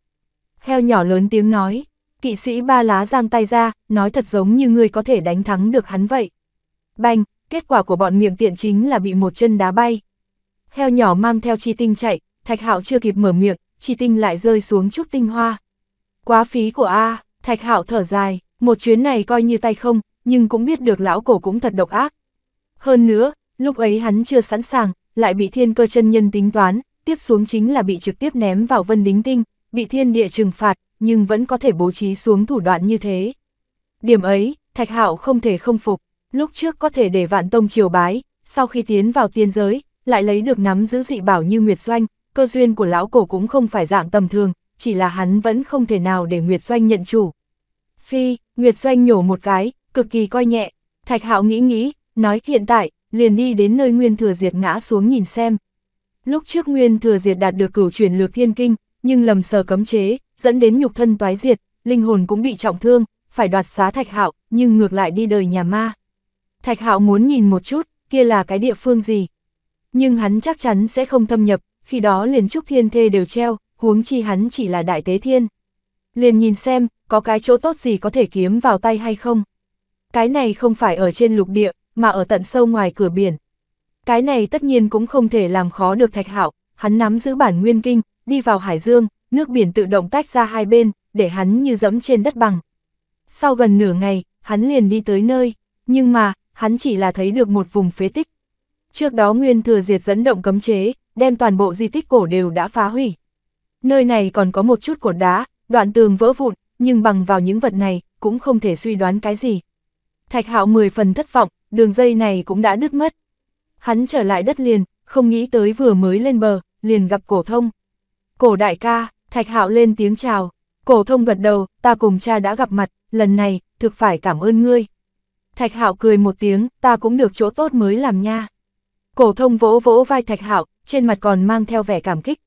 S1: Heo nhỏ lớn tiếng nói, kỵ sĩ ba lá giang tay ra, nói thật giống như người có thể đánh thắng được hắn vậy. Banh, kết quả của bọn miệng tiện chính là bị một chân đá bay. Heo nhỏ mang theo chi tinh chạy, thạch hạo chưa kịp mở miệng, chi tinh lại rơi xuống chút tinh hoa. Quá phí của A, thạch hạo thở dài, một chuyến này coi như tay không, nhưng cũng biết được lão cổ cũng thật độc ác. Hơn nữa, lúc ấy hắn chưa sẵn sàng, lại bị thiên cơ chân nhân tính toán, tiếp xuống chính là bị trực tiếp ném vào vân đính tinh, bị thiên địa trừng phạt, nhưng vẫn có thể bố trí xuống thủ đoạn như thế. Điểm ấy, Thạch Hạo không thể không phục, lúc trước có thể để vạn tông triều bái, sau khi tiến vào tiên giới, lại lấy được nắm giữ dị bảo như Nguyệt Doanh, cơ duyên của lão cổ cũng không phải dạng tầm thường, chỉ là hắn vẫn không thể nào để Nguyệt Doanh nhận chủ. Phi, Nguyệt Doanh nhổ một cái, cực kỳ coi nhẹ, Thạch Hạo nghĩ nghĩ, nói hiện tại, liền đi đến nơi Nguyên Thừa Diệt ngã xuống nhìn xem. Lúc trước Nguyên Thừa Diệt đạt được cửu chuyển lược thiên kinh, nhưng lầm sờ cấm chế, dẫn đến nhục thân toái diệt, linh hồn cũng bị trọng thương, phải đoạt xá Thạch Hạo, nhưng ngược lại đi đời nhà ma. Thạch Hạo muốn nhìn một chút, kia là cái địa phương gì. Nhưng hắn chắc chắn sẽ không thâm nhập, khi đó liền trúc thiên thê đều treo, huống chi hắn chỉ là đại tế thiên. Liền nhìn xem, có cái chỗ tốt gì có thể kiếm vào tay hay không. Cái này không phải ở trên lục địa, mà ở tận sâu ngoài cửa biển. Cái này tất nhiên cũng không thể làm khó được Thạch Hạo, hắn nắm giữ bản nguyên kinh, đi vào Hải Dương, nước biển tự động tách ra hai bên, để hắn như dẫm trên đất bằng. Sau gần nửa ngày, hắn liền đi tới nơi, nhưng mà, hắn chỉ là thấy được một vùng phế tích. Trước đó Nguyên Thừa Diệt dẫn động cấm chế, đem toàn bộ di tích cổ đều đã phá hủy. Nơi này còn có một chút cột đá, đoạn tường vỡ vụn, nhưng bằng vào những vật này, cũng không thể suy đoán cái gì. Thạch Hạo mười phần thất vọng, đường dây này cũng đã đứt mất, Hắn trở lại đất liền, không nghĩ tới vừa mới lên bờ, liền gặp cổ thông. Cổ đại ca, Thạch Hạo lên tiếng chào, cổ thông gật đầu, ta cùng cha đã gặp mặt, lần này, thực phải cảm ơn ngươi. Thạch Hạo cười một tiếng, ta cũng được chỗ tốt mới làm nha. Cổ thông vỗ vỗ vai Thạch Hạo, trên mặt còn mang theo vẻ cảm kích.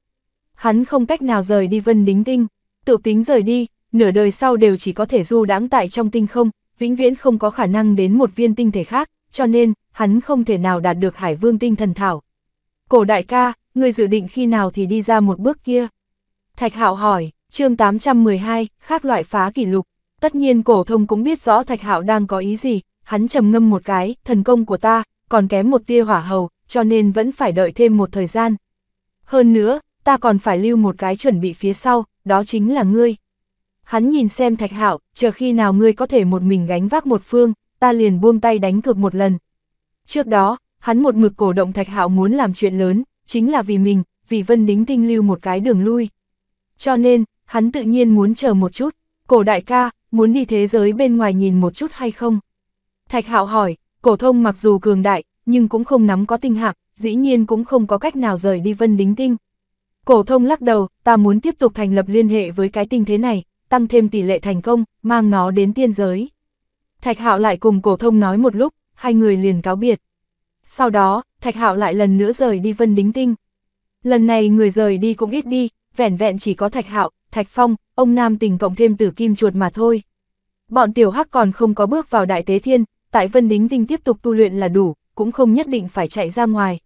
S1: Hắn không cách nào rời đi Vân Đính Tinh, tự tính rời đi, nửa đời sau đều chỉ có thể du đáng tại trong tinh không, vĩnh viễn không có khả năng đến một viên tinh thể khác, cho nên, hắn không thể nào đạt được Hải Vương tinh thần thảo. Cổ đại ca, người dự định khi nào thì đi ra một bước kia? Thạch Hạo hỏi, chương 812, khác loại phá kỷ lục. Tất nhiên cổ thông cũng biết rõ Thạch Hạo đang có ý gì, hắn trầm ngâm một cái, thần công của ta, còn kém một tia hỏa hầu, cho nên vẫn phải đợi thêm một thời gian. Hơn nữa, ta còn phải lưu một cái chuẩn bị phía sau, đó chính là ngươi. Hắn nhìn xem Thạch Hạo, chờ khi nào ngươi có thể một mình gánh vác một phương, ta liền buông tay đánh cược một lần, Trước đó, hắn một mực cổ động Thạch Hạo muốn làm chuyện lớn, chính là vì mình, vì Vân Đính Tinh lưu một cái đường lui. Cho nên, hắn tự nhiên muốn chờ một chút, cổ đại ca, muốn đi thế giới bên ngoài nhìn một chút hay không? Thạch Hạo hỏi, cổ thông mặc dù cường đại, nhưng cũng không nắm có tinh hạp, dĩ nhiên cũng không có cách nào rời đi Vân Đính Tinh. Cổ thông lắc đầu, ta muốn tiếp tục thành lập liên hệ với cái tinh thế này, tăng thêm tỷ lệ thành công, mang nó đến tiên giới. Thạch Hạo lại cùng cổ thông nói một lúc, hai người liền cáo biệt. Sau đó, Thạch Hạo lại lần nữa rời đi Vân Đính Tinh. Lần này người rời đi cũng ít đi, vẻn vẹn chỉ có Thạch Hạo, Thạch Phong, ông Nam Tình cộng thêm Tử Kim Chuột mà thôi. Bọn Tiểu Hắc còn không có bước vào Đại Tế Thiên, tại Vân Đính Tinh tiếp tục tu luyện là đủ, cũng không nhất định phải chạy ra ngoài.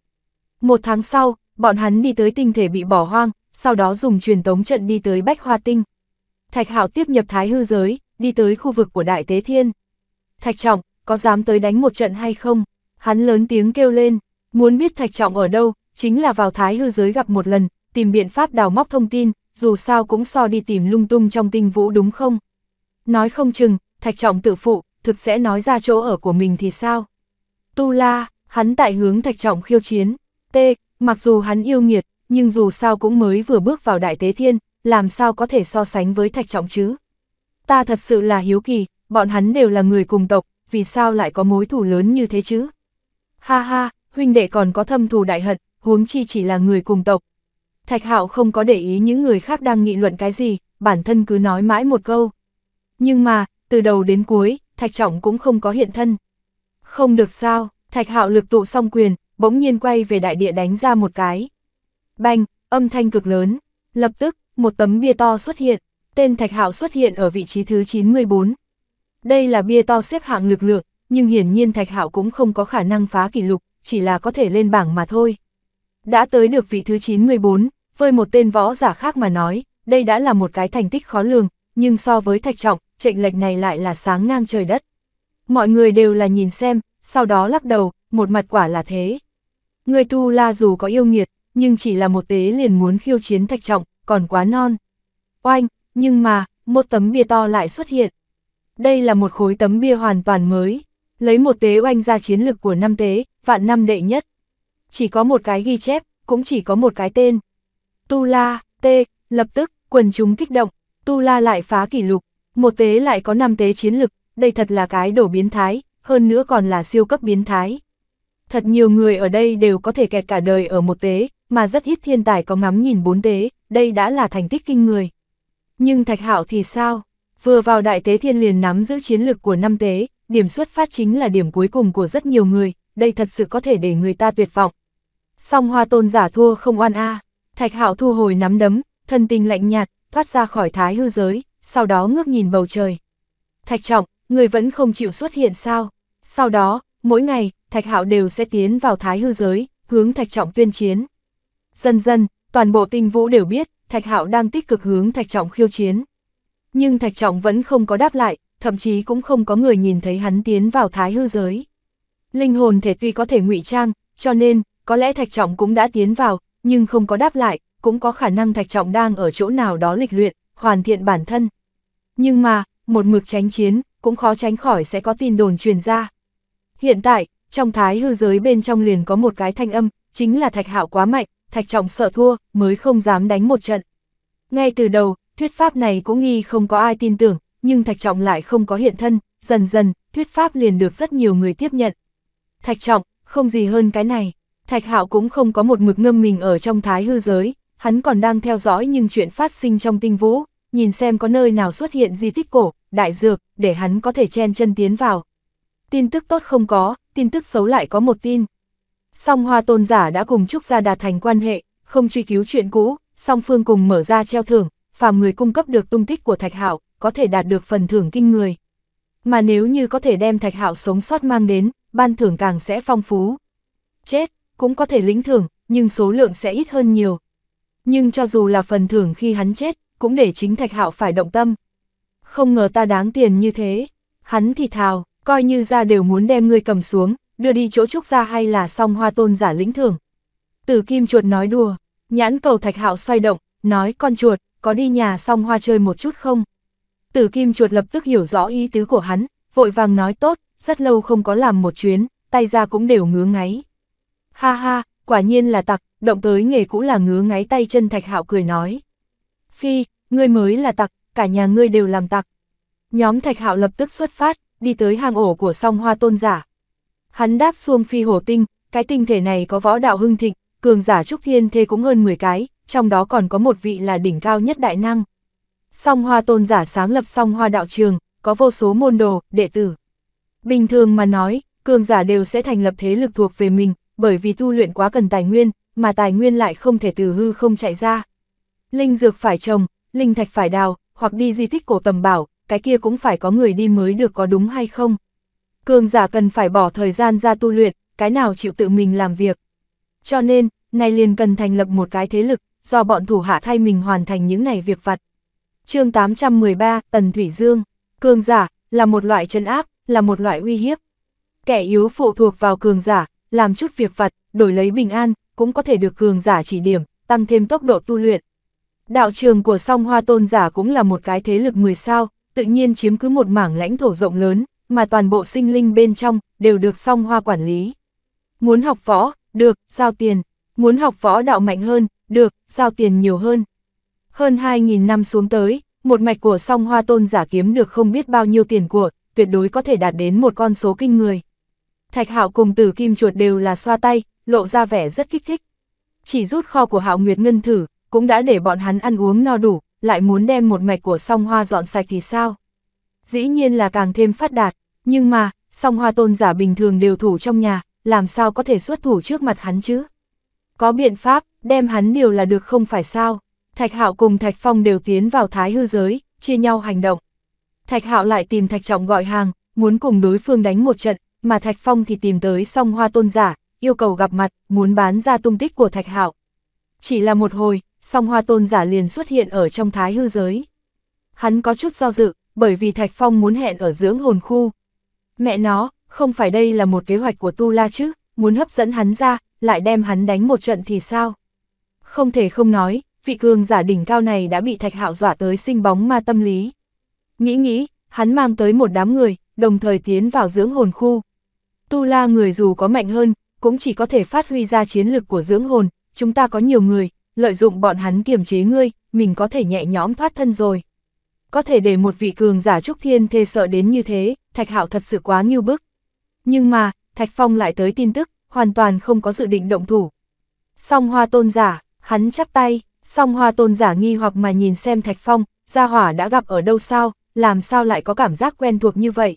S1: Một tháng sau, bọn hắn đi tới tinh thể bị bỏ hoang, sau đó dùng truyền tống trận đi tới Bách Hoa Tinh. Thạch Hạo tiếp nhập Thái Hư Giới, đi tới khu vực của Đại Tế Thiên. Thạch Trọng, có dám tới đánh một trận hay không? Hắn lớn tiếng kêu lên, muốn biết thạch trọng ở đâu, chính là vào thái hư giới gặp một lần, tìm biện pháp đào móc thông tin, dù sao cũng so đi tìm lung tung trong tinh vũ đúng không? Nói không chừng, thạch trọng tự phụ, thực sẽ nói ra chỗ ở của mình thì sao? Tu la, hắn tại hướng thạch trọng khiêu chiến, t, mặc dù hắn yêu nghiệt, nhưng dù sao cũng mới vừa bước vào đại tế thiên, làm sao có thể so sánh với thạch trọng chứ? Ta thật sự là hiếu kỳ, bọn hắn đều là người cùng tộc, vì sao lại có mối thù lớn như thế chứ? Ha ha, huynh đệ còn có thâm thù đại hận, huống chi chỉ là người cùng tộc. Thạch Hạo không có để ý những người khác đang nghị luận cái gì, bản thân cứ nói mãi một câu. Nhưng mà, từ đầu đến cuối, Thạch Trọng cũng không có hiện thân. Không được sao, Thạch Hạo lực tụ xong quyền, bỗng nhiên quay về đại địa đánh ra một cái. Banh, âm thanh cực lớn, lập tức, một tấm bia to xuất hiện, tên Thạch Hạo xuất hiện ở vị trí thứ 94, đây là bia to xếp hạng lực lượng, nhưng hiển nhiên Thạch Hạo cũng không có khả năng phá kỷ lục, chỉ là có thể lên bảng mà thôi. Đã tới được vị thứ 94, với một tên võ giả khác mà nói, đây đã là một cái thành tích khó lường, nhưng so với Thạch Trọng, chệnh lệch này lại là sáng ngang trời đất. Mọi người đều là nhìn xem, sau đó lắc đầu, một mặt quả là thế. Người tu la dù có yêu nghiệt, nhưng chỉ là một tế liền muốn khiêu chiến Thạch Trọng, còn quá non. Oanh, nhưng mà, một tấm bia to lại xuất hiện. Đây là một khối tấm bia hoàn toàn mới, lấy một tế oanh ra chiến lực của năm tế, vạn năm đệ nhất. Chỉ có một cái ghi chép, cũng chỉ có một cái tên. Tu La, T, lập tức, quần chúng kích động, Tu La lại phá kỷ lục, một tế lại có năm tế chiến lực, đây thật là cái đổ biến thái, hơn nữa còn là siêu cấp biến thái. Thật nhiều người ở đây đều có thể kẹt cả đời ở một tế, mà rất ít thiên tài có ngắm nhìn bốn tế, đây đã là thành tích kinh người. Nhưng Thạch Hạo thì sao? Vừa vào đại tế thiên liền nắm giữ chiến lược của năm tế, điểm xuất phát chính là điểm cuối cùng của rất nhiều người, đây thật sự có thể để người ta tuyệt vọng. Song hoa tôn giả thua không oan a Thạch hạo thu hồi nắm đấm, thân tình lạnh nhạt, thoát ra khỏi thái hư giới, sau đó ngước nhìn bầu trời. Thạch trọng, người vẫn không chịu xuất hiện sao? Sau đó, mỗi ngày, thạch hạo đều sẽ tiến vào thái hư giới, hướng thạch trọng tuyên chiến. Dần dần, toàn bộ tinh vũ đều biết, thạch hạo đang tích cực hướng thạch trọng khiêu chiến. Nhưng Thạch Trọng vẫn không có đáp lại, thậm chí cũng không có người nhìn thấy hắn tiến vào thái hư giới. Linh hồn thể tuy có thể ngụy trang, cho nên, có lẽ Thạch Trọng cũng đã tiến vào, nhưng không có đáp lại, cũng có khả năng Thạch Trọng đang ở chỗ nào đó lịch luyện, hoàn thiện bản thân. Nhưng mà, một mực tránh chiến, cũng khó tránh khỏi sẽ có tin đồn truyền ra. Hiện tại, trong thái hư giới bên trong liền có một cái thanh âm, chính là Thạch Hạo quá mạnh, Thạch Trọng sợ thua, mới không dám đánh một trận. Ngay từ đầu, Thuyết pháp này cũng nghi không có ai tin tưởng, nhưng Thạch Trọng lại không có hiện thân, dần dần, thuyết pháp liền được rất nhiều người tiếp nhận. Thạch Trọng, không gì hơn cái này. Thạch Hạo cũng không có một mực ngâm mình ở trong thái hư giới, hắn còn đang theo dõi nhưng chuyện phát sinh trong tinh vũ, nhìn xem có nơi nào xuất hiện di tích cổ, đại dược, để hắn có thể chen chân tiến vào. Tin tức tốt không có, tin tức xấu lại có một tin. Song hoa tôn giả đã cùng Trúc Gia đạt thành quan hệ, không truy cứu chuyện cũ, song phương cùng mở ra treo thưởng, phàm người cung cấp được tung tích của Thạch Hạo có thể đạt được phần thưởng kinh người. Mà nếu như có thể đem Thạch Hạo sống sót mang đến, ban thưởng càng sẽ phong phú. Chết, cũng có thể lĩnh thưởng, nhưng số lượng sẽ ít hơn nhiều. Nhưng cho dù là phần thưởng khi hắn chết, cũng để chính Thạch Hạo phải động tâm. Không ngờ ta đáng tiền như thế, hắn thì thào, coi như ra đều muốn đem ngươi cầm xuống, đưa đi chỗ trúc ra hay là song hoa tôn giả lĩnh thưởng. Tử Kim chuột nói đùa, nhãn cầu Thạch Hạo xoay động, nói con chuột, có đi nhà xong hoa chơi một chút không? Tử kim chuột lập tức hiểu rõ ý tứ của hắn, vội vàng nói tốt, rất lâu không có làm một chuyến, tay ra cũng đều ngứa ngáy. Ha ha, quả nhiên là tặc, động tới nghề cũng là ngứa ngáy tay chân thạch hạo cười nói. Phi, ngươi mới là tặc, cả nhà ngươi đều làm tặc. Nhóm thạch hạo lập tức xuất phát, đi tới hang ổ của song hoa tôn giả. Hắn đáp xuông phi hổ tinh, cái tinh thể này có võ đạo hưng thịnh, cường giả trúc thiên thê cũng hơn 10 cái, trong đó còn có một vị là đỉnh cao nhất đại năng. Song hoa tôn giả sáng lập song hoa đạo trường, có vô số môn đồ, đệ tử. Bình thường mà nói, cường giả đều sẽ thành lập thế lực thuộc về mình, bởi vì tu luyện quá cần tài nguyên, mà tài nguyên lại không thể từ hư không chạy ra. Linh dược phải trồng, linh thạch phải đào, hoặc đi di tích cổ tầm bảo, cái kia cũng phải có người đi mới được có đúng hay không. Cường giả cần phải bỏ thời gian ra tu luyện, cái nào chịu tự mình làm việc. Cho nên, nay liền cần thành lập một cái thế lực, do bọn thủ hạ thay mình hoàn thành những này việc vặt. chương 813, Tần Thủy Dương, cường giả, là một loại chân áp, là một loại uy hiếp. Kẻ yếu phụ thuộc vào cường giả, làm chút việc vặt, đổi lấy bình an, cũng có thể được cường giả chỉ điểm, tăng thêm tốc độ tu luyện. Đạo trường của song hoa tôn giả cũng là một cái thế lực 10 sao, tự nhiên chiếm cứ một mảng lãnh thổ rộng lớn, mà toàn bộ sinh linh bên trong đều được song hoa quản lý. Muốn học võ, được, giao tiền. Muốn học võ đạo mạnh hơn, được, giao tiền nhiều hơn. Hơn 2.000 năm xuống tới, một mạch của song hoa tôn giả kiếm được không biết bao nhiêu tiền của, tuyệt đối có thể đạt đến một con số kinh người. Thạch hạo cùng tử kim chuột đều là xoa tay, lộ ra vẻ rất kích thích. Chỉ rút kho của hạo nguyệt ngân thử, cũng đã để bọn hắn ăn uống no đủ, lại muốn đem một mạch của song hoa dọn sạch thì sao? Dĩ nhiên là càng thêm phát đạt, nhưng mà, song hoa tôn giả bình thường đều thủ trong nhà, làm sao có thể xuất thủ trước mặt hắn chứ? Có biện pháp, đem hắn điều là được không phải sao? Thạch Hạo cùng Thạch Phong đều tiến vào thái hư giới, chia nhau hành động. Thạch Hạo lại tìm Thạch Trọng gọi hàng, muốn cùng đối phương đánh một trận, mà Thạch Phong thì tìm tới Song Hoa Tôn giả, yêu cầu gặp mặt, muốn bán ra tung tích của Thạch Hạo. Chỉ là một hồi, Song Hoa Tôn giả liền xuất hiện ở trong thái hư giới. Hắn có chút do dự, bởi vì Thạch Phong muốn hẹn ở dưỡng hồn khu. Mẹ nó, không phải đây là một kế hoạch của Tu La chứ, muốn hấp dẫn hắn ra, lại đem hắn đánh một trận thì sao? Không thể không nói, vị cường giả đỉnh cao này đã bị thạch hạo dọa tới sinh bóng ma tâm lý. Nghĩ nghĩ, hắn mang tới một đám người, đồng thời tiến vào dưỡng hồn khu. Tu la người dù có mạnh hơn, cũng chỉ có thể phát huy ra chiến lực của dưỡng hồn, chúng ta có nhiều người, lợi dụng bọn hắn kiềm chế ngươi, mình có thể nhẹ nhõm thoát thân rồi. Có thể để một vị cường giả trúc thiên thê sợ đến như thế, Thạch Hạo thật sự quá nghiêu bức. Nhưng mà, Thạch Phong lại tới tin tức, hoàn toàn không có dự định động thủ. Song hoa tôn giả, hắn chắp tay, song hoa tôn giả nghi hoặc mà nhìn xem Thạch Phong, gia hỏa đã gặp ở đâu sao, làm sao lại có cảm giác quen thuộc như vậy.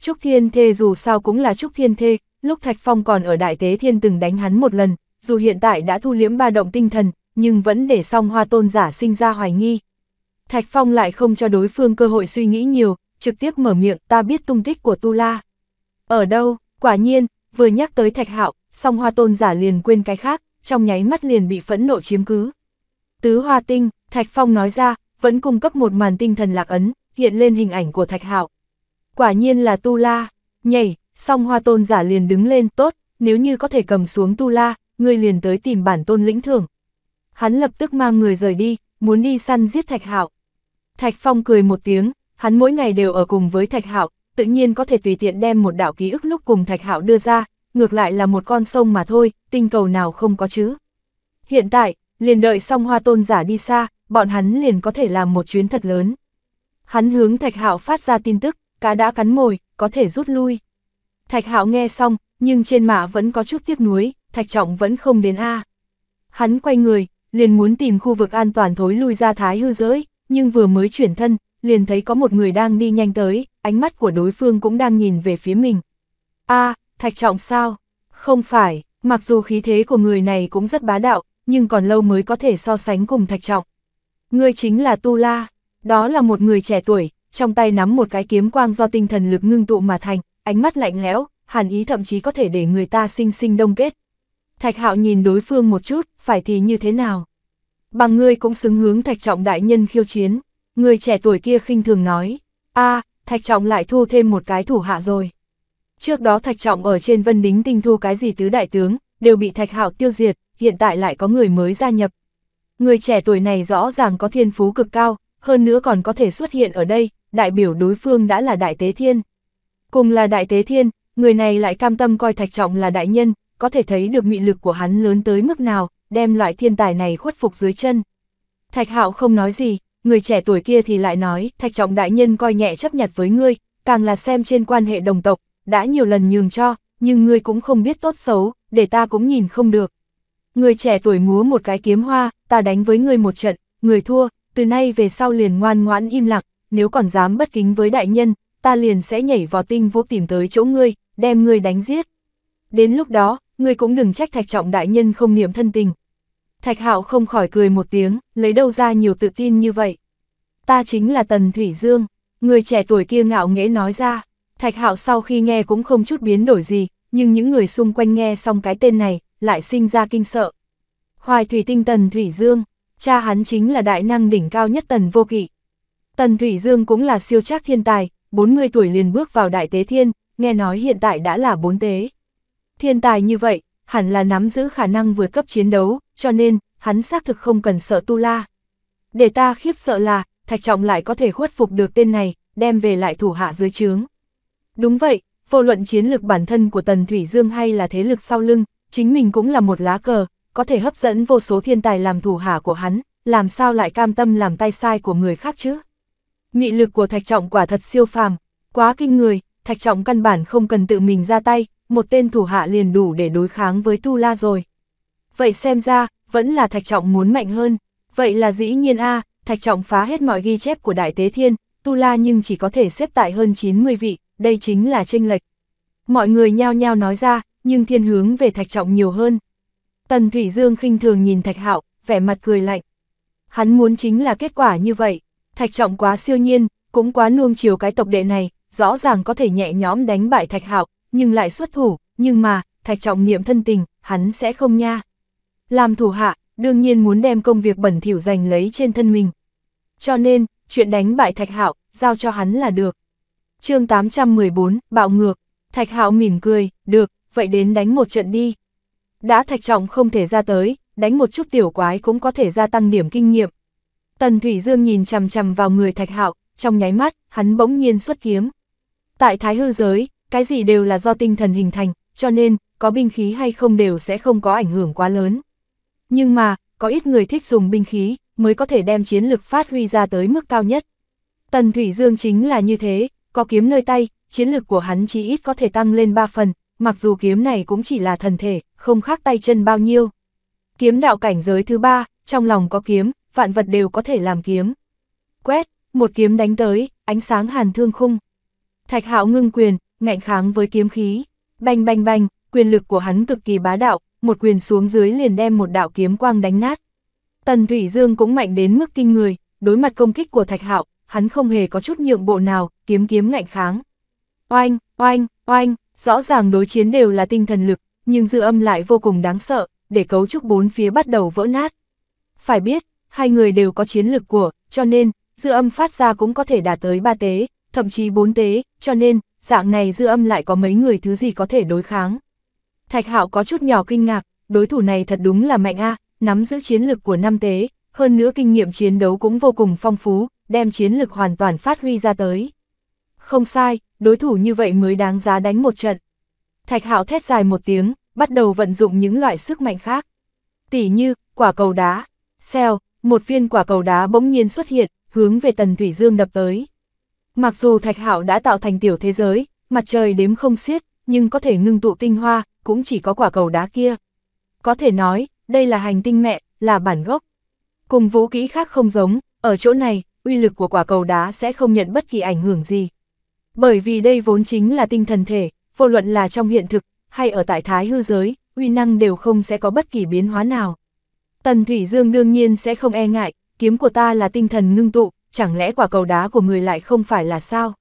S1: Trúc Thiên Thê dù sao cũng là Trúc Thiên Thê, lúc Thạch Phong còn ở Đại Tế Thiên từng đánh hắn một lần, dù hiện tại đã thu liễm ba động tinh thần, nhưng vẫn để song hoa tôn giả sinh ra hoài nghi. Thạch Phong lại không cho đối phương cơ hội suy nghĩ nhiều, trực tiếp mở miệng ta biết tung tích của Tu La. Ở đâu, quả nhiên, vừa nhắc tới thạch hạo, song hoa tôn giả liền quên cái khác, trong nháy mắt liền bị phẫn nộ chiếm cứ. Tứ hoa tinh, thạch phong nói ra, vẫn cung cấp một màn tinh thần lạc ấn, hiện lên hình ảnh của thạch hạo. Quả nhiên là tu la, nhảy, song hoa tôn giả liền đứng lên tốt, nếu như có thể cầm xuống tu la, người liền tới tìm bản tôn lĩnh thưởng. Hắn lập tức mang người rời đi, muốn đi săn giết thạch hạo. Thạch phong cười một tiếng, hắn mỗi ngày đều ở cùng với thạch hạo, tự nhiên có thể tùy tiện đem một đạo ký ức lúc cùng Thạch Hạo đưa ra, ngược lại là một con sông mà thôi, tinh cầu nào không có chứ. Hiện tại, liền đợi xong hoa tôn giả đi xa, bọn hắn liền có thể làm một chuyến thật lớn. Hắn hướng Thạch Hạo phát ra tin tức, cá đã cắn mồi, có thể rút lui. Thạch Hạo nghe xong, nhưng trên mã vẫn có chút tiếc nuối, Thạch Trọng vẫn không đến A. Hắn quay người, liền muốn tìm khu vực an toàn thối lui ra thái hư giới, nhưng vừa mới chuyển thân, liền thấy có một người đang đi nhanh tới, ánh mắt của đối phương cũng đang nhìn về phía mình. a thạch trọng sao? Không phải, mặc dù khí thế của người này cũng rất bá đạo, nhưng còn lâu mới có thể so sánh cùng thạch trọng. Ngươi chính là Tu La, đó là một người trẻ tuổi, trong tay nắm một cái kiếm quang do tinh thần lực ngưng tụ mà thành, ánh mắt lạnh lẽo, hàn ý thậm chí có thể để người ta sinh sinh đông kết. Thạch hạo nhìn đối phương một chút, phải thì như thế nào? Bằng ngươi cũng xứng hướng thạch trọng đại nhân khiêu chiến, người trẻ tuổi kia khinh thường nói, a Thạch Trọng lại thu thêm một cái thủ hạ rồi. Trước đó Thạch Trọng ở trên Vân Đính Tinh thu cái gì tứ đại tướng, đều bị Thạch Hạo tiêu diệt, hiện tại lại có người mới gia nhập. Người trẻ tuổi này rõ ràng có thiên phú cực cao, hơn nữa còn có thể xuất hiện ở đây, đại biểu đối phương đã là Đại Tế Thiên. Cùng là Đại Tế Thiên, người này lại cam tâm coi Thạch Trọng là đại nhân, có thể thấy được mị lực của hắn lớn tới mức nào, đem loại thiên tài này khuất phục dưới chân. Thạch Hạo không nói gì, người trẻ tuổi kia thì lại nói, thạch trọng đại nhân coi nhẹ chấp nhặt với ngươi, càng là xem trên quan hệ đồng tộc, đã nhiều lần nhường cho, nhưng ngươi cũng không biết tốt xấu, để ta cũng nhìn không được. Người trẻ tuổi múa một cái kiếm hoa, ta đánh với ngươi một trận, người thua, từ nay về sau liền ngoan ngoãn im lặng, nếu còn dám bất kính với đại nhân, ta liền sẽ nhảy vào tinh vô tìm tới chỗ ngươi, đem ngươi đánh giết. Đến lúc đó, ngươi cũng đừng trách thạch trọng đại nhân không niệm thân tình, Thạch Hạo không khỏi cười một tiếng, lấy đâu ra nhiều tự tin như vậy. Ta chính là Tần Thủy Dương, người trẻ tuổi kia ngạo nghễ nói ra. Thạch Hạo sau khi nghe cũng không chút biến đổi gì, nhưng những người xung quanh nghe xong cái tên này, lại sinh ra kinh sợ. Hoài Thủy Tinh Tần Thủy Dương, cha hắn chính là đại năng đỉnh cao nhất Tần Vô Kỵ. Tần Thủy Dương cũng là siêu trác thiên tài, 40 tuổi liền bước vào đại tế thiên, nghe nói hiện tại đã là bốn tế. Thiên tài như vậy, hẳn là nắm giữ khả năng vượt cấp chiến đấu, cho nên, hắn xác thực không cần sợ Tu La. Để ta khiếp sợ là, Thạch Trọng lại có thể khuất phục được tên này, đem về lại thủ hạ dưới trướng. Đúng vậy, vô luận chiến lược bản thân của Tần Thủy Dương hay là thế lực sau lưng, chính mình cũng là một lá cờ, có thể hấp dẫn vô số thiên tài làm thủ hạ của hắn, làm sao lại cam tâm làm tay sai của người khác chứ? Mị lực của Thạch Trọng quả thật siêu phàm, quá kinh người, Thạch Trọng căn bản không cần tự mình ra tay, một tên thủ hạ liền đủ để đối kháng với Tu La rồi. Vậy xem ra, vẫn là Thạch Trọng muốn mạnh hơn, vậy là dĩ nhiên a Thạch Trọng phá hết mọi ghi chép của Đại Tế Thiên, Tu La nhưng chỉ có thể xếp tại hơn 90 vị, đây chính là chênh lệch. Mọi người nhao nhao nói ra, nhưng thiên hướng về Thạch Trọng nhiều hơn. Tần Thủy Dương khinh thường nhìn Thạch Hạo, vẻ mặt cười lạnh. Hắn muốn chính là kết quả như vậy, Thạch Trọng quá siêu nhiên, cũng quá nuông chiều cái tộc đệ này, rõ ràng có thể nhẹ nhóm đánh bại Thạch Hạo, nhưng lại xuất thủ, nhưng mà, thạch trọng niệm thân tình, hắn sẽ không nha. Làm thủ hạ, đương nhiên muốn đem công việc bẩn thỉu giành lấy trên thân mình. Cho nên, chuyện đánh bại thạch hạo, giao cho hắn là được. chương 814, bạo ngược, thạch hạo mỉm cười, được, vậy đến đánh một trận đi. Đã thạch trọng không thể ra tới, đánh một chút tiểu quái cũng có thể gia tăng điểm kinh nghiệm. Tần Thủy Dương nhìn chằm chằm vào người Thạch Hạo, trong nháy mắt, hắn bỗng nhiên xuất kiếm. Tại Thái Hư giới, cái gì đều là do tinh thần hình thành, cho nên, có binh khí hay không đều sẽ không có ảnh hưởng quá lớn. Nhưng mà, có ít người thích dùng binh khí, mới có thể đem chiến lực phát huy ra tới mức cao nhất. Tần Thủy Dương chính là như thế, có kiếm nơi tay, chiến lực của hắn chỉ ít có thể tăng lên 3 phần, mặc dù kiếm này cũng chỉ là thần thể, không khác tay chân bao nhiêu. Kiếm đạo cảnh giới thứ ba, trong lòng có kiếm, vạn vật đều có thể làm kiếm. Quét, một kiếm đánh tới, ánh sáng hàn thương khung. Thạch hạo ngưng quyền, ngạnh kháng với kiếm khí. Bành bành bành, quyền lực của hắn cực kỳ bá đạo, một quyền xuống dưới liền đem một đạo kiếm quang đánh nát. Tần Thủy Dương cũng mạnh đến mức kinh người, đối mặt công kích của Thạch Hạo, hắn không hề có chút nhượng bộ nào, kiếm kiếm ngạnh kháng. Oanh, oanh, oanh, rõ ràng đối chiến đều là tinh thần lực, nhưng dư âm lại vô cùng đáng sợ, để cấu trúc bốn phía bắt đầu vỡ nát. Phải biết, hai người đều có chiến lực của, cho nên, dư âm phát ra cũng có thể đạt tới ba tế, thậm chí bốn tế, cho nên, dạng này dư âm lại có mấy người thứ gì có thể đối kháng. Thạch Hạo có chút nhỏ kinh ngạc, đối thủ này thật đúng là mạnh a, nắm giữ chiến lực của năm tế, hơn nữa kinh nghiệm chiến đấu cũng vô cùng phong phú, đem chiến lực hoàn toàn phát huy ra tới. Không sai, đối thủ như vậy mới đáng giá đánh một trận. Thạch Hạo thét dài một tiếng, bắt đầu vận dụng những loại sức mạnh khác. tỷ như, quả cầu đá. xeo một viên quả cầu đá bỗng nhiên xuất hiện, hướng về Tần Thủy Dương đập tới. Mặc dù Thạch hảo đã tạo thành tiểu thế giới, mặt trời đếm không xiết, nhưng có thể ngưng tụ tinh hoa, cũng chỉ có quả cầu đá kia. Có thể nói, đây là hành tinh mẹ, là bản gốc. Cùng vũ kỹ khác không giống, ở chỗ này, uy lực của quả cầu đá sẽ không nhận bất kỳ ảnh hưởng gì. Bởi vì đây vốn chính là tinh thần thể, vô luận là trong hiện thực, hay ở tại thái hư giới, uy năng đều không sẽ có bất kỳ biến hóa nào. Tần Thủy Dương đương nhiên sẽ không e ngại, kiếm của ta là tinh thần ngưng tụ, chẳng lẽ quả cầu đá của người lại không phải là sao?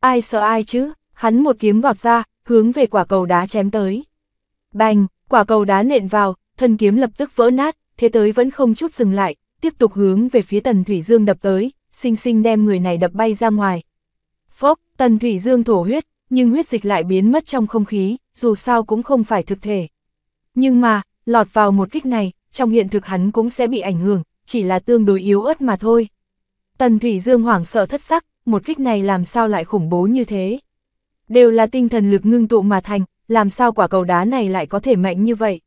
S1: Ai sợ ai chứ, hắn một kiếm gọt ra, hướng về quả cầu đá chém tới. Bành, quả cầu đá nện vào, thân kiếm lập tức vỡ nát, thế tới vẫn không chút dừng lại, tiếp tục hướng về phía Tần Thủy Dương đập tới, xinh xinh đem người này đập bay ra ngoài. Phốc, Tần Thủy Dương thổ huyết, nhưng huyết dịch lại biến mất trong không khí, dù sao cũng không phải thực thể. Nhưng mà, lọt vào một kích này, trong hiện thực hắn cũng sẽ bị ảnh hưởng, chỉ là tương đối yếu ớt mà thôi. Tần Thủy Dương hoảng sợ thất sắc, một kích này làm sao lại khủng bố như thế? Đều là tinh thần lực ngưng tụ mà thành, làm sao quả cầu đá này lại có thể mạnh như vậy?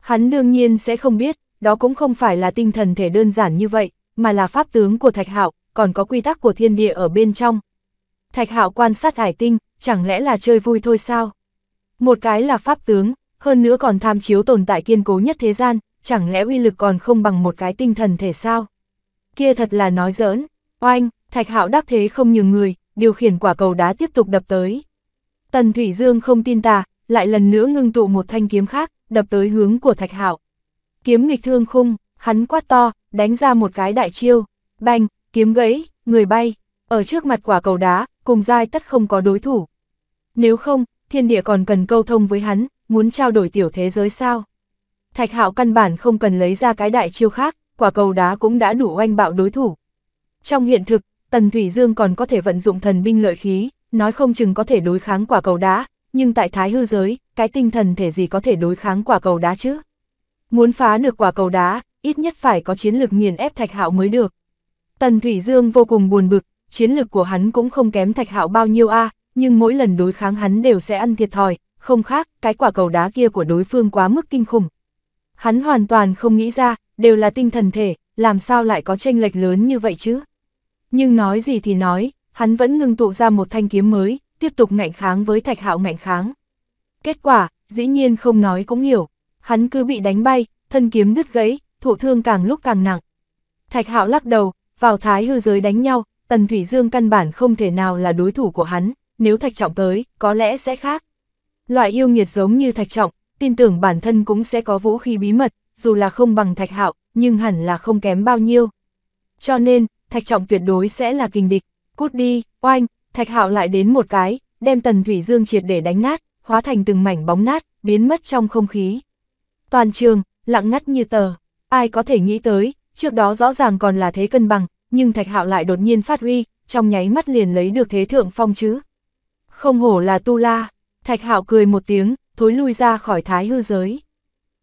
S1: Hắn đương nhiên sẽ không biết, đó cũng không phải là tinh thần thể đơn giản như vậy, mà là pháp tướng của Thạch Hạo, còn có quy tắc của thiên địa ở bên trong. Thạch Hạo quan sát hải tinh, chẳng lẽ là chơi vui thôi sao? Một cái là pháp tướng, hơn nữa còn tham chiếu tồn tại kiên cố nhất thế gian, chẳng lẽ uy lực còn không bằng một cái tinh thần thể sao? kia thật là nói giỡn. Oanh, thạch hạo đắc thế không nhường người, điều khiển quả cầu đá tiếp tục đập tới. Tần Thủy Dương không tin tà, lại lần nữa ngưng tụ một thanh kiếm khác, đập tới hướng của thạch hạo. Kiếm nghịch thương khung, hắn quát to, đánh ra một cái đại chiêu. Bành, kiếm gãy, người bay, ở trước mặt quả cầu đá, cùng giai tất không có đối thủ. Nếu không, thiên địa còn cần câu thông với hắn, muốn trao đổi tiểu thế giới sao? Thạch Hạo căn bản không cần lấy ra cái đại chiêu khác, quả cầu đá cũng đã đủ oanh bạo đối thủ. Trong hiện thực, Tần Thủy Dương còn có thể vận dụng thần binh lợi khí, nói không chừng có thể đối kháng quả cầu đá, nhưng tại thái hư giới, cái tinh thần thể gì có thể đối kháng quả cầu đá chứ? Muốn phá được quả cầu đá, ít nhất phải có chiến lực nghiền ép Thạch Hạo mới được. Tần Thủy Dương vô cùng buồn bực, chiến lực của hắn cũng không kém Thạch Hạo bao nhiêu a, nhưng mỗi lần đối kháng hắn đều sẽ ăn thiệt thòi, không khác, cái quả cầu đá kia của đối phương quá mức kinh khủng. Hắn hoàn toàn không nghĩ ra, đều là tinh thần thể, làm sao lại có tranh lệch lớn như vậy chứ? Nhưng nói gì thì nói, hắn vẫn ngưng tụ ra một thanh kiếm mới, tiếp tục ngạnh kháng với thạch hạo ngạnh kháng. Kết quả, dĩ nhiên không nói cũng hiểu, hắn cứ bị đánh bay, thân kiếm đứt gãy, thụ thương càng lúc càng nặng. Thạch hạo lắc đầu, vào thái hư giới đánh nhau, Tần Thủy Dương căn bản không thể nào là đối thủ của hắn, nếu thạch trọng tới, có lẽ sẽ khác. Loại yêu nghiệt giống như thạch trọng, tin tưởng bản thân cũng sẽ có vũ khí bí mật, dù là không bằng Thạch Hạo, nhưng hẳn là không kém bao nhiêu. Cho nên, Thạch Trọng tuyệt đối sẽ là kình địch. Cút đi, oanh, Thạch Hạo lại đến một cái, đem Tần Thủy Dương triệt để đánh nát, hóa thành từng mảnh bóng nát, biến mất trong không khí. Toàn trường, lặng ngắt như tờ, ai có thể nghĩ tới, trước đó rõ ràng còn là thế cân bằng, nhưng Thạch Hạo lại đột nhiên phát huy, trong nháy mắt liền lấy được thế thượng phong chứ. Không hổ là tu la, Thạch Hạo cười một tiếng, thối lui ra khỏi thái hư giới.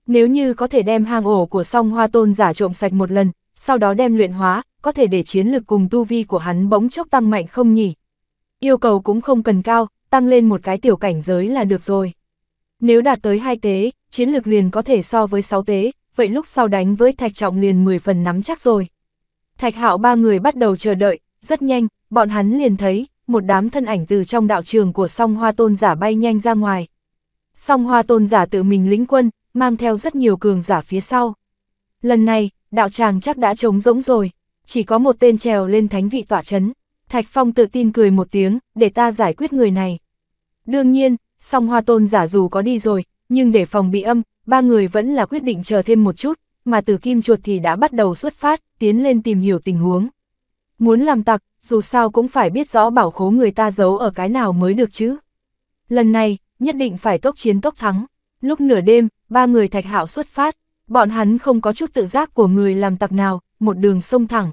S1: Nếu như có thể đem hang ổ của song hoa tôn giả trộm sạch một lần, sau đó đem luyện hóa, có thể để chiến lực cùng tu vi của hắn bỗng chốc tăng mạnh không nhỉ? Yêu cầu cũng không cần cao, tăng lên một cái tiểu cảnh giới là được rồi. Nếu đạt tới hai tế, chiến lực liền có thể so với 6 tế, vậy lúc sau đánh với Thạch Trọng liền 10 phần nắm chắc rồi. Thạch Hạo ba người bắt đầu chờ đợi, rất nhanh, bọn hắn liền thấy một đám thân ảnh từ trong đạo trường của Song Hoa Tôn giả bay nhanh ra ngoài. Song Hoa Tôn giả tự mình lĩnh quân, mang theo rất nhiều cường giả phía sau. Lần này, đạo tràng chắc đã trống rỗng rồi, chỉ có một tên trèo lên thánh vị tỏa chấn. Thạch Phong tự tin cười một tiếng, để ta giải quyết người này. Đương nhiên, song hoa tôn giả dù có đi rồi, nhưng để phòng bị âm, ba người vẫn là quyết định chờ thêm một chút, mà từ kim chuột thì đã bắt đầu xuất phát, tiến lên tìm hiểu tình huống. Muốn làm tặc, dù sao cũng phải biết rõ bảo khố người ta giấu ở cái nào mới được chứ. Lần này, nhất định phải tốc chiến tốc thắng. Lúc nửa đêm, ba người thạch hạo xuất phát, bọn hắn không có chút tự giác của người làm tặc nào, một đường sông thẳng.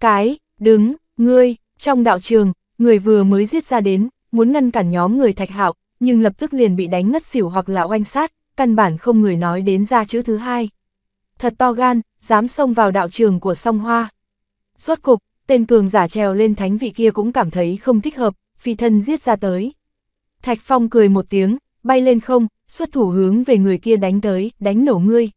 S1: Cái, đứng, ngươi, trong đạo trường, người vừa mới giết ra đến, muốn ngăn cản nhóm người thạch hạo, nhưng lập tức liền bị đánh ngất xỉu hoặc là oanh sát, căn bản không người nói đến ra chữ thứ hai. Thật to gan, dám xông vào đạo trường của song hoa. Rốt cục, tên cường giả trèo lên thánh vị kia cũng cảm thấy không thích hợp, phi thân giết ra tới. Thạch Phong cười một tiếng, bay lên không, xuất thủ hướng về người kia đánh tới, đánh nổ ngươi.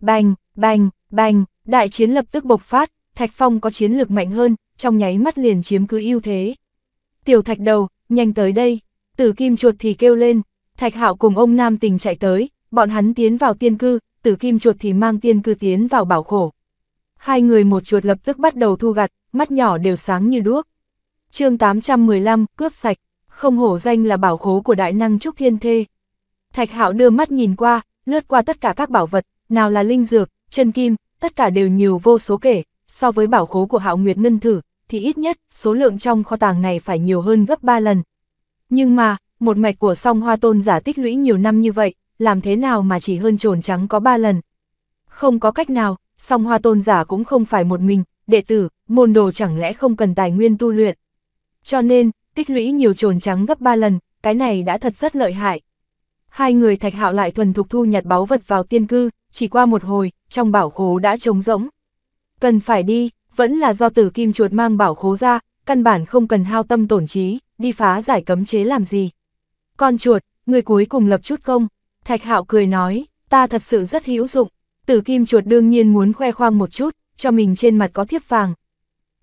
S1: Bành, bành, bành, đại chiến lập tức bộc phát, Thạch Phong có chiến lược mạnh hơn, trong nháy mắt liền chiếm cứ ưu thế. Tiểu Thạch đầu, nhanh tới đây, Tử Kim chuột thì kêu lên, Thạch Hạo cùng ông Nam Tình chạy tới, bọn hắn tiến vào tiên cư, Tử Kim chuột thì mang tiên cư tiến vào bảo khổ. Hai người một chuột lập tức bắt đầu thu gặt, mắt nhỏ đều sáng như đuốc. chương 815, cướp sạch, không hổ danh là bảo khố của đại năng Trúc Thiên Thê. Thạch Hạo đưa mắt nhìn qua, lướt qua tất cả các bảo vật, nào là linh dược, chân kim, tất cả đều nhiều vô số kể, so với bảo khố của Hạo Nguyệt Ngân Thử, thì ít nhất số lượng trong kho tàng này phải nhiều hơn gấp 3 lần. Nhưng mà, một mạch của song hoa tôn giả tích lũy nhiều năm như vậy, làm thế nào mà chỉ hơn trồn trắng có 3 lần? Không có cách nào, song hoa tôn giả cũng không phải một mình, đệ tử, môn đồ chẳng lẽ không cần tài nguyên tu luyện. Cho nên, tích lũy nhiều trồn trắng gấp 3 lần, cái này đã thật rất lợi hại. Hai người thạch hạo lại thuần thục thu nhặt báu vật vào tiên cư, chỉ qua một hồi, trong bảo khố đã trống rỗng. Cần phải đi, vẫn là do tử kim chuột mang bảo khố ra, căn bản không cần hao tâm tổn trí, đi phá giải cấm chế làm gì. Con chuột, người cuối cùng lập chút công, thạch hạo cười nói, ta thật sự rất hữu dụng, tử kim chuột đương nhiên muốn khoe khoang một chút, cho mình trên mặt có thiếp vàng.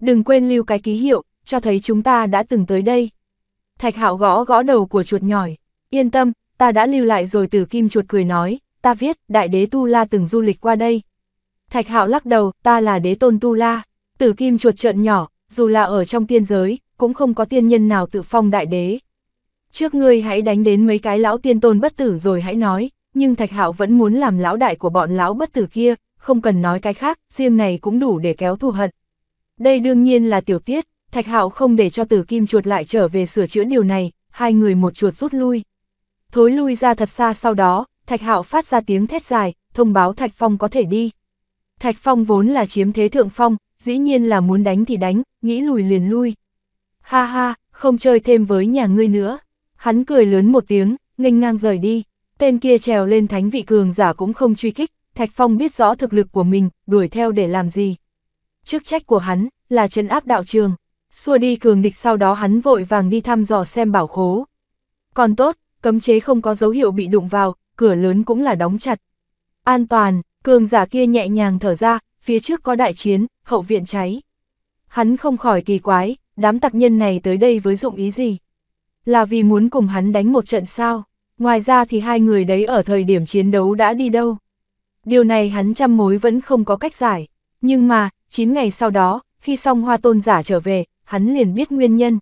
S1: Đừng quên lưu cái ký hiệu, cho thấy chúng ta đã từng tới đây. Thạch hạo gõ gõ đầu của chuột nhỏi, yên tâm, ta đã lưu lại rồi tử kim chuột cười nói, ta viết, đại đế Tu La từng du lịch qua đây. Thạch hạo lắc đầu, ta là đế tôn Tu La, tử kim chuột trợn nhỏ, dù là ở trong tiên giới, cũng không có tiên nhân nào tự phong đại đế. Trước ngươi hãy đánh đến mấy cái lão tiên tôn bất tử rồi hãy nói, nhưng Thạch hạo vẫn muốn làm lão đại của bọn lão bất tử kia, không cần nói cái khác, riêng này cũng đủ để kéo thù hận. Đây đương nhiên là tiểu tiết, Thạch hạo không để cho tử kim chuột lại trở về sửa chữa điều này, hai người một chuột rút lui. Thối lui ra thật xa sau đó, Thạch Hạo phát ra tiếng thét dài, thông báo Thạch Phong có thể đi. Thạch Phong vốn là chiếm thế thượng phong, dĩ nhiên là muốn đánh thì đánh, nghĩ lùi liền lui. Ha ha, không chơi thêm với nhà ngươi nữa. Hắn cười lớn một tiếng, nghênh ngang rời đi. Tên kia trèo lên thánh vị cường giả cũng không truy kích, Thạch Phong biết rõ thực lực của mình, đuổi theo để làm gì. Chức trách của hắn là trấn áp đạo trường, xua đi cường địch sau đó hắn vội vàng đi thăm dò xem bảo khố. Còn tốt, cấm chế không có dấu hiệu bị đụng vào, cửa lớn cũng là đóng chặt. An toàn, cường giả kia nhẹ nhàng thở ra, phía trước có đại chiến, hậu viện cháy. Hắn không khỏi kỳ quái, đám tặc nhân này tới đây với dụng ý gì? Là vì muốn cùng hắn đánh một trận sao? Ngoài ra thì hai người đấy ở thời điểm chiến đấu đã đi đâu? Điều này hắn trăm mối vẫn không có cách giải. Nhưng mà, 9 ngày sau đó, khi song hoa tôn giả trở về, hắn liền biết nguyên nhân.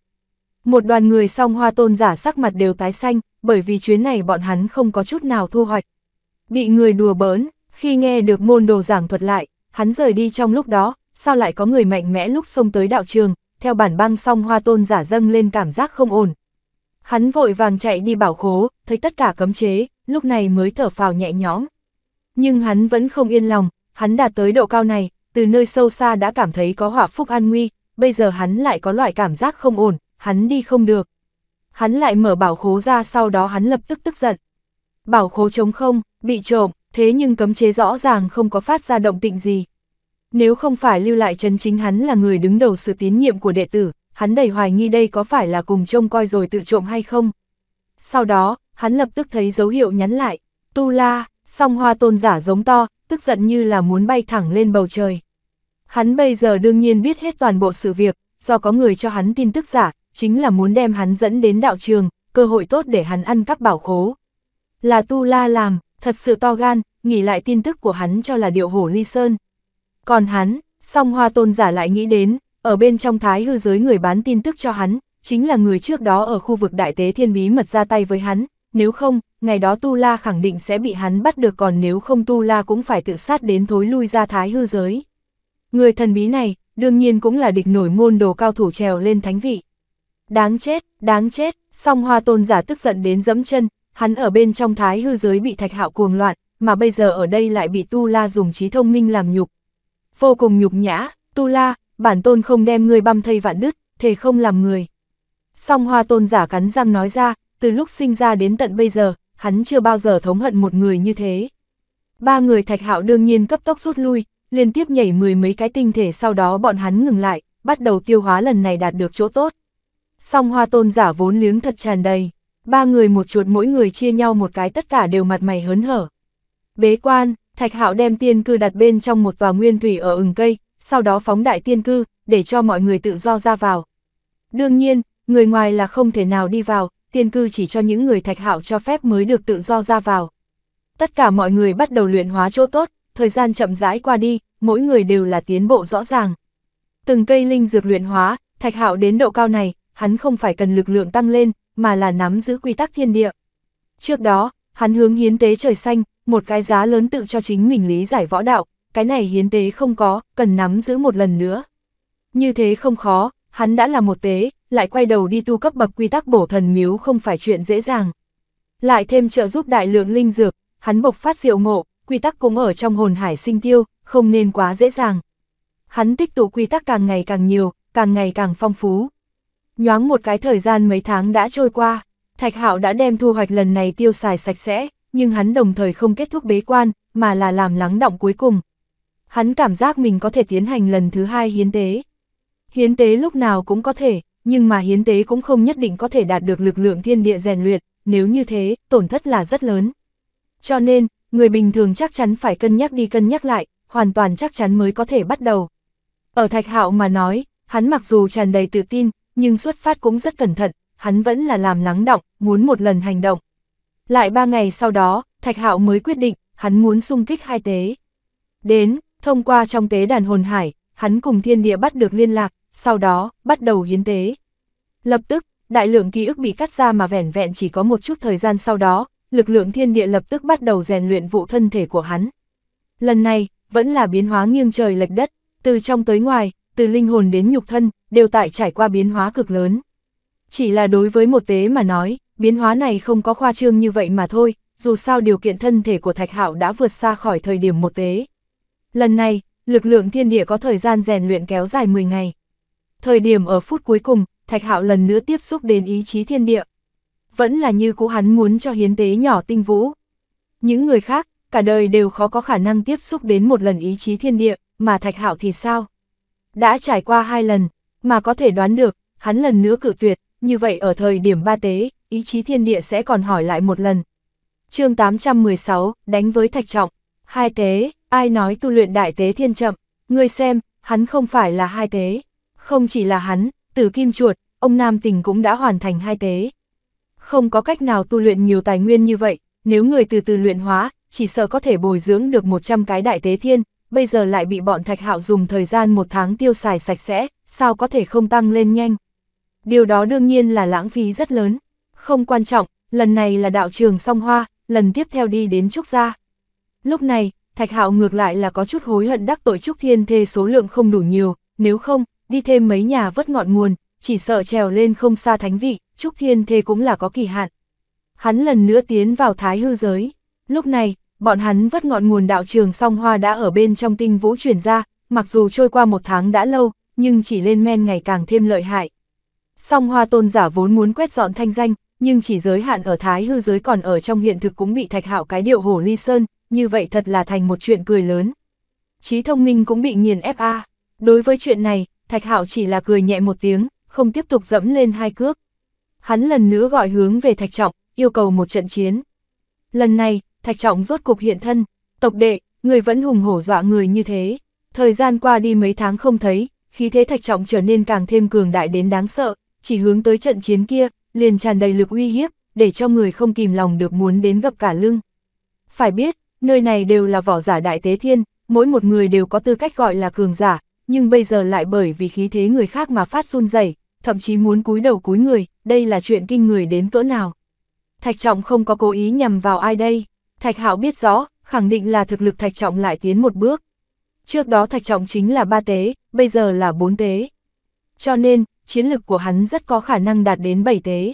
S1: Một đoàn người song hoa tôn giả sắc mặt đều tái xanh, bởi vì chuyến này bọn hắn không có chút nào thu hoạch. Bị người đùa bỡn, khi nghe được môn đồ giảng thuật lại, hắn rời đi trong lúc đó, sao lại có người mạnh mẽ lúc xông tới đạo trường, theo bản băng song hoa tôn giả dâng lên cảm giác không ổn. Hắn vội vàng chạy đi bảo khố, thấy tất cả cấm chế, lúc này mới thở phào nhẹ nhõm. Nhưng hắn vẫn không yên lòng, hắn đạt tới độ cao này, từ nơi sâu xa đã cảm thấy có hỏa phúc an nguy, bây giờ hắn lại có loại cảm giác không ổn, hắn đi không được hắn lại mở bảo khố ra sau đó hắn lập tức tức giận. Bảo khố trống không, bị trộm, thế nhưng cấm chế rõ ràng không có phát ra động tịnh gì. Nếu không phải lưu lại chân chính hắn là người đứng đầu sự tín nhiệm của đệ tử, hắn đầy hoài nghi đây có phải là cùng trông coi rồi tự trộm hay không. Sau đó, hắn lập tức thấy dấu hiệu nhắn lại, tu la, song hoa tôn giả giống to, tức giận như là muốn bay thẳng lên bầu trời. Hắn bây giờ đương nhiên biết hết toàn bộ sự việc, do có người cho hắn tin tức giả, chính là muốn đem hắn dẫn đến đạo trường, cơ hội tốt để hắn ăn cắp bảo khố. Là Tu La làm, thật sự to gan, nghỉ lại tin tức của hắn cho là điệu hổ ly sơn. Còn hắn, song hoa tôn giả lại nghĩ đến, ở bên trong thái hư giới người bán tin tức cho hắn, chính là người trước đó ở khu vực đại tế thiên bí mật ra tay với hắn, nếu không, ngày đó Tu La khẳng định sẽ bị hắn bắt được còn nếu không Tu La cũng phải tự sát đến thối lui ra thái hư giới. Người thần bí này, đương nhiên cũng là địch nổi môn đồ cao thủ trèo lên thánh vị. Đáng chết, đáng chết, song hoa tôn giả tức giận đến dẫm chân, hắn ở bên trong thái hư giới bị thạch hạo cuồng loạn, mà bây giờ ở đây lại bị Tu La dùng trí thông minh làm nhục. Vô cùng nhục nhã, Tu La, bản tôn không đem ngươi băm thây vạn đứt, thề không làm người. Song hoa tôn giả cắn răng nói ra, từ lúc sinh ra đến tận bây giờ, hắn chưa bao giờ thống hận một người như thế. Ba người thạch hạo đương nhiên cấp tốc rút lui, liên tiếp nhảy mười mấy cái tinh thể sau đó bọn hắn ngừng lại, bắt đầu tiêu hóa lần này đạt được chỗ tốt song hoa tôn giả vốn liếng thật tràn đầy, ba người một chuột mỗi người chia nhau một cái tất cả đều mặt mày hớn hở. Bế quan, Thạch Hạo đem tiên cư đặt bên trong một tòa nguyên thủy ở ừng cây, sau đó phóng đại tiên cư, để cho mọi người tự do ra vào. Đương nhiên, người ngoài là không thể nào đi vào, tiên cư chỉ cho những người Thạch Hạo cho phép mới được tự do ra vào. Tất cả mọi người bắt đầu luyện hóa chỗ tốt, thời gian chậm rãi qua đi, mỗi người đều là tiến bộ rõ ràng. Từng cây linh dược luyện hóa, Thạch Hạo đến độ cao này, hắn không phải cần lực lượng tăng lên, mà là nắm giữ quy tắc thiên địa. Trước đó, hắn hướng hiến tế trời xanh, một cái giá lớn tự cho chính mình lý giải võ đạo, cái này hiến tế không có, cần nắm giữ một lần nữa. Như thế không khó, hắn đã là một tế, lại quay đầu đi tu cấp bậc quy tắc bổ thần miếu không phải chuyện dễ dàng. Lại thêm trợ giúp đại lượng linh dược, hắn bộc phát diệu ngộ, quy tắc cũng ở trong hồn hải sinh tiêu, không nên quá dễ dàng. Hắn tích tụ quy tắc càng ngày càng nhiều, càng ngày càng phong phú. Nhoáng một cái thời gian mấy tháng đã trôi qua, Thạch Hạo đã đem thu hoạch lần này tiêu xài sạch sẽ, nhưng hắn đồng thời không kết thúc bế quan, mà là làm lắng động cuối cùng. Hắn cảm giác mình có thể tiến hành lần thứ hai hiến tế. Hiến tế lúc nào cũng có thể, nhưng mà hiến tế cũng không nhất định có thể đạt được lực lượng thiên địa rèn luyện, nếu như thế, tổn thất là rất lớn. Cho nên, người bình thường chắc chắn phải cân nhắc đi cân nhắc lại, hoàn toàn chắc chắn mới có thể bắt đầu. Ở Thạch Hạo mà nói, hắn mặc dù tràn đầy tự tin, nhưng xuất phát cũng rất cẩn thận, hắn vẫn là làm lắng động, muốn một lần hành động. Lại ba ngày sau đó, Thạch Hạo mới quyết định, hắn muốn xung kích hai tế. Đến, thông qua trong tế đàn hồn hải, hắn cùng thiên địa bắt được liên lạc, sau đó, bắt đầu hiến tế. Lập tức, đại lượng ký ức bị cắt ra mà vẻn vẹn chỉ có một chút thời gian sau đó, lực lượng thiên địa lập tức bắt đầu rèn luyện vụ thân thể của hắn. Lần này, vẫn là biến hóa nghiêng trời lệch đất, từ trong tới ngoài, từ linh hồn đến nhục thân, đều tại trải qua biến hóa cực lớn. Chỉ là đối với một tế mà nói, biến hóa này không có khoa trương như vậy mà thôi, dù sao điều kiện thân thể của Thạch Hạo đã vượt xa khỏi thời điểm một tế. Lần này, lực lượng thiên địa có thời gian rèn luyện kéo dài 10 ngày. Thời điểm ở phút cuối cùng, Thạch Hạo lần nữa tiếp xúc đến ý chí thiên địa. Vẫn là như cũ hắn muốn cho hiến tế nhỏ tinh vũ. Những người khác, cả đời đều khó có khả năng tiếp xúc đến một lần ý chí thiên địa, mà Thạch Hạo thì sao? đã trải qua hai lần, mà có thể đoán được, hắn lần nữa cự tuyệt, như vậy ở thời điểm ba tế, ý chí thiên địa sẽ còn hỏi lại một lần. chương 816, đánh với thạch trọng, hai tế, ai nói tu luyện đại tế thiên chậm, người xem, hắn không phải là hai tế, không chỉ là hắn, tử kim chuột, ông Nam Tình cũng đã hoàn thành hai tế. Không có cách nào tu luyện nhiều tài nguyên như vậy, nếu người từ từ luyện hóa, chỉ sợ có thể bồi dưỡng được 100 cái đại tế thiên, bây giờ lại bị bọn Thạch Hạo dùng thời gian một tháng tiêu xài sạch sẽ, sao có thể không tăng lên nhanh. Điều đó đương nhiên là lãng phí rất lớn. Không quan trọng, lần này là đạo trường song hoa, lần tiếp theo đi đến Trúc Gia. Lúc này, Thạch Hạo ngược lại là có chút hối hận đắc tội Trúc Thiên Thê số lượng không đủ nhiều, nếu không, đi thêm mấy nhà vất ngọn nguồn, chỉ sợ trèo lên không xa thánh vị, Trúc Thiên Thê cũng là có kỳ hạn. Hắn lần nữa tiến vào thái hư giới. Lúc này, bọn hắn vất ngọn nguồn đạo trường song hoa đã ở bên trong tinh vũ chuyển ra, mặc dù trôi qua một tháng đã lâu, nhưng chỉ lên men ngày càng thêm lợi hại. Song hoa tôn giả vốn muốn quét dọn thanh danh, nhưng chỉ giới hạn ở thái hư giới còn ở trong hiện thực cũng bị thạch hạo cái điệu hổ ly sơn, như vậy thật là thành một chuyện cười lớn. Trí thông minh cũng bị nghiền ép a. Đối với chuyện này, thạch hạo chỉ là cười nhẹ một tiếng, không tiếp tục dẫm lên hai cước. Hắn lần nữa gọi hướng về thạch trọng, yêu cầu một trận chiến. Lần này, thạch trọng rốt cục hiện thân, tộc đệ, người vẫn hùng hổ dọa người như thế. Thời gian qua đi mấy tháng không thấy, khí thế thạch trọng trở nên càng thêm cường đại đến đáng sợ, chỉ hướng tới trận chiến kia, liền tràn đầy lực uy hiếp, để cho người không kìm lòng được muốn đến gặp cả lưng. Phải biết, nơi này đều là vỏ giả đại tế thiên, mỗi một người đều có tư cách gọi là cường giả, nhưng bây giờ lại bởi vì khí thế người khác mà phát run rẩy, thậm chí muốn cúi đầu cúi người, đây là chuyện kinh người đến cỡ nào. Thạch Trọng không có cố ý nhằm vào ai đây. Thạch Hạo biết rõ, khẳng định là thực lực Thạch Trọng lại tiến một bước. Trước đó Thạch Trọng chính là ba tế, bây giờ là bốn tế. Cho nên, chiến lực của hắn rất có khả năng đạt đến bảy tế.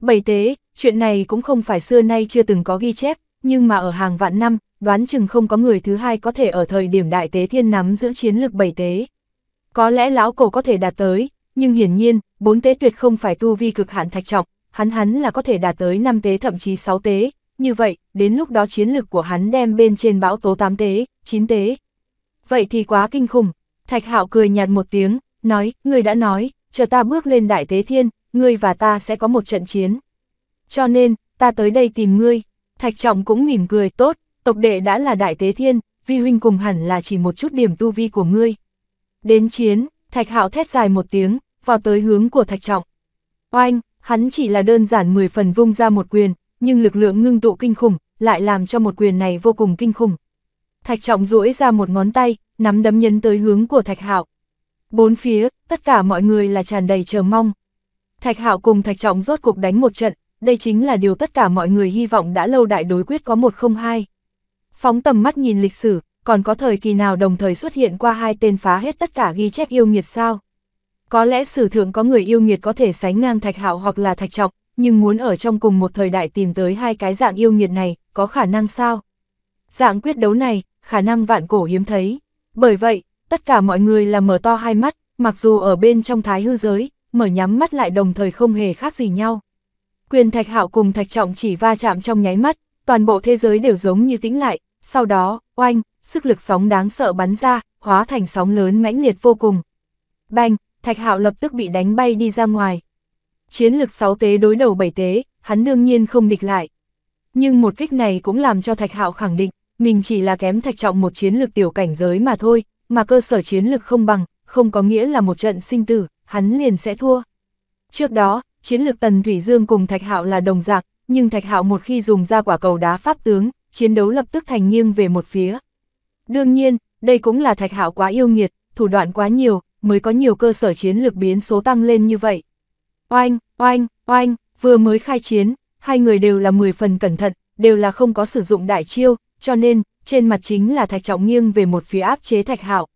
S1: Bảy tế, chuyện này cũng không phải xưa nay chưa từng có ghi chép, nhưng mà ở hàng vạn năm, đoán chừng không có người thứ hai có thể ở thời điểm đại tế thiên nắm giữ chiến lực bảy tế. Có lẽ lão cổ có thể đạt tới, nhưng hiển nhiên, bốn tế tuyệt không phải tu vi cực hạn thạch trọng, hắn hắn là có thể đạt tới năm tế thậm chí sáu tế, như vậy, đến lúc đó chiến lực của hắn đem bên trên bão tố 8 tế, 9 tế. Vậy thì quá kinh khủng, Thạch Hạo cười nhạt một tiếng, nói, người đã nói, chờ ta bước lên đại tế thiên, ngươi và ta sẽ có một trận chiến. Cho nên, ta tới đây tìm ngươi, Thạch Trọng cũng mỉm cười, tốt, tộc đệ đã là đại tế thiên, vi huynh cùng hẳn là chỉ một chút điểm tu vi của ngươi. Đến chiến, Thạch Hạo thét dài một tiếng, vào tới hướng của Thạch Trọng. Oanh, hắn chỉ là đơn giản 10 phần vung ra một quyền, nhưng lực lượng ngưng tụ kinh khủng, lại làm cho một quyền này vô cùng kinh khủng. Thạch Trọng duỗi ra một ngón tay, nắm đấm nhấn tới hướng của Thạch Hạo. Bốn phía, tất cả mọi người là tràn đầy chờ mong. Thạch Hạo cùng Thạch Trọng rốt cuộc đánh một trận, đây chính là điều tất cả mọi người hy vọng đã lâu đại đối quyết có một không hai. Phóng tầm mắt nhìn lịch sử, còn có thời kỳ nào đồng thời xuất hiện qua hai tên phá hết tất cả ghi chép yêu nghiệt sao? Có lẽ sử thượng có người yêu nghiệt có thể sánh ngang Thạch Hạo hoặc là Thạch Trọng, nhưng muốn ở trong cùng một thời đại tìm tới hai cái dạng yêu nghiệt này, có khả năng sao? Dạng quyết đấu này, khả năng vạn cổ hiếm thấy. Bởi vậy, tất cả mọi người là mở to hai mắt, mặc dù ở bên trong thái hư giới, mở nhắm mắt lại đồng thời không hề khác gì nhau. Quyền thạch hạo cùng thạch trọng chỉ va chạm trong nháy mắt, toàn bộ thế giới đều giống như tĩnh lại, sau đó, oanh, sức lực sóng đáng sợ bắn ra, hóa thành sóng lớn mãnh liệt vô cùng. Bang, thạch hạo lập tức bị đánh bay đi ra ngoài, chiến lực 6 tế đối đầu 7 tế, hắn đương nhiên không địch lại. Nhưng một kích này cũng làm cho Thạch Hạo khẳng định, mình chỉ là kém Thạch Trọng một chiến lực tiểu cảnh giới mà thôi, mà cơ sở chiến lực không bằng, không có nghĩa là một trận sinh tử, hắn liền sẽ thua. Trước đó, chiến lực Tần Thủy Dương cùng Thạch Hạo là đồng dạng, nhưng Thạch Hạo một khi dùng ra quả cầu đá pháp tướng, chiến đấu lập tức thành nghiêng về một phía. Đương nhiên, đây cũng là Thạch Hạo quá yêu nghiệt, thủ đoạn quá nhiều, mới có nhiều cơ sở chiến lược biến số tăng lên như vậy. Oanh, oanh, oanh, vừa mới khai chiến, hai người đều là 10 phần cẩn thận, đều là không có sử dụng đại chiêu, cho nên, trên mặt chính là Thạch Trọng nghiêng về một phía áp chế Thạch Hạo.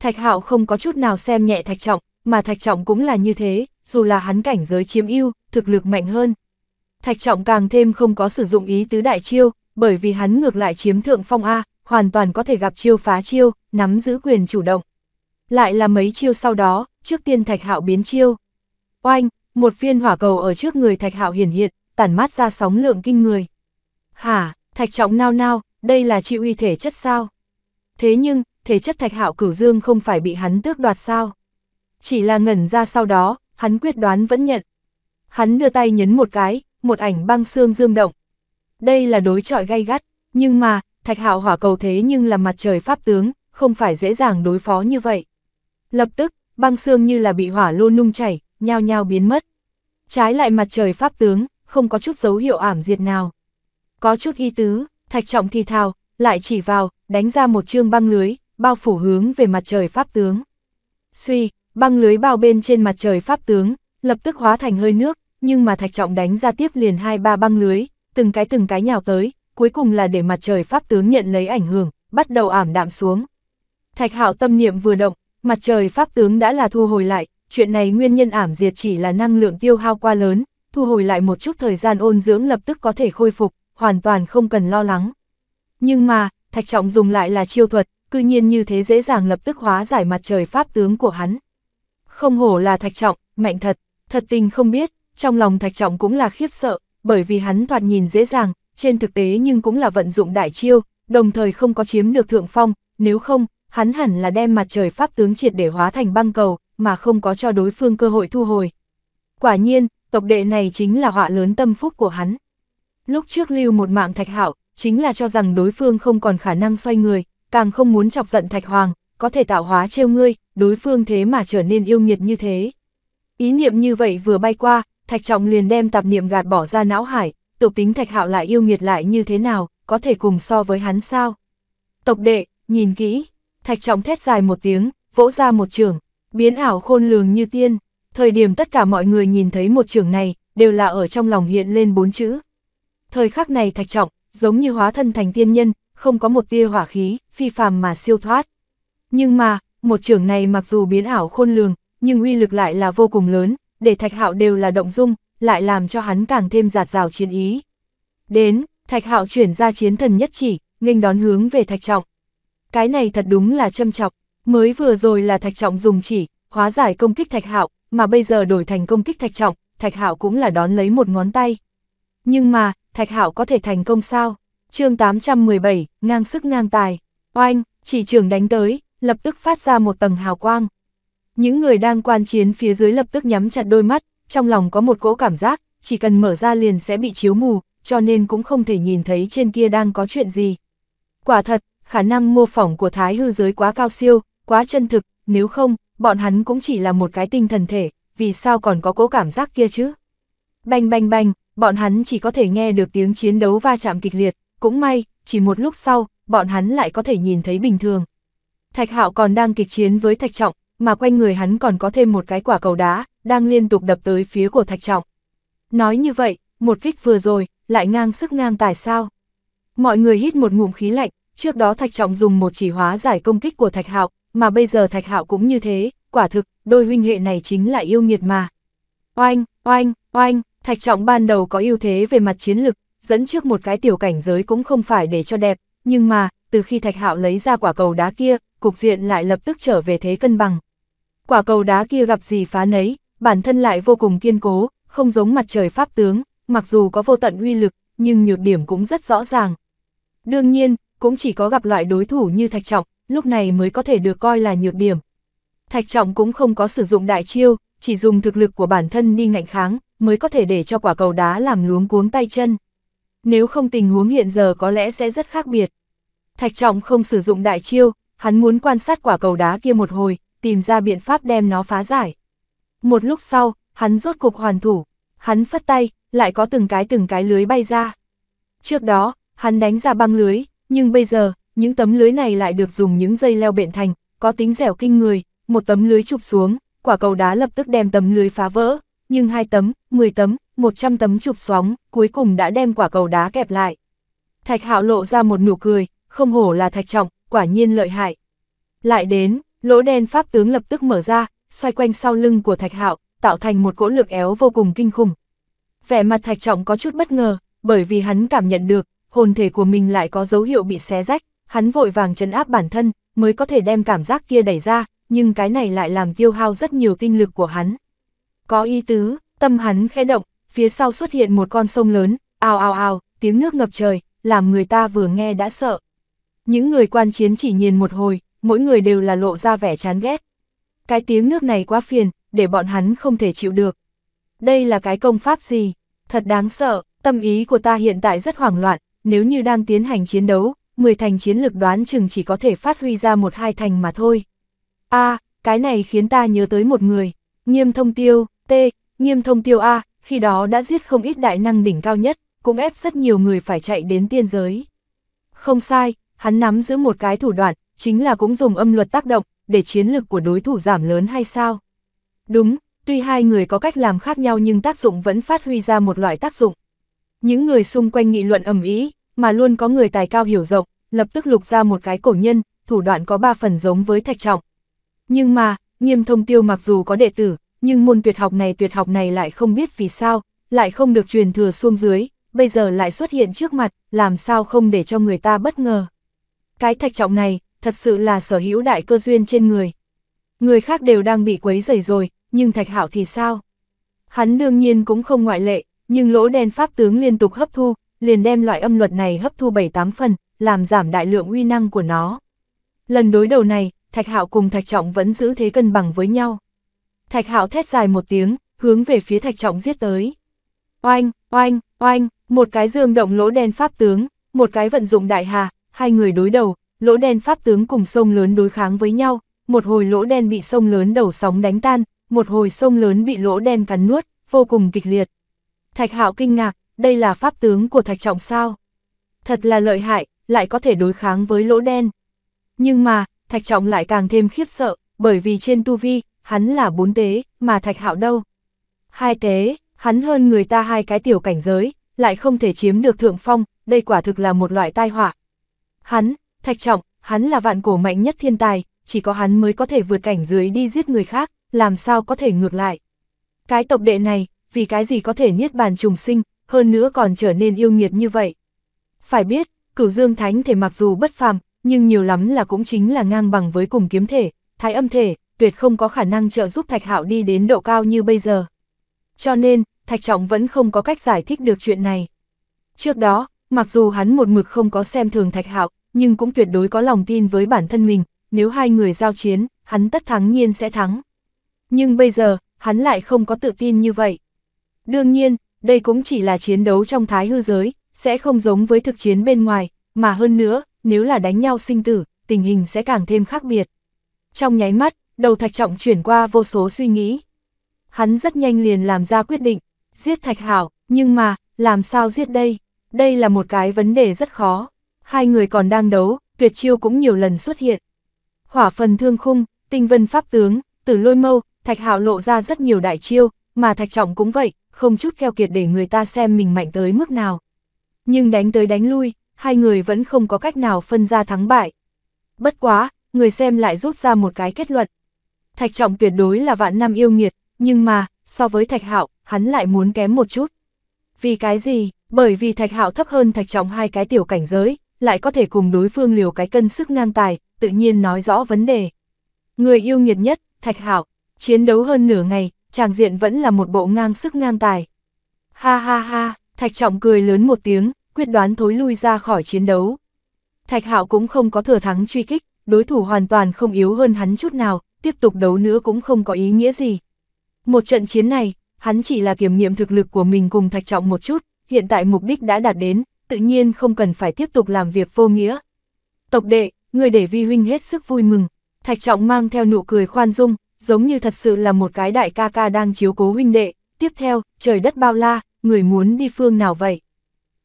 S1: Thạch Hạo không có chút nào xem nhẹ Thạch Trọng, mà Thạch Trọng cũng là như thế, dù là hắn cảnh giới chiếm ưu, thực lực mạnh hơn. Thạch Trọng càng thêm không có sử dụng ý tứ đại chiêu, bởi vì hắn ngược lại chiếm thượng phong A, hoàn toàn có thể gặp chiêu phá chiêu, nắm giữ quyền chủ động. Lại là mấy chiêu sau đó, trước tiên Thạch Hạo biến chiêu. Oanh, một viên hỏa cầu ở trước người Thạch Hạo hiển hiện, tản mát ra sóng lượng kinh người. Hả, Thạch Trọng nao nao, đây là chịu uy thể chất sao? Thế nhưng, thể chất Thạch Hạo Cửu Dương không phải bị hắn tước đoạt sao? Chỉ là ngẩn ra sau đó, hắn quyết đoán vẫn nhận. Hắn đưa tay nhấn một cái, một ảnh băng xương dương động. Đây là đối trọi gay gắt, nhưng mà, Thạch Hạo hỏa cầu thế nhưng là mặt trời pháp tướng, không phải dễ dàng đối phó như vậy. Lập tức, băng xương như là bị hỏa lô nung chảy, nhao nhao biến mất. Trái lại mặt trời pháp tướng, không có chút dấu hiệu ảm diệt nào. Có chút y tứ, thạch trọng thì thào, lại chỉ vào, đánh ra một chương băng lưới, bao phủ hướng về mặt trời pháp tướng. Suy, băng lưới bao bên trên mặt trời pháp tướng, lập tức hóa thành hơi nước, nhưng mà thạch trọng đánh ra tiếp liền hai ba băng lưới, từng cái từng cái nhào tới, cuối cùng là để mặt trời pháp tướng nhận lấy ảnh hưởng, bắt đầu ảm đạm xuống. Thạch hạo tâm niệm vừa động, mặt trời pháp tướng đã là thu hồi lại, chuyện này nguyên nhân ảm diệt chỉ là năng lượng tiêu hao quá lớn, thu hồi lại một chút thời gian ôn dưỡng lập tức có thể khôi phục, hoàn toàn không cần lo lắng. Nhưng mà, Thạch Trọng dùng lại là chiêu thuật, cư nhiên như thế dễ dàng lập tức hóa giải mặt trời pháp tướng của hắn. Không hổ là Thạch Trọng, mạnh thật, thật tình không biết, trong lòng Thạch Trọng cũng là khiếp sợ, bởi vì hắn thoạt nhìn dễ dàng, trên thực tế nhưng cũng là vận dụng đại chiêu, đồng thời không có chiếm được thượng phong, nếu không, hắn hẳn là đem mặt trời pháp tướng triệt để hóa thành băng cầu, mà không có cho đối phương cơ hội thu hồi. Quả nhiên, tộc đệ này chính là họa lớn tâm phúc của hắn. Lúc trước lưu một mạng thạch hạo, chính là cho rằng đối phương không còn khả năng xoay người, càng không muốn chọc giận thạch hoàng, có thể tạo hóa trêu ngươi, đối phương thế mà trở nên yêu nghiệt như thế. Ý niệm như vậy vừa bay qua, thạch trọng liền đem tạp niệm gạt bỏ ra não hải, tục tính thạch hạo lại yêu nghiệt lại như thế nào, có thể cùng so với hắn sao. Tộc đệ, nhìn kỹ, thạch trọng thét dài một tiếng, vỗ ra một trường, biến ảo khôn lường như tiên, thời điểm tất cả mọi người nhìn thấy một trường này, đều là ở trong lòng hiện lên bốn chữ. Thời khắc này thạch trọng, giống như hóa thân thành tiên nhân, không có một tia hỏa khí, phi phàm mà siêu thoát. Nhưng mà, một trường này mặc dù biến ảo khôn lường, nhưng uy lực lại là vô cùng lớn, để thạch hạo đều là động dung, lại làm cho hắn càng thêm giạt rào chiến ý. Đến, thạch hạo chuyển ra chiến thần nhất chỉ, nghênh đón hướng về thạch trọng. Cái này thật đúng là châm trọng Mới vừa rồi là Thạch Trọng dùng chỉ, hóa giải công kích Thạch Hạo, mà bây giờ đổi thành công kích Thạch Trọng, Thạch Hạo cũng là đón lấy một ngón tay. Nhưng mà, Thạch Hạo có thể thành công sao? chương 817, ngang sức ngang tài. Oanh, chỉ trưởng đánh tới, lập tức phát ra một tầng hào quang. Những người đang quan chiến phía dưới lập tức nhắm chặt đôi mắt, trong lòng có một cỗ cảm giác, chỉ cần mở ra liền sẽ bị chiếu mù, cho nên cũng không thể nhìn thấy trên kia đang có chuyện gì. Quả thật, khả năng mô phỏng của thái hư giới quá cao siêu, quá chân thực, nếu không, bọn hắn cũng chỉ là một cái tinh thần thể, vì sao còn có cố cảm giác kia chứ? Bành bành bành, bọn hắn chỉ có thể nghe được tiếng chiến đấu va chạm kịch liệt, cũng may, chỉ một lúc sau, bọn hắn lại có thể nhìn thấy bình thường. Thạch Hạo còn đang kịch chiến với Thạch Trọng, mà quanh người hắn còn có thêm một cái quả cầu đá, đang liên tục đập tới phía của Thạch Trọng. Nói như vậy, một kích vừa rồi, lại ngang sức ngang tài sao? Mọi người hít một ngụm khí lạnh, trước đó Thạch Trọng dùng một chỉ hóa giải công kích của Thạch Hạo, mà bây giờ Thạch Hạo cũng như thế, quả thực, đôi huynh hệ này chính là yêu nghiệt mà. Oanh, oanh, oanh, Thạch Trọng ban đầu có ưu thế về mặt chiến lực, dẫn trước một cái tiểu cảnh giới cũng không phải để cho đẹp, nhưng mà, từ khi Thạch Hạo lấy ra quả cầu đá kia, cục diện lại lập tức trở về thế cân bằng. Quả cầu đá kia gặp gì phá nấy, bản thân lại vô cùng kiên cố, không giống mặt trời pháp tướng, mặc dù có vô tận uy lực, nhưng nhược điểm cũng rất rõ ràng. Đương nhiên, cũng chỉ có gặp loại đối thủ như Thạch Trọng, lúc này mới có thể được coi là nhược điểm. Thạch Trọng cũng không có sử dụng đại chiêu, chỉ dùng thực lực của bản thân đi ngạnh kháng, mới có thể để cho quả cầu đá làm luống cuống tay chân. Nếu không tình huống hiện giờ có lẽ sẽ rất khác biệt. Thạch Trọng không sử dụng đại chiêu, hắn muốn quan sát quả cầu đá kia một hồi, tìm ra biện pháp đem nó phá giải. Một lúc sau, hắn rốt cục hoàn thủ, hắn phất tay, lại có từng cái từng cái lưới bay ra. Trước đó, hắn đánh ra băng lưới, nhưng bây giờ, những tấm lưới này lại được dùng những dây leo bện thành, có tính dẻo kinh người, một tấm lưới chụp xuống, quả cầu đá lập tức đem tấm lưới phá vỡ, nhưng hai tấm, 10 tấm, 100 tấm chụp sóng, cuối cùng đã đem quả cầu đá kẹp lại. Thạch Hạo lộ ra một nụ cười, không hổ là Thạch Trọng, quả nhiên lợi hại. Lại đến, lỗ đen pháp tướng lập tức mở ra, xoay quanh sau lưng của Thạch Hạo, tạo thành một cỗ lực éo vô cùng kinh khủng. Vẻ mặt Thạch Trọng có chút bất ngờ, bởi vì hắn cảm nhận được, hồn thể của mình lại có dấu hiệu bị xé rách, hắn vội vàng chấn áp bản thân, mới có thể đem cảm giác kia đẩy ra, nhưng cái này lại làm tiêu hao rất nhiều tinh lực của hắn. Có ý tứ, tâm hắn khẽ động, phía sau xuất hiện một con sông lớn, ao ao ao tiếng nước ngập trời, làm người ta vừa nghe đã sợ. Những người quan chiến chỉ nhìn một hồi, mỗi người đều là lộ ra vẻ chán ghét. Cái tiếng nước này quá phiền, để bọn hắn không thể chịu được. Đây là cái công pháp gì? Thật đáng sợ, tâm ý của ta hiện tại rất hoảng loạn, nếu như đang tiến hành chiến đấu, 10 thành chiến lực đoán chừng chỉ có thể phát huy ra một hai thành mà thôi. A, à, cái này khiến ta nhớ tới một người, nghiêm thông tiêu, T, nghiêm thông tiêu A, khi đó đã giết không ít đại năng đỉnh cao nhất, cũng ép rất nhiều người phải chạy đến tiên giới. Không sai, hắn nắm giữ một cái thủ đoạn, chính là cũng dùng âm luật tác động, để chiến lực của đối thủ giảm lớn hay sao? Đúng, tuy hai người có cách làm khác nhau nhưng tác dụng vẫn phát huy ra một loại tác dụng. Những người xung quanh nghị luận ầm ĩ, mà luôn có người tài cao hiểu rộng, lập tức lục ra một cái cổ nhân, thủ đoạn có ba phần giống với thạch trọng. Nhưng mà, nghiêm thông tiêu mặc dù có đệ tử, nhưng môn tuyệt học này tuyệt học này lại không biết vì sao, lại không được truyền thừa xuống dưới, bây giờ lại xuất hiện trước mặt, làm sao không để cho người ta bất ngờ. Cái thạch trọng này, thật sự là sở hữu đại cơ duyên trên người. Người khác đều đang bị quấy rầy rồi, nhưng thạch hảo thì sao? Hắn đương nhiên cũng không ngoại lệ, nhưng lỗ đen pháp tướng liên tục hấp thu, liền đem loại âm luật này hấp thu 7-8 phần, làm giảm đại lượng uy năng của nó. Lần đối đầu này, Thạch Hạo cùng Thạch Trọng vẫn giữ thế cân bằng với nhau. Thạch Hạo thét dài một tiếng, hướng về phía Thạch Trọng giết tới. Oanh, oanh, oanh, một cái dương động lỗ đen pháp tướng, một cái vận dụng đại hà, hai người đối đầu, lỗ đen pháp tướng cùng sông lớn đối kháng với nhau, một hồi lỗ đen bị sông lớn đầu sóng đánh tan, một hồi sông lớn bị lỗ đen cắn nuốt, vô cùng kịch liệt. Thạch Hạo kinh ngạc, đây là pháp tướng của thạch trọng sao. Thật là lợi hại, lại có thể đối kháng với lỗ đen. Nhưng mà, thạch trọng lại càng thêm khiếp sợ, bởi vì trên tu vi, hắn là bốn tế, mà thạch hạo đâu. Hai tế, hắn hơn người ta hai cái tiểu cảnh giới, lại không thể chiếm được thượng phong, đây quả thực là một loại tai họa. Hắn, thạch trọng, hắn là vạn cổ mạnh nhất thiên tài, chỉ có hắn mới có thể vượt cảnh dưới đi giết người khác, làm sao có thể ngược lại. Cái tộc đệ này, vì cái gì có thể niết bàn trùng sinh, hơn nữa còn trở nên yêu nghiệt như vậy. Phải biết, cửu dương thánh thể mặc dù bất phàm, nhưng nhiều lắm là cũng chính là ngang bằng với cùng kiếm thể, thái âm thể, tuyệt không có khả năng trợ giúp Thạch Hạo đi đến độ cao như bây giờ. Cho nên, Thạch Trọng vẫn không có cách giải thích được chuyện này. Trước đó, mặc dù hắn một mực không có xem thường Thạch Hạo, nhưng cũng tuyệt đối có lòng tin với bản thân mình, nếu hai người giao chiến, hắn tất thắng nhiên sẽ thắng. Nhưng bây giờ, hắn lại không có tự tin như vậy. Đương nhiên, đây cũng chỉ là chiến đấu trong thái hư giới, sẽ không giống với thực chiến bên ngoài, mà hơn nữa, nếu là đánh nhau sinh tử, tình hình sẽ càng thêm khác biệt. Trong nháy mắt, đầu Thạch Trọng chuyển qua vô số suy nghĩ. Hắn rất nhanh liền làm ra quyết định, giết Thạch Hảo, nhưng mà, làm sao giết đây? Đây là một cái vấn đề rất khó. Hai người còn đang đấu, tuyệt chiêu cũng nhiều lần xuất hiện. Hỏa phần thương khung, tinh vân pháp tướng, tử lôi mâu, Thạch Hạo lộ ra rất nhiều đại chiêu, mà thạch trọng cũng vậy, không chút keo kiệt để người ta xem mình mạnh tới mức nào. Nhưng đánh tới đánh lui, hai người vẫn không có cách nào phân ra thắng bại. Bất quá, người xem lại rút ra một cái kết luận. Thạch trọng tuyệt đối là vạn năm yêu nghiệt, nhưng mà, so với thạch hạo, hắn lại muốn kém một chút. Vì cái gì? Bởi vì thạch hạo thấp hơn thạch trọng hai cái tiểu cảnh giới, lại có thể cùng đối phương liều cái cân sức ngang tài, tự nhiên nói rõ vấn đề. Người yêu nghiệt nhất, thạch hạo, chiến đấu hơn nửa ngày, tràng diện vẫn là một bộ ngang sức ngang tài. Ha ha ha, Thạch Trọng cười lớn một tiếng, quyết đoán thối lui ra khỏi chiến đấu. Thạch Hạo cũng không có thừa thắng truy kích, đối thủ hoàn toàn không yếu hơn hắn chút nào, tiếp tục đấu nữa cũng không có ý nghĩa gì. Một trận chiến này, hắn chỉ là kiểm nghiệm thực lực của mình cùng Thạch Trọng một chút, hiện tại mục đích đã đạt đến, tự nhiên không cần phải tiếp tục làm việc vô nghĩa. Tộc đệ, người để vi huynh hết sức vui mừng, Thạch Trọng mang theo nụ cười khoan dung, giống như thật sự là một cái đại ca ca đang chiếu cố huynh đệ, tiếp theo, trời đất bao la, người muốn đi phương nào vậy?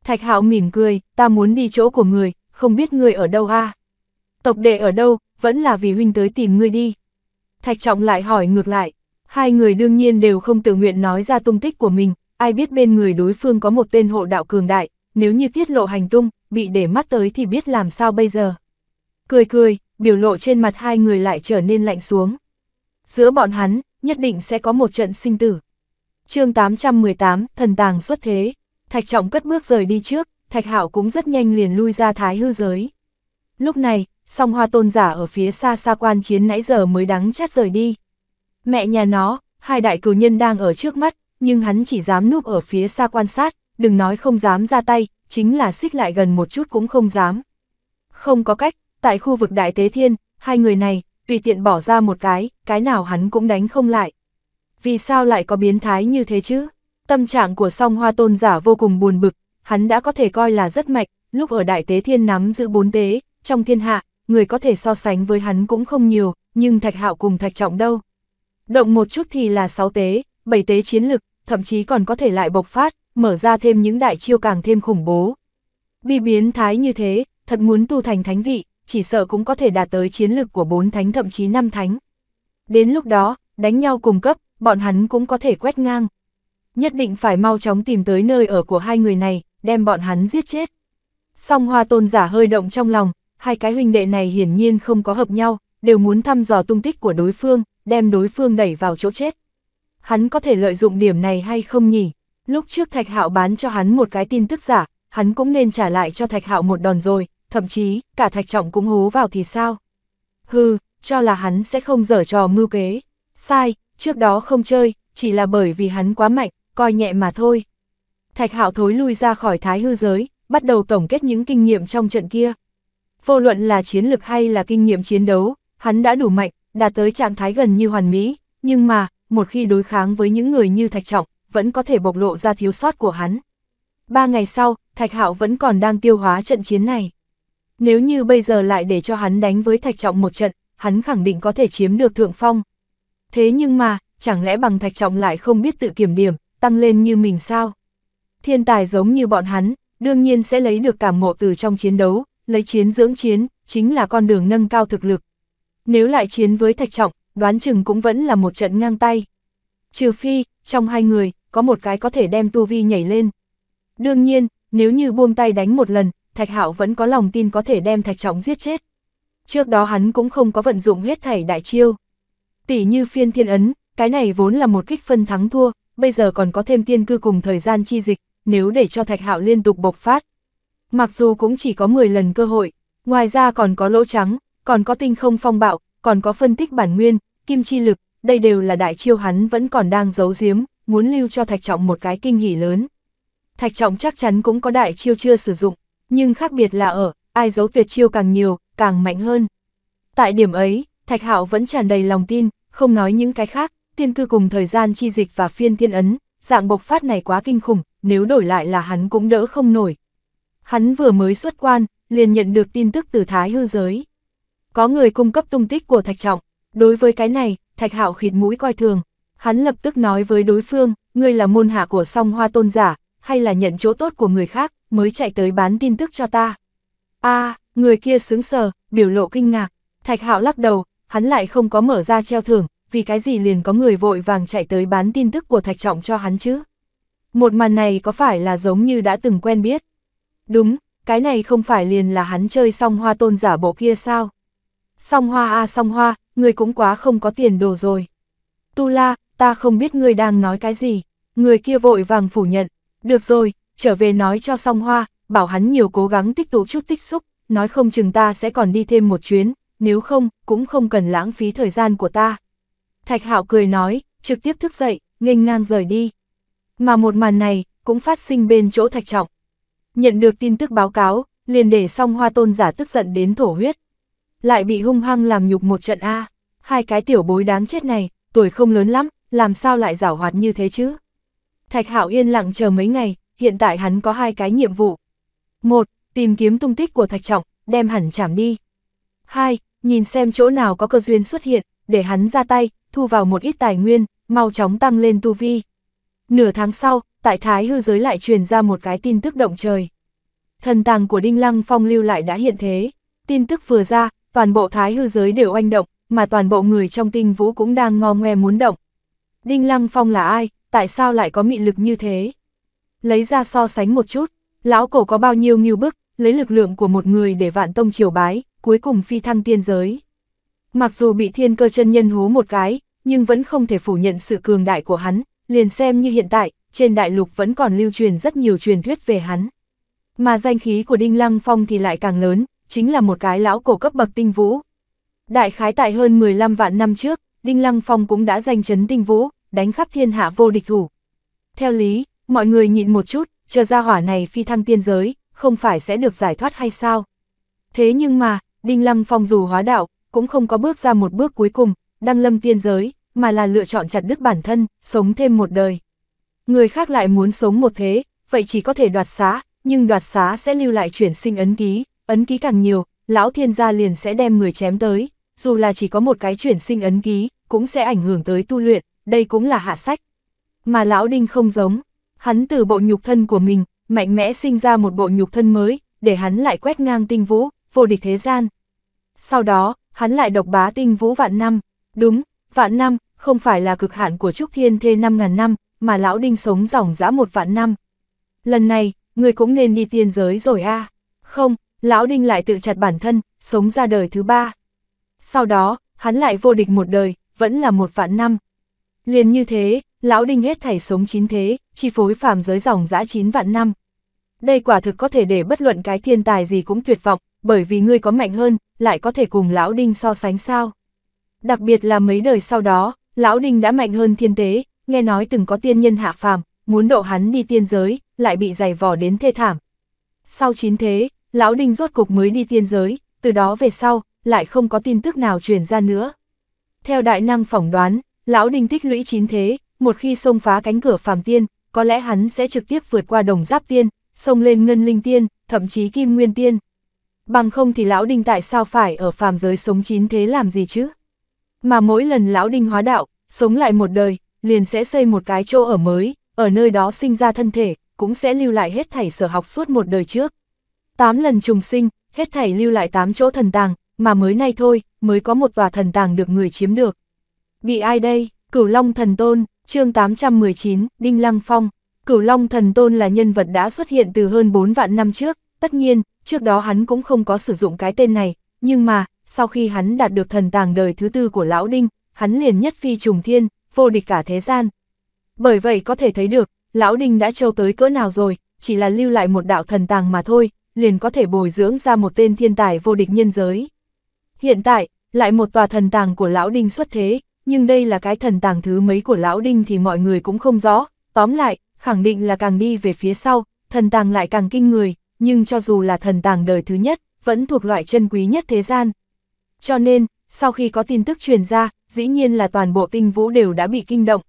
S1: Thạch Hạo mỉm cười, ta muốn đi chỗ của người, không biết người ở đâu ha? Tộc đệ ở đâu, vẫn là vì huynh tới tìm người đi. Thạch Trọng lại hỏi ngược lại, hai người đương nhiên đều không tự nguyện nói ra tung tích của mình, ai biết bên người đối phương có một tên hộ đạo cường đại, nếu như tiết lộ hành tung, bị để mắt tới thì biết làm sao bây giờ. Cười cười, biểu lộ trên mặt hai người lại trở nên lạnh xuống giữa bọn hắn, nhất định sẽ có một trận sinh tử. chương 818, thần tàng xuất thế, Thạch Trọng cất bước rời đi trước, Thạch Hạo cũng rất nhanh liền lui ra thái hư giới. Lúc này, song hoa tôn giả ở phía xa xa quan chiến nãy giờ mới đắng chát rời đi. Mẹ nhà nó, hai đại cử nhân đang ở trước mắt, nhưng hắn chỉ dám núp ở phía xa quan sát, đừng nói không dám ra tay, chính là xích lại gần một chút cũng không dám. Không có cách, tại khu vực Đại Tế Thiên, hai người này, tùy tiện bỏ ra một cái, cái nào hắn cũng đánh không lại. Vì sao lại có biến thái như thế chứ? Tâm trạng của song hoa tôn giả vô cùng buồn bực, hắn đã có thể coi là rất mạnh, lúc ở Đại Tế Thiên nắm giữ bốn tế, trong thiên hạ, người có thể so sánh với hắn cũng không nhiều, nhưng thạch hạo cùng thạch trọng đâu. Động một chút thì là sáu tế, bảy tế chiến lực, thậm chí còn có thể lại bộc phát, mở ra thêm những đại chiêu càng thêm khủng bố. Bị biến thái như thế, thật muốn tu thành thánh vị, chỉ sợ cũng có thể đạt tới chiến lực của bốn thánh thậm chí năm thánh. Đến lúc đó, đánh nhau cùng cấp, bọn hắn cũng có thể quét ngang. Nhất định phải mau chóng tìm tới nơi ở của hai người này, đem bọn hắn giết chết. Song hoa tôn giả hơi động trong lòng, hai cái huynh đệ này hiển nhiên không có hợp nhau, đều muốn thăm dò tung tích của đối phương, đem đối phương đẩy vào chỗ chết. Hắn có thể lợi dụng điểm này hay không nhỉ? Lúc trước Thạch Hạo bán cho hắn một cái tin tức giả, hắn cũng nên trả lại cho Thạch Hạo một đòn rồi, thậm chí cả thạch trọng cũng hố vào thì sao? Hừ, cho là hắn sẽ không dở trò mưu kế. Sai, trước đó không chơi, chỉ là bởi vì hắn quá mạnh, coi nhẹ mà thôi. Thạch hạo thối lui ra khỏi thái hư giới, bắt đầu tổng kết những kinh nghiệm trong trận kia. Vô luận là chiến lực hay là kinh nghiệm chiến đấu, hắn đã đủ mạnh, đạt tới trạng thái gần như hoàn mỹ, nhưng mà, một khi đối kháng với những người như Thạch Trọng, vẫn có thể bộc lộ ra thiếu sót của hắn. Ba ngày sau, Thạch Hạo vẫn còn đang tiêu hóa trận chiến này. Nếu như bây giờ lại để cho hắn đánh với Thạch Trọng một trận, hắn khẳng định có thể chiếm được thượng phong. Thế nhưng mà, chẳng lẽ bằng Thạch Trọng lại không biết tự kiểm điểm, tăng lên như mình sao? Thiên tài giống như bọn hắn, đương nhiên sẽ lấy được cảm ngộ từ trong chiến đấu, lấy chiến dưỡng chiến, chính là con đường nâng cao thực lực. Nếu lại chiến với Thạch Trọng, đoán chừng cũng vẫn là một trận ngang tay. Trừ phi, trong hai người, có một cái có thể đem tu vi nhảy lên. Đương nhiên, nếu như buông tay đánh một lần, Thạch Hạo vẫn có lòng tin có thể đem Thạch Trọng giết chết. Trước đó hắn cũng không có vận dụng hết thảy đại chiêu. Tỷ như phiên thiên ấn, cái này vốn là một kích phân thắng thua, bây giờ còn có thêm tiên cư cùng thời gian chi dịch, nếu để cho Thạch Hạo liên tục bộc phát. Mặc dù cũng chỉ có 10 lần cơ hội, ngoài ra còn có lỗ trắng, còn có tinh không phong bạo, còn có phân tích bản nguyên, kim chi lực, đây đều là đại chiêu hắn vẫn còn đang giấu giếm, muốn lưu cho Thạch Trọng một cái kinh hỉ lớn. Thạch Trọng chắc chắn cũng có đại chiêu chưa sử dụng nhưng khác biệt là ở, ai giấu tuyệt chiêu càng nhiều, càng mạnh hơn. Tại điểm ấy, Thạch Hạo vẫn tràn đầy lòng tin, không nói những cái khác, tiên cư cùng thời gian chi dịch và phiên thiên ấn, dạng bộc phát này quá kinh khủng, nếu đổi lại là hắn cũng đỡ không nổi. Hắn vừa mới xuất quan, liền nhận được tin tức từ Thái hư giới. Có người cung cấp tung tích của Thạch Trọng, đối với cái này, Thạch Hạo khịt mũi coi thường, hắn lập tức nói với đối phương, ngươi là môn hạ của song hoa tôn giả, hay là nhận chỗ tốt của người khác, mới chạy tới bán tin tức cho ta. a à, người kia sướng sờ, biểu lộ kinh ngạc, thạch hạo lắc đầu, hắn lại không có mở ra treo thưởng, vì cái gì liền có người vội vàng chạy tới bán tin tức của thạch trọng cho hắn chứ. Một màn này có phải là giống như đã từng quen biết? Đúng, cái này không phải liền là hắn chơi song hoa tôn giả bộ kia sao? Song hoa a à, song hoa, người cũng quá không có tiền đồ rồi. Tu la, ta không biết ngươi đang nói cái gì. Người kia vội vàng phủ nhận. Được rồi, trở về nói cho song hoa, bảo hắn nhiều cố gắng tích tụ chút tích xúc, nói không chừng ta sẽ còn đi thêm một chuyến, nếu không, cũng không cần lãng phí thời gian của ta. Thạch hạo cười nói, trực tiếp thức dậy, nghênh ngang rời đi. Mà một màn này, cũng phát sinh bên chỗ thạch trọng. Nhận được tin tức báo cáo, liền để song hoa tôn giả tức giận đến thổ huyết. Lại bị hung hăng làm nhục một trận A, hai cái tiểu bối đáng chết này, tuổi không lớn lắm, làm sao lại giảo hoạt như thế chứ? Thạch hạo yên lặng chờ mấy ngày, hiện tại hắn có hai cái nhiệm vụ. Một, tìm kiếm tung tích của Thạch Trọng, đem hẳn chảm đi. Hai, nhìn xem chỗ nào có cơ duyên xuất hiện, để hắn ra tay, thu vào một ít tài nguyên, mau chóng tăng lên tu vi. Nửa tháng sau, tại Thái hư giới lại truyền ra một cái tin tức động trời. Thần tàng của Đinh Lăng Phong lưu lại đã hiện thế. Tin tức vừa ra, toàn bộ Thái hư giới đều oanh động, mà toàn bộ người trong tinh vũ cũng đang ngo ngoe muốn động. Đinh Lăng Phong là ai, tại sao lại có mị lực như thế? lấy ra so sánh một chút, lão cổ có bao nhiêu nghiêu bức, lấy lực lượng của một người để vạn tông triều bái, cuối cùng phi thăng tiên giới. Mặc dù bị thiên cơ chân nhân hú một cái, nhưng vẫn không thể phủ nhận sự cường đại của hắn, liền xem như hiện tại, trên đại lục vẫn còn lưu truyền rất nhiều truyền thuyết về hắn. Mà danh khí của Đinh Lăng Phong thì lại càng lớn, chính là một cái lão cổ cấp bậc tinh vũ. Đại khái tại hơn 15 vạn năm trước, Đinh Lăng Phong cũng đã danh chấn tinh vũ, đánh khắp thiên hạ vô địch thủ. Theo lý, Mọi người nhịn một chút, chờ ra hỏa này phi thăng tiên giới, không phải sẽ được giải thoát hay sao? Thế nhưng mà, Đinh Lăng Phong dù hóa đạo, cũng không có bước ra một bước cuối cùng, đăng lâm tiên giới, mà là lựa chọn chặt đứt bản thân, sống thêm một đời. Người khác lại muốn sống một thế, vậy chỉ có thể đoạt xá, nhưng đoạt xá sẽ lưu lại chuyển sinh ấn ký, ấn ký càng nhiều, lão thiên gia liền sẽ đem người chém tới, dù là chỉ có một cái chuyển sinh ấn ký, cũng sẽ ảnh hưởng tới tu luyện, đây cũng là hạ sách. Mà lão đinh không giống, Hắn từ bộ nhục thân của mình, mạnh mẽ sinh ra một bộ nhục thân mới, để hắn lại quét ngang tinh vũ, vô địch thế gian. Sau đó, hắn lại độc bá tinh vũ vạn năm. Đúng, vạn năm, không phải là cực hạn của Trúc Thiên Thê 5.000 năm, mà Lão Đinh sống dòng dã một vạn năm. Lần này, người cũng nên đi tiên giới rồi a Không, Lão Đinh lại tự chặt bản thân, sống ra đời thứ ba. Sau đó, hắn lại vô địch một đời, vẫn là một vạn năm. Liền như thế, lão đinh hết thảy sống chín thế, chi phối phàm giới dòng dã chín vạn năm. Đây quả thực có thể để bất luận cái thiên tài gì cũng tuyệt vọng, bởi vì ngươi có mạnh hơn, lại có thể cùng lão đinh so sánh sao. Đặc biệt là mấy đời sau đó, lão đinh đã mạnh hơn thiên tế, nghe nói từng có tiên nhân hạ phàm, muốn độ hắn đi tiên giới, lại bị giày vò đến thê thảm. Sau chín thế, lão đinh rốt cục mới đi tiên giới, từ đó về sau, lại không có tin tức nào truyền ra nữa. Theo đại năng phỏng đoán, lão đinh tích lũy chín thế, một khi xông phá cánh cửa phàm tiên, có lẽ hắn sẽ trực tiếp vượt qua đồng giáp tiên, xông lên ngân linh tiên, thậm chí kim nguyên tiên. Bằng không thì lão đinh tại sao phải ở phàm giới sống chín thế làm gì chứ? Mà mỗi lần lão đinh hóa đạo, sống lại một đời, liền sẽ xây một cái chỗ ở mới, ở nơi đó sinh ra thân thể, cũng sẽ lưu lại hết thảy sở học suốt một đời trước. Tám lần trùng sinh, hết thảy lưu lại tám chỗ thần tàng, mà mới nay thôi, mới có một tòa thần tàng được người chiếm được. Bị ai đây? Cửu Long thần tôn, chương 819, Đinh Lăng Phong, Cửu Long Thần Tôn là nhân vật đã xuất hiện từ hơn 4 vạn năm trước, tất nhiên, trước đó hắn cũng không có sử dụng cái tên này, nhưng mà, sau khi hắn đạt được thần tàng đời thứ tư của Lão Đinh, hắn liền nhất phi trùng thiên, vô địch cả thế gian. Bởi vậy có thể thấy được, Lão Đinh đã trâu tới cỡ nào rồi, chỉ là lưu lại một đạo thần tàng mà thôi, liền có thể bồi dưỡng ra một tên thiên tài vô địch nhân giới. Hiện tại, lại một tòa thần tàng của Lão Đinh xuất thế, nhưng đây là cái thần tàng thứ mấy của lão đinh thì mọi người cũng không rõ, tóm lại, khẳng định là càng đi về phía sau, thần tàng lại càng kinh người, nhưng cho dù là thần tàng đời thứ nhất, vẫn thuộc loại chân quý nhất thế gian. Cho nên, sau khi có tin tức truyền ra, dĩ nhiên là toàn bộ tinh vũ đều đã bị kinh động.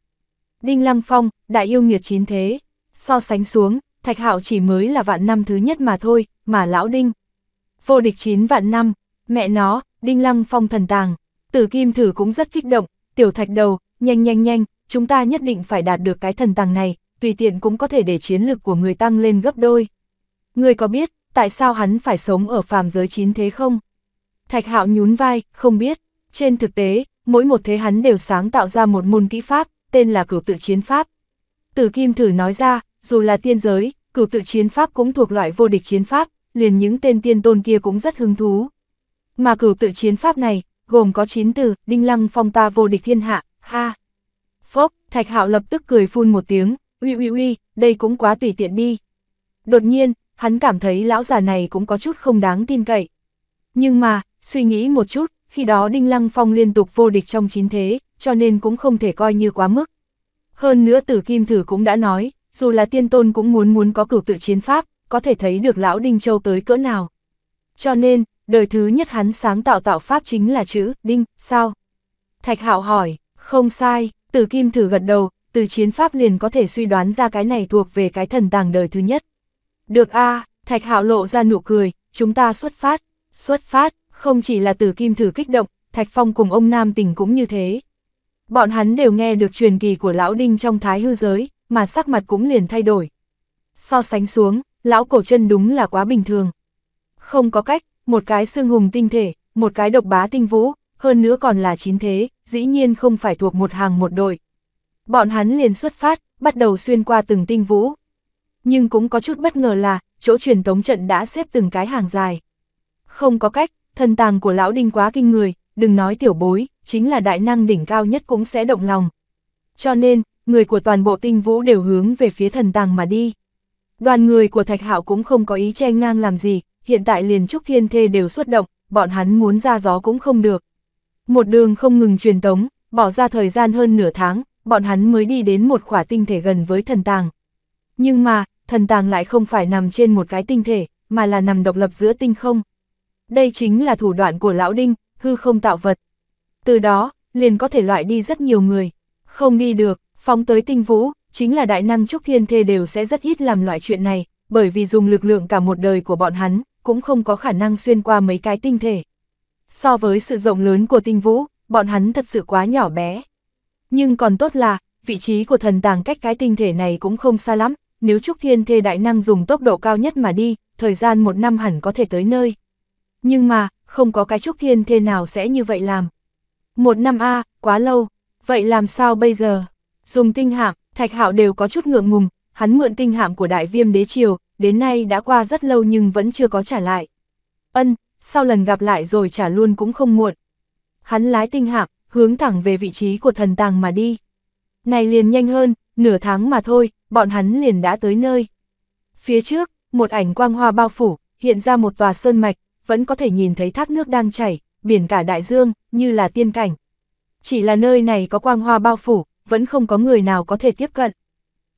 S1: Đinh Lăng Phong, đại yêu nghiệt chín thế, so sánh xuống, Thạch Hạo chỉ mới là vạn năm thứ nhất mà thôi, mà lão Đinh. Vô địch chín vạn năm, mẹ nó, Đinh Lăng Phong thần tàng, tử kim thử cũng rất kích động, tiểu thạch đầu, nhanh nhanh nhanh, chúng ta nhất định phải đạt được cái thần tàng này, tùy tiện cũng có thể để chiến lực của người tăng lên gấp đôi. Người có biết, tại sao hắn phải sống ở phàm giới chín thế không? Thạch hạo nhún vai, không biết. Trên thực tế, mỗi một thế hắn đều sáng tạo ra một môn kỹ pháp, tên là cửu tự chiến pháp. Tử Kim thử nói ra, dù là tiên giới, cửu tự chiến pháp cũng thuộc loại vô địch chiến pháp, liền những tên tiên tôn kia cũng rất hứng thú. Mà cửu tự chiến pháp này, gồm có 9 từ, Đinh Lăng Phong ta vô địch thiên hạ, ha. Phốc, Thạch Hạo lập tức cười phun một tiếng, uy uy uy, đây cũng quá tùy tiện đi. Đột nhiên, hắn cảm thấy lão già này cũng có chút không đáng tin cậy. Nhưng mà, suy nghĩ một chút, khi đó Đinh Lăng Phong liên tục vô địch trong chín thế, cho nên cũng không thể coi như quá mức. Hơn nữa Tử Kim Thử cũng đã nói, dù là tiên tôn cũng muốn muốn có cửu tự chiến pháp, có thể thấy được lão Đinh Châu tới cỡ nào. Cho nên, đời thứ nhất hắn sáng tạo tạo pháp chính là chữ đinh, sao? Thạch Hạo hỏi, không sai, Tử Kim thử gật đầu, từ chiến pháp liền có thể suy đoán ra cái này thuộc về cái thần tàng đời thứ nhất. Được a, Thạch Hạo lộ ra nụ cười, chúng ta xuất phát, xuất phát, không chỉ là Tử Kim thử kích động, Thạch Phong cùng ông Nam Tình cũng như thế. Bọn hắn đều nghe được truyền kỳ của lão đinh trong thái hư giới, mà sắc mặt cũng liền thay đổi. So sánh xuống, lão cổ chân đúng là quá bình thường. Không có cách, một cái xương hùng tinh thể, một cái độc bá tinh vũ, hơn nữa còn là chín thế, dĩ nhiên không phải thuộc một hàng một đội. Bọn hắn liền xuất phát, bắt đầu xuyên qua từng tinh vũ. Nhưng cũng có chút bất ngờ là, chỗ truyền tống trận đã xếp từng cái hàng dài. Không có cách, thần tàng của lão đinh quá kinh người, đừng nói tiểu bối, chính là đại năng đỉnh cao nhất cũng sẽ động lòng. Cho nên, người của toàn bộ tinh vũ đều hướng về phía thần tàng mà đi. Đoàn người của Thạch Hạo cũng không có ý che ngang làm gì, hiện tại liền Trúc Thiên Thê đều xuất động, bọn hắn muốn ra gió cũng không được. Một đường không ngừng truyền tống, bỏ ra thời gian hơn nửa tháng, bọn hắn mới đi đến một khỏa tinh thể gần với thần tàng. Nhưng mà, thần tàng lại không phải nằm trên một cái tinh thể, mà là nằm độc lập giữa tinh không. Đây chính là thủ đoạn của Lão Đinh, hư không tạo vật. Từ đó, liền có thể loại đi rất nhiều người. Không đi được, phóng tới tinh vũ, chính là đại năng trúc thiên thê đều sẽ rất ít làm loại chuyện này, bởi vì dùng lực lượng cả một đời của bọn hắn, cũng không có khả năng xuyên qua mấy cái tinh thể. So với sự rộng lớn của tinh vũ, bọn hắn thật sự quá nhỏ bé. Nhưng còn tốt là, vị trí của thần tàng cách cái tinh thể này cũng không xa lắm, nếu Trúc Thiên Thê Đại Năng dùng tốc độ cao nhất mà đi, thời gian một năm hẳn có thể tới nơi. Nhưng mà, không có cái Trúc Thiên Thê nào sẽ như vậy làm. Một năm A, quá lâu, vậy làm sao bây giờ? Dùng tinh hạm, Thạch Hạo đều có chút ngượng ngùng, hắn mượn tinh hạm của đại viêm đế triều, đến nay đã qua rất lâu nhưng vẫn chưa có trả lại. Ân, sau lần gặp lại rồi trả luôn cũng không muộn. Hắn lái tinh hạm, hướng thẳng về vị trí của thần tàng mà đi. Này liền nhanh hơn, nửa tháng mà thôi, bọn hắn liền đã tới nơi. Phía trước, một ảnh quang hoa bao phủ, hiện ra một tòa sơn mạch, vẫn có thể nhìn thấy thác nước đang chảy, biển cả đại dương, như là tiên cảnh. Chỉ là nơi này có quang hoa bao phủ, vẫn không có người nào có thể tiếp cận.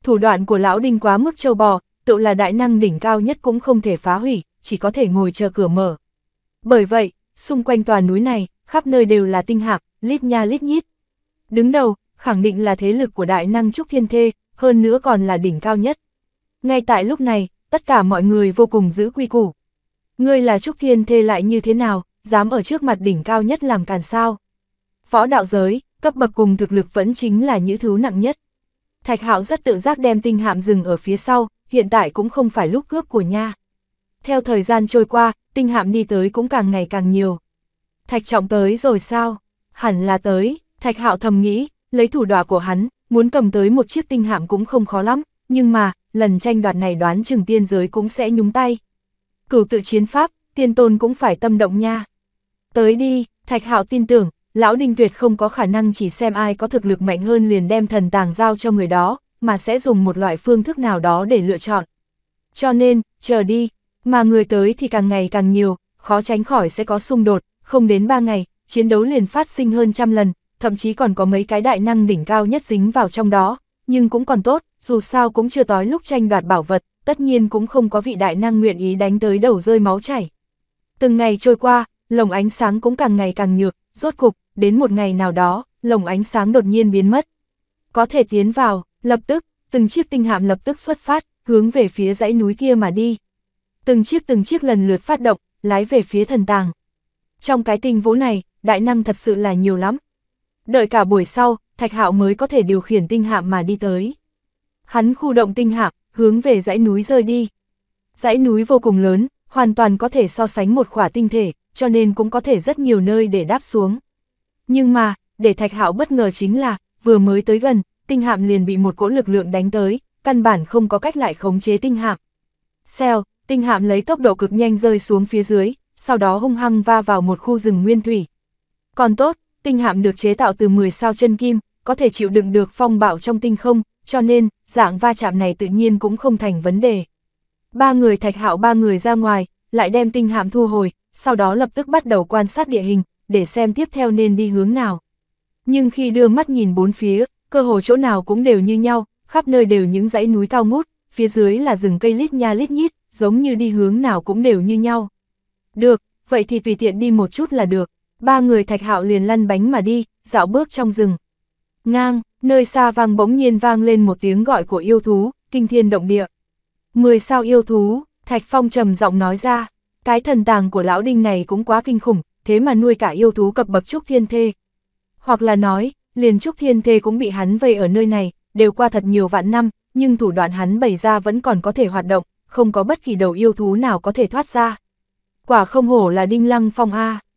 S1: Thủ đoạn của lão đinh quá mức châu bò, tự là đại năng đỉnh cao nhất cũng không thể phá hủy, chỉ có thể ngồi chờ cửa mở. Bởi vậy, xung quanh toàn núi này, khắp nơi đều là tinh hạc, lít nha lít nhít. Đứng đầu, khẳng định là thế lực của đại năng Trúc Thiên Thê, hơn nữa còn là đỉnh cao nhất. Ngay tại lúc này, tất cả mọi người vô cùng giữ quy củ. Ngươi là Trúc Thiên Thê lại như thế nào, dám ở trước mặt đỉnh cao nhất làm càn sao? Võ đạo giới, cấp bậc cùng thực lực vẫn chính là những thứ nặng nhất. Thạch Hạo rất tự giác đem tinh hạm dừng ở phía sau, hiện tại cũng không phải lúc cướp của nha. Theo thời gian trôi qua, tinh hạm đi tới cũng càng ngày càng nhiều. Thạch Trọng tới rồi sao? Hẳn là tới, Thạch Hạo thầm nghĩ, lấy thủ đoạn của hắn, muốn cầm tới một chiếc tinh hạm cũng không khó lắm, nhưng mà, lần tranh đoạt này đoán chừng tiên giới cũng sẽ nhúng tay. Cửu tự chiến pháp, tiên tôn cũng phải tâm động nha. Tới đi, Thạch Hạo tin tưởng, Lão Đinh tuyệt không có khả năng chỉ xem ai có thực lực mạnh hơn liền đem thần tàng giao cho người đó, mà sẽ dùng một loại phương thức nào đó để lựa chọn. Cho nên, chờ đi, mà người tới thì càng ngày càng nhiều, khó tránh khỏi sẽ có xung đột, không đến 3 ngày, chiến đấu liền phát sinh hơn trăm lần, thậm chí còn có mấy cái đại năng đỉnh cao nhất dính vào trong đó, nhưng cũng còn tốt, dù sao cũng chưa tối lúc tranh đoạt bảo vật, tất nhiên cũng không có vị đại năng nguyện ý đánh tới đầu rơi máu chảy. Từng ngày trôi qua, lồng ánh sáng cũng càng ngày càng nhược, Rốt cục, đến một ngày nào đó, lồng ánh sáng đột nhiên biến mất. Có thể tiến vào, lập tức, từng chiếc tinh hạm lập tức xuất phát, hướng về phía dãy núi kia mà đi. Từng chiếc từng chiếc lần lượt phát động, lái về phía thần tàng. Trong cái tinh vũ này, đại năng thật sự là nhiều lắm. Đợi cả buổi sau, Thạch Hạo mới có thể điều khiển tinh hạm mà đi tới. Hắn khu động tinh hạm, hướng về dãy núi rơi đi. Dãy núi vô cùng lớn, hoàn toàn có thể so sánh một khỏa tinh thể, cho nên cũng có thể rất nhiều nơi để đáp xuống. Nhưng mà, để Thạch Hạo bất ngờ chính là, vừa mới tới gần, tinh hạm liền bị một cỗ lực lượng đánh tới, căn bản không có cách lại khống chế tinh hạm. Xèo, tinh hạm lấy tốc độ cực nhanh rơi xuống phía dưới, sau đó hung hăng va vào một khu rừng nguyên thủy. Còn tốt, tinh hạm được chế tạo từ 10 sao chân kim, có thể chịu đựng được phong bạo trong tinh không, cho nên, dạng va chạm này tự nhiên cũng không thành vấn đề. Ba người thạch hạo ba người ra ngoài, lại đem tinh hạm thu hồi, sau đó lập tức bắt đầu quan sát địa hình, để xem tiếp theo nên đi hướng nào. Nhưng khi đưa mắt nhìn bốn phía, cơ hồ chỗ nào cũng đều như nhau, khắp nơi đều những dãy núi cao ngút, phía dưới là rừng cây lít nha lít nhít, giống như đi hướng nào cũng đều như nhau. Được, vậy thì tùy tiện đi một chút là được. Ba người thạch hạo liền lăn bánh mà đi, dạo bước trong rừng. Ngang, nơi xa vang bỗng nhiên vang lên một tiếng gọi của yêu thú, kinh thiên động địa. Mười sao yêu thú, thạch phong trầm giọng nói ra. Cái thần tàng của lão đinh này cũng quá kinh khủng, thế mà nuôi cả yêu thú cập bậc Trúc Thiên Thê. Hoặc là nói, liền Trúc Thiên Thê cũng bị hắn vây ở nơi này, đều qua thật nhiều vạn năm, nhưng thủ đoạn hắn bày ra vẫn còn có thể hoạt động, không có bất kỳ đầu yêu thú nào có thể thoát ra. Quả không hổ là đinh lăng phong A.